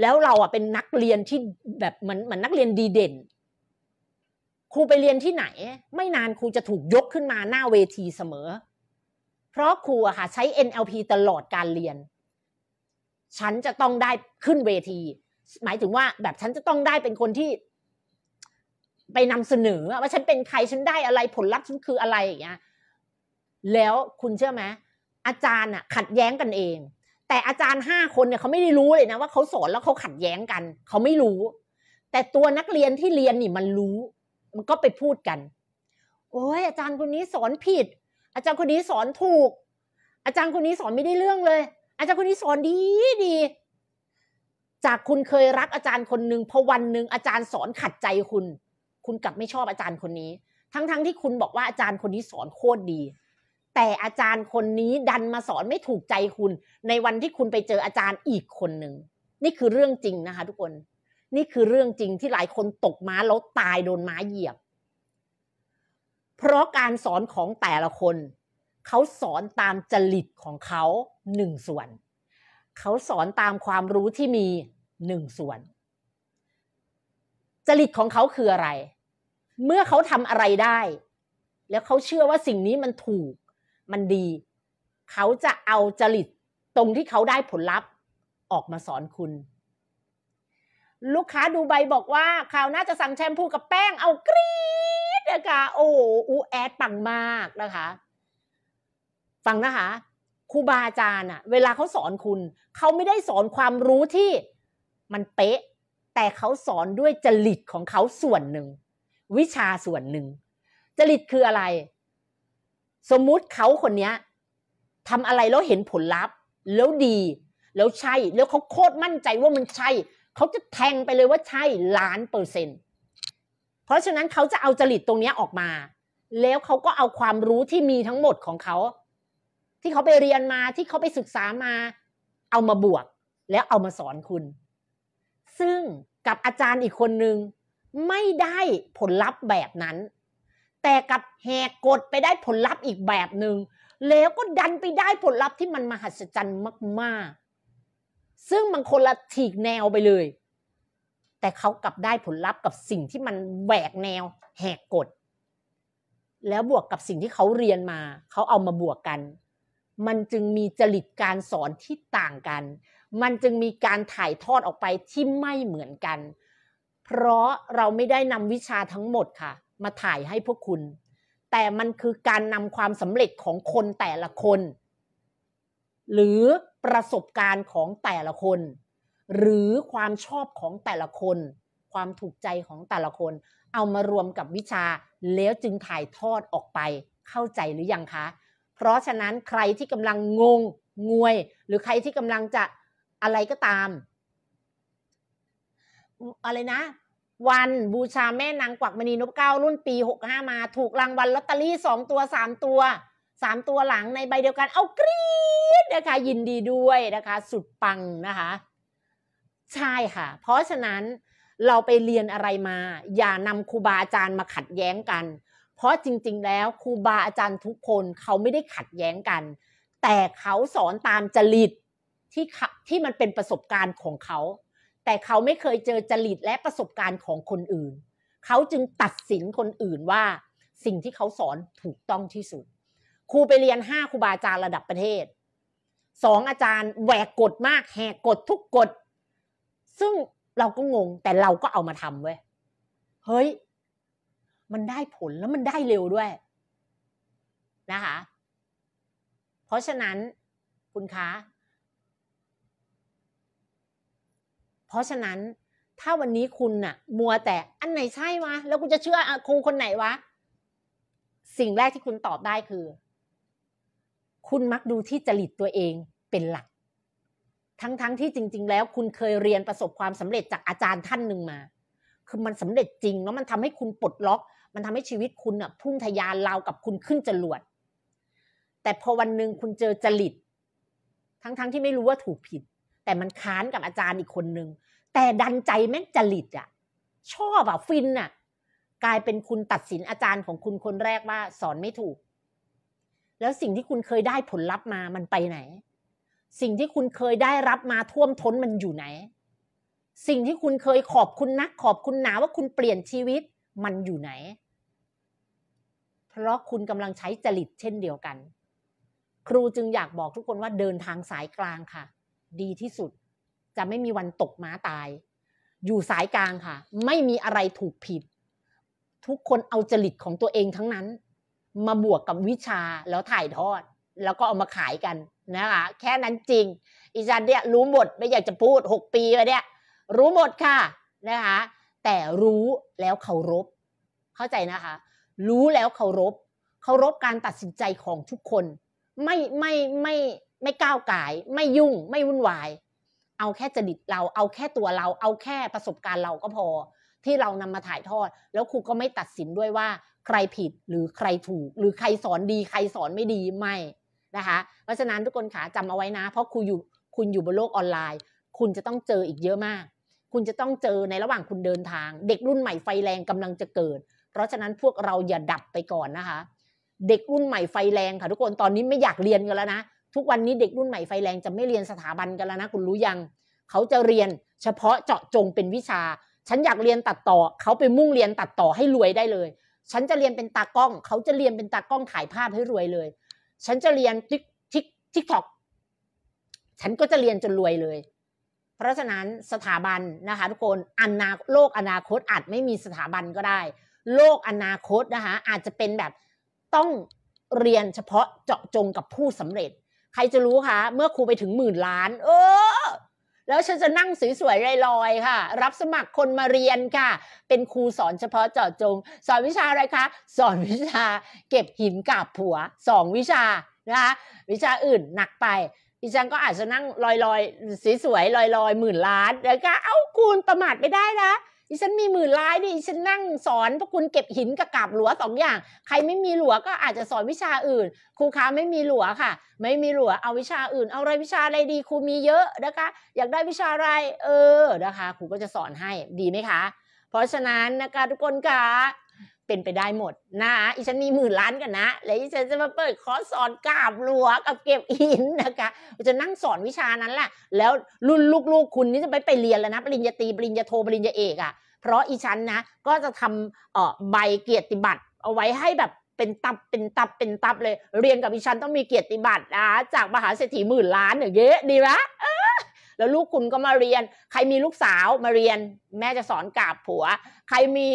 แล้วเราอ่ะเป็นนักเรียนที่แบบเหมือนเหมือนนักเรียนดีเด่นครูไปเรียนที่ไหนไม่นานครูจะถูกยกขึ้นมาหน้าเวทีเสมอ เพราะครูอะค่ะใช้ NLP ตลอดการเรียน ฉันจะต้องได้ขึ้นเวทีหมายถึงว่า แบบฉันจะต้องได้เป็นคนที่ไปนำเสนอว่าฉันเป็นใครฉันได้อะไรผลลัพธ์ฉันคืออะไรอย่างเงี้ยแล้วคุณเชื่อไหมอาจารย์อะขัดแย้งกันเอง แต่อาจารย์ห้าคนเนี่ย เขาไม่ได้รู้เลยนะว่า เขาสอนแล้วเขาขัดแย้งกัน เขาไม่รู้ แต่ตัวนักเรียนที่เรียนนี่มันรู้มันก็ไปพูดกัน โอ้ย อาจารย์คนนี้สอนผิด อาจารย์คนนี้สอนถูก อาจารย์คนนี้สอนไม่ได้เรื่องเลย อาจารย์คนนี้สอนดีดี จากคุณเคยรักอาจารย์คนหนึ่งพอวันหนึ่งอาจารย์สอนขัดใจคุณ คุณกลับไม่ชอบอาจารย์คนนี้ ทั้งๆทที่คุณบอกว่าอาจารย์คนนี้สอนโคตรดี แต่อาจารย์คนนี้ดันมาสอนไม่ถูกใจคุณ ในวันที่คุณไปเจออาจารย์อีกคนหนึ่ง นี่คือเรื่องจริงนะคะทุกคนนี่คือเรื่องจริงที่หลายคนตกม้าแล้วตายโดนม้าเหยียบ เพราะการสอนของแต่ละคน เขาสอนตามจริตของเขาหนึ่งส่วน เขาสอนตามความรู้ที่มีหนึ่งส่วน จริตของเขาคืออะไร เมื่อเขาทำอะไรได้ แล้วเขาเชื่อว่าสิ่งนี้มันถูกมันดี เขาจะเอาจริตตรงที่เขาได้ผลลัพธ์ออกมาสอนคุณลูกค้าดูใบบอกว่าข่าวน่าจะสั่งแชมพูกับแป้งเอากรี๊ดนะคะโอ้อูแอดปังมากนะคะ ฟังนะคะ ครูบาอาจารย์อะเวลาเขาสอนคุณ เขาไม่ได้สอนความรู้ที่มันเป๊ะ แต่เขาสอนด้วยจริตของเขาส่วนหนึ่ง วิชาส่วนหนึ่งจริตคืออะไร สมมุติเขาคนนี้ทำอะไรแล้วเห็นผลลัพธ์ แล้วดี แล้วใช่ แล้วเขาโคตรมั่นใจว่ามันใช่เขาจะแทงไปเลยว่าใช่ล้านเปอร์เซ็นต์ เพราะฉะนั้นเขาจะเอาจริตตรงนี้ออกมา แล้วเขาก็เอาความรู้ที่มีทั้งหมดของเขา ที่เขาไปเรียนมาที่เขาไปศึกษามา เอามาบวกแล้วเอามาสอนคุณ ซึ่งกับอาจารย์อีกคนนึง ไม่ได้ผลลัพธ์แบบนั้น แต่กับแหกกฎไปได้ผลลัพธ์อีกแบบหนึง่งแล้วก็ดันไปได้ผลลัพธ์ที่มันมหัศจรรย์มากๆซึ่งบางคนละฉีกแนวไปเลย แต่เขากลับได้ผลลัพธ์กับสิ่งที่มันแหวกแนวแหกกฎ แล้วบวกกับสิ่งที่เขาเรียนมาเขาเอามาบวกกัน มันจึงมีจริตการสอนที่ต่างกัน มันจึงมีการถ่ายทอดออกไปที่ไม่เหมือนกัน เพราะเราไม่ได้นำวิชาทั้งหมดค่ะ มาถ่ายให้พวกคุณ แต่มันคือการนำความสำเร็จของคนแต่ละคนหรือประสบการณ์ของแต่ละคน หรือความชอบของแต่ละคน ความถูกใจของแต่ละคนเอามารวมกับวิชา แล้วจึงถ่ายทอดออกไปเข้าใจหรือยังคะ เพราะฉะนั้นใครที่กำลังงงงวย หรือใครที่กำลังจะอะไรก็ตาม อะไรนะ วันบูชาแม่นางกวักมณีนพเก้า รุ่นปีหกห้ามา ถูกรางวัลลอตเตอรี่สองตัวสามตัว3 ตัวหลังในใบเดียวกันเอากรี๊ดนะคะยินดีด้วยนะคะ สุดปังนะคะ ใช่ค่ะเพราะฉะนั้นเราไปเรียนอะไรมา อย่านำครูบาอาจารย์มาขัดแย้งกัน เพราะจริงๆ แล้วครูบาอาจารย์ทุกคน เขาไม่ได้ขัดแย้งกัน แต่เขาสอนตามจริตที่ที่มันเป็นประสบการณ์ของเขา แต่เขาไม่เคยเจอจริตและประสบการณ์ของคนอื่น เขาจึงตัดสินคนอื่นว่าสิ่งที่เขาสอนถูกต้องที่สุดครูไปเรียนห้าครูบาอาจารย์ระดับประเทศสองอาจารย์ แหวกกฎมาก แหกกฎทุกกฎซึ่งเราก็งงแต่เราก็เอามาทำเว้ยเฮ้ย มันได้ผลแล้วมันได้เร็วด้วย นะคะเพราะฉะนั้นคุณคะเพราะฉะนั้นถ้าวันนี้คุณน่ะ มัวแต่ อันไหนใช่วะแล้วคุณจะเชื่อครูคนไหนวะ สิ่งแรกที่คุณตอบได้คือคุณมักดูที่จริตตัวเองเป็นหลัก ทั้งๆทที่จริง ๆ แล้วคุณเคยเรียนประสบความสำเร็จจากอาจารย์ท่านหนึ่งมา คือมันสำเร็จจริงแล้วมันทำให้คุณปลดล็อก มันทำให้ชีวิตคุณอ่ะพุ่งทะยานราวกับคุณขึ้นจรวด แต่พอวันหนึ่งคุณเจอจริตทั้งๆทที่ไม่รู้ว่าถูกผิด แต่มันค้านกับอาจารย์อีกคนนึงแต่ดันใจแม่งจริตอ่ะชอบอะฟินอ่ะกลายเป็นคุณตัดสินอาจารย์ของคุณคนแรกว่าสอนไม่ถูกแล้วสิ่งที่คุณเคยได้ผลลัพธ์มามันไปไหน สิ่งที่คุณเคยได้รับมาท่วมท้นมันอยู่ไหน สิ่งที่คุณเคยขอบคุณนัก ขอบคุณหนาว่าคุณเปลี่ยนชีวิตมันอยู่ไหน เพราะคุณกำลังใช้จริตเช่นเดียวกัน ครูจึงอยากบอกทุกคนว่าเดินทางสายกลางค่ะ ดีที่สุด จะไม่มีวันตกม้าตาย อยู่สายกลางค่ะ ไม่มีอะไรถูกผิด ทุกคนเอาจริตของตัวเองทั้งนั้นมาบวกกับวิชาแล้วถ่ายทอดแล้วก็เอามาขายกันนะคะแค่นั้นจริงอีจันเนี่ย รู้หมดไม่อยากจะพูด6ปีแล้เนี่ยรู้หมดค่ะนะคะแต่รู้แล้วเคารพเข้าใจนะคะ รู้แล้วเคารพเคารพการตัดสินใจของทุกคน ไม่ไม่ไม่ไม่ก้าวไก่ไม่ยุ่งไม่วุ่นวาย เอาแค่จริตเรา เอาแค่ตัวเรา เอาแค่ประสบการณ์เราก็พอที่เรานำมาถ่ายทอด แล้วครูก็ไม่ตัดสินด้วยว่าใครผิดหรือใครถูก หรือใครสอนดี ใครสอนไม่ดี ไม่นะคะ เพราะฉะนั้นทุกคนขาจำเอาไว้นะ เพราะคุณอยู่คุณอยู่บนโลกออนไลน์ คุณจะต้องเจออีกเยอะมาก คุณจะต้องเจอในระหว่างคุณเดินทาง เด็กรุ่นใหม่ไฟแรงกำลังจะเกิด เพราะฉะนั้นพวกเราอย่าดับไปก่อนนะคะ เด็กรุ่นใหม่ไฟแรงค่ะ ทุกคนตอนนี้ไม่อยากเรียนกันแล้วนะ ทุกวันนี้เด็กรุ่นใหม่ไฟแรง จะไม่เรียนสถาบันกันแล้วนะคุณรู้ยัง เขาจะเรียน เฉพาะเจาะจงเป็นวิชา ฉันอยากเรียนตัดต่อเขาไปมุ่งเรียนตัดต่อให้รวยได้เลยฉันจะเรียนเป็นตา กล้อง เขาจะเรียนเป็นตากล้องถ่ายภาพให้รวยเลย ฉันจะเรียนทิกทิกทิกทอกฉันก็จะเรียนจนรวยเลย เพราะฉะนั้นสถาบันนะคะทุกคนอนาโลกอนาคตอาจไม่มีสถาบันก็ได้ โลกอนาคตนะคะ อาจจะเป็นแบบ ต้องเรียนเฉพาะเจาะจงกับผู้สำเร็จ ใครจะรู้คะเมื่อครูไปถึงหมื่นล้าน เออแล้วฉันจะนั่งสวยๆลอยๆค่ะ รับสมัครคนมาเรียนค่ะ เป็นครูสอนเฉพาะเจาะจง สอนวิชาอะไรคะ สอนวิชาเก็บหินกับผัวสองวิชานะคะวิชาอื่นหนักไปดิฉันก็อาจจะนั่งลอยๆสวยๆลอยๆหมื่นล้าน แล้วก็เอ้าคูณประมาทไม่ได้นะิฉันมีหมื่นล้านดิ ฉันนั่งสอนพวกคุณเก็บหินกับกาบหลัวสองอย่าง ใครไม่มีหลัวก็อาจจะสอนวิชาอื่น ครูคะไม่มีหลัวค่ะ ไม่มีหลัวเอาวิชาอื่น เอาอะไรวิชาอะไรดีครูมีเยอะนะคะ อยากได้วิชาอะไรเออนะคะครูก็จะสอนให้ดีไหมคะ เพราะฉะนั้นนะคะทุกคนคะเป็นไปได้หมด นะ อีฉันมีหมื่นล้านกันนะแล้วอีฉันจะมาเปิดคอร์สสอนกาบหลววกับเก็บอินนะคะจะนั่งสอนวิชานั้นแหละแล้วรุ่นลูกๆคุณนี่จะไปไปเรียนแล้วนะปริญญาตรีปริญญาโทปริญญาเอกอะ่ะเพราะอีฉันนะก็จะทำเอ่อใบเกียรติบัตรเอาไว้ให้แบบเป็นตับเป็นตับเป็นตับเลยเรียนกับอีฉันต้องมีเกียรติบัตรนะจากมหาเศรษฐีหมื่นล้านอย่างเงี้ยดีไหมแล้วลูกคุณก็มาเรียน ใครมีลูกสาว มาเรียนแม่จะสอนกราบผัว ใครมี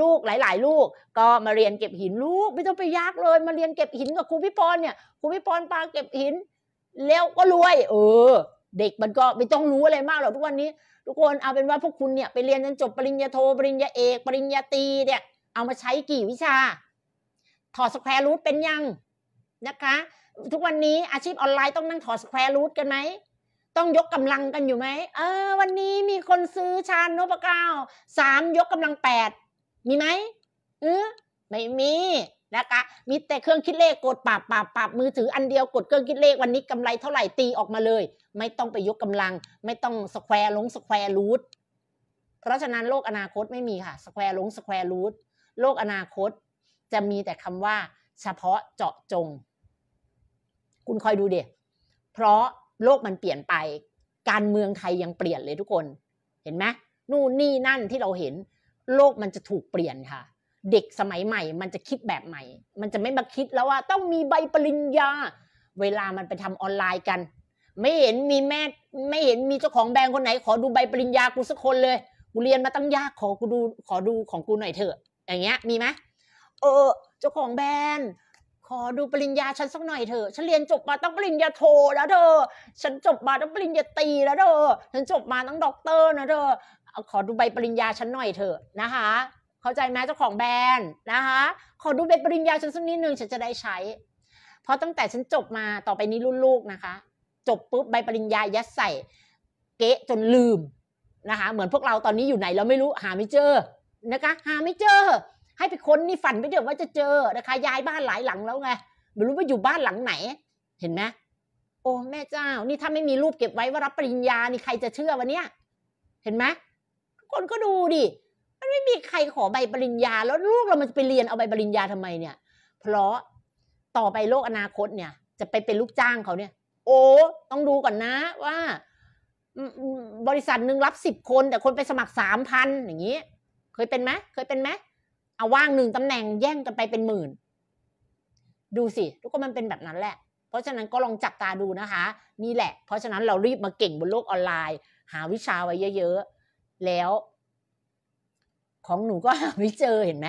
ลูกหลาย ๆ ลูก ก็มาเรียนเก็บหินลูกไม่ต้องไปยากเลย มาเรียนเก็บหินกับครูพี่ปอนเนี่ยครูพี่ปอนปาเก็บหิน แล้วก็รวย เออ เด็กมันก็ไม่ต้องรู้อะไรมากหรอกทุกวันนี้ ทุกคนเอาเป็นว่าพวกคุณเนี่ยไปเรียนจนจบปริญญาโทปริญญาเอกปริญญาตรีเนี่ย เอามาใช้กี่วิชา ถอดสแควร์รูทเป็นยัง นะคะ ทุกวันนี้อาชีพออนไลน์ต้องนั่งถอดสแควร์รูทกันไหมต้องยกกำลังกันอยู่ไหม เออวันนี้มีคนซื้อชานนพเก้าสามยกกำลังแปดมีไหมเออไม่ มีนะคะมีแต่เครื่องคิดเลขกดปรับปรับปรับมือถืออันเดียวกดเครื่องคิดเลขวันนี้กำไรเท่าไหร่ตีออกมาเลย ไม่ต้องไปยกกำลัง ไม่ต้องสแควร์ลงสแควร์รูทเพราะฉะนั้นโลกอนาคตไม่มีค่ะ สแควร์ลงสแควร์รูทโลกอนาคตจะมีแต่คำว่า เฉพาะเจาะจง คุณคอยดูเดี๋ยเพราะโลกมันเปลี่ยนไปการเมืองไทยยังเปลี่ยนเลยทุกคน เห็นไหมนู่นนี่นั่นที่เราเห็น โลกมันจะถูกเปลี่ยนค่ะ เด็กสมัยใหม่มันจะคิดแบบใหม่ มันจะไม่มาคิดแล้วว่า ต้องมีใบปริญญา เวลามันไปทำออนไลน์กัน ไม่เห็นมีแม่ ไม่เห็นมีเจ้าของแบรนด์คนไหน ขอดูใบปริญญากูสักคนเลย กูเรียนมาตั้งยากขอกูดูขอดูของกูหน่อยเถอะ อย่างเงี้ย มีไหมเออ เจ้าของแบรนด์ขอดูปริญญาฉันสักหน่อยเถอะฉันเรียนจบมาต้องปริญญาโท แล้วเธอฉันจบมาต้องปริญญาตรีแล้วเธอฉันจบมาต้องด็อกเตอร์นะเธอขอดูใบปริญญาฉันหน่อยเถอะนะคะเข้าใจไหมเจ้าของแบรนด์นะคะ ขอดูใบปริญญาฉันสักนิดนึงฉันจะได้ใช้เพราะตั้งแต่ฉันจบมาต่อไปนี้รุ่นลูกนะคะ จบปุ๊บใบปริญญายัดใส่ เก๊จนลืมนะคะ เหมือนพวกเราตอนนี้อยู่ไหนเราไม่รู้หาไม่เจอนะคะ หาไม่เจอให้ไปค้นนี่ฝันไปเถอะว่าจะเจอนะคะย้ายบ้านหลายหลังแล้วไงไม่รู้ว่าอยู่บ้านหลังไหน เห็นไหมโอ้แม่เจ้า นี่ถ้าไม่มีรูปเก็บไว้ว่ารับปริญญานี่ใครจะเชื่อวันเนี้ยเห็นไหมคนก็ดูดิมันไม่มีใครขอใบปริญญา แล้วลูกเรามันจะไปเรียนเอาใบปริญญาทำไมเนี่ยเพราะต่อไปโลกอนาคตเนี่ย จะไปเป็นลูกจ้างเขาเนี่ย โอ้ต้องดูก่อนนะ ว่า บริษัทหนึ่งรับสิบคน แต่คนไปสมัครสามพันอย่างนี้ เคยเป็นไหมเคยเป็นไหมเอาว่างหนึ่งตำแหน่งแย่งกันไปเป็นหมื่น ดูสิทุกคนมันเป็นแบบนั้นแหละ เพราะฉะนั้นก็ ลองจับ ตาดูนะคะ นี่แหละ เพราะฉะนั้นเรารีบมาเก่งบนโลกออนไลน์ หาวิชาไว้เยอะๆ แล้ว ของหนูก็หาไม่เจอ เห็นไหม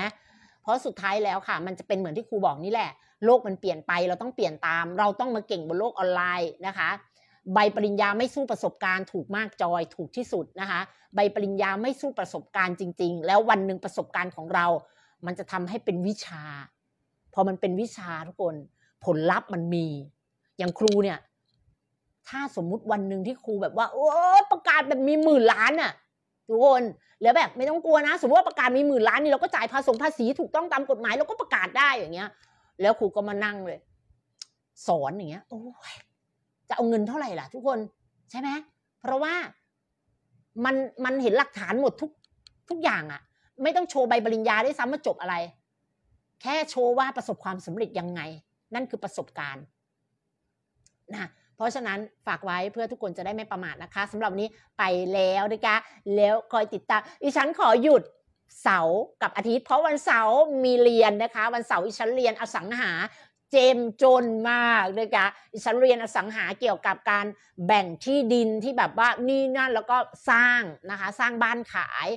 เพราะสุดท้ายแล้วค่ะ มันจะเป็นเหมือนที่ครูบอกนี่แหละ โลกมันเปลี่ยนไปเราต้องเปลี่ยนตาม เราต้องมาเก่งบนโลกออนไลน์นะคะ ใบปริญญาไม่สู้ประสบการณ์ถูกมากจอย ถูกที่สุดนะคะ ใบปริญญาไม่สู้ประสบการณ์จริง ๆ แล้ววันหนึ่งประสบการณ์ของเรามันจะทำให้เป็นวิชา พอมันเป็นวิชาทุกคน ผลลัพธ์มันมี อย่างครูเนี่ย ถ้าสมมุติวันหนึ่งที่ครูแบบว่าโอ้ประกาศแบบมีหมื่นล้านอะทุกคน แล้วแบบไม่ต้องกลัวนะ สมมติว่าประกาศมีหมื่นล้านนี่เราก็จ่ายภาษีภาษีถูกต้องตามกฎหมายเราก็ประกาศได้อย่างเงี้ย แล้วครูก็มานั่งเลย สอนอย่างเงี้ยโอ้ยจะเอาเงินเท่าไหร่ล่ะ ทุกคนใช่ไหม เพราะว่ามันมันเห็นหลักฐานหมดทุกทุกอย่างอะไม่ต้องโชว์ใบปริญญาด้วยซ้ำว่าจบอะไร แค่โชว์ว่าประสบความสำเร็จยังไง นั่นคือประสบการณ์นะเพราะฉะนั้นฝากไว้เพื่อทุกคนจะได้ไม่ประมาทนะคะสำหรับวันนี้ไปแล้วนะคะแล้วคอยติดตามอีฉันขอหยุด เสาร์กับอาทิตย์ เพราะวันเสาร์มีเรียนนะคะ วันเสาร์อีฉันเรียน อสังหาเจมจนมากนะคะอีฉันเรียนอสังหาเกี่ยวกับการแบ่งที่ดินที่แบบว่า นี่นั่นแล้วก็สร้างนะคะ สร้างบ้านขาย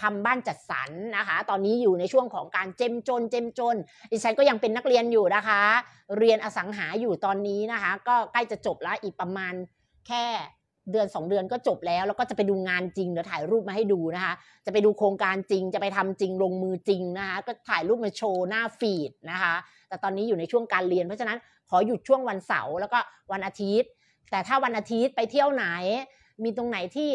ทำบ้านจัดสรรนะคะ ตอนนี้อยู่ในช่วงของการเจมจน เจมจนดิฉันก็ยังเป็นนักเรียนอยู่นะคะ เรียนอสังหาอยู่ตอนนี้นะคะ ก็ใกล้จะจบแล้วอีกประมาณแค่เดือน 2 เดือนก็จบแล้ว แล้วก็จะไปดูงานจริงเดี๋ยวถ่ายรูปมาให้ดูนะคะ จะไปดูโครงการจริง จะไปทำจริงลงมือจริงนะคะก็ถ่ายรูปมาโชว์ หน้าฟีดนะคะ แต่ตอนนี้อยู่ในช่วงการเรียนเพราะฉะนั้นขอหยุดช่วงวันเสาร์แล้วก็วันอาทิตย์ แต่ถ้าวันอาทิตย์ไปเที่ยวไหนมีตรงไหนที่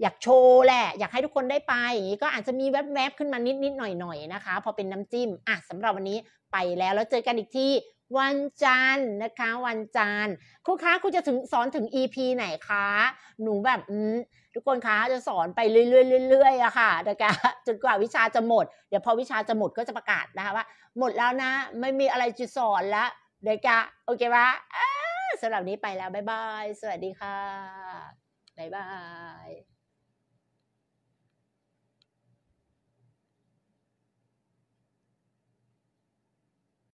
อยากโชว์แหละ อยากให้ทุกคนได้ไปอย่างนี้ก็อาจจะมีแวบๆขึ้นมานิดๆหน่อยๆนะคะพอเป็นน้ำจิ้มอ่ะสำหรับวันนี้ไปแล้ว แล้วเจอกันอีกที่วันจันทร์นะคะ วันจันทร์ครูคะครูจะถึงสอนถึง EP ไหนคะหนูแบบอืทุกคนคะจะสอนไปเรื่อยๆๆอะค่ะนะคะจนกว่าวิชาจะหมด เดี๋ยวพอวิชาจะหมดก็จะประกาศนะคะว่า หมดแล้วนะ ไม่มีอะไรจะสอนแลวเด็กะโอเคปะสำหรับนี้ไปแล้ว บ๊ายบายสวัสดีค่ะบ๊ายบาย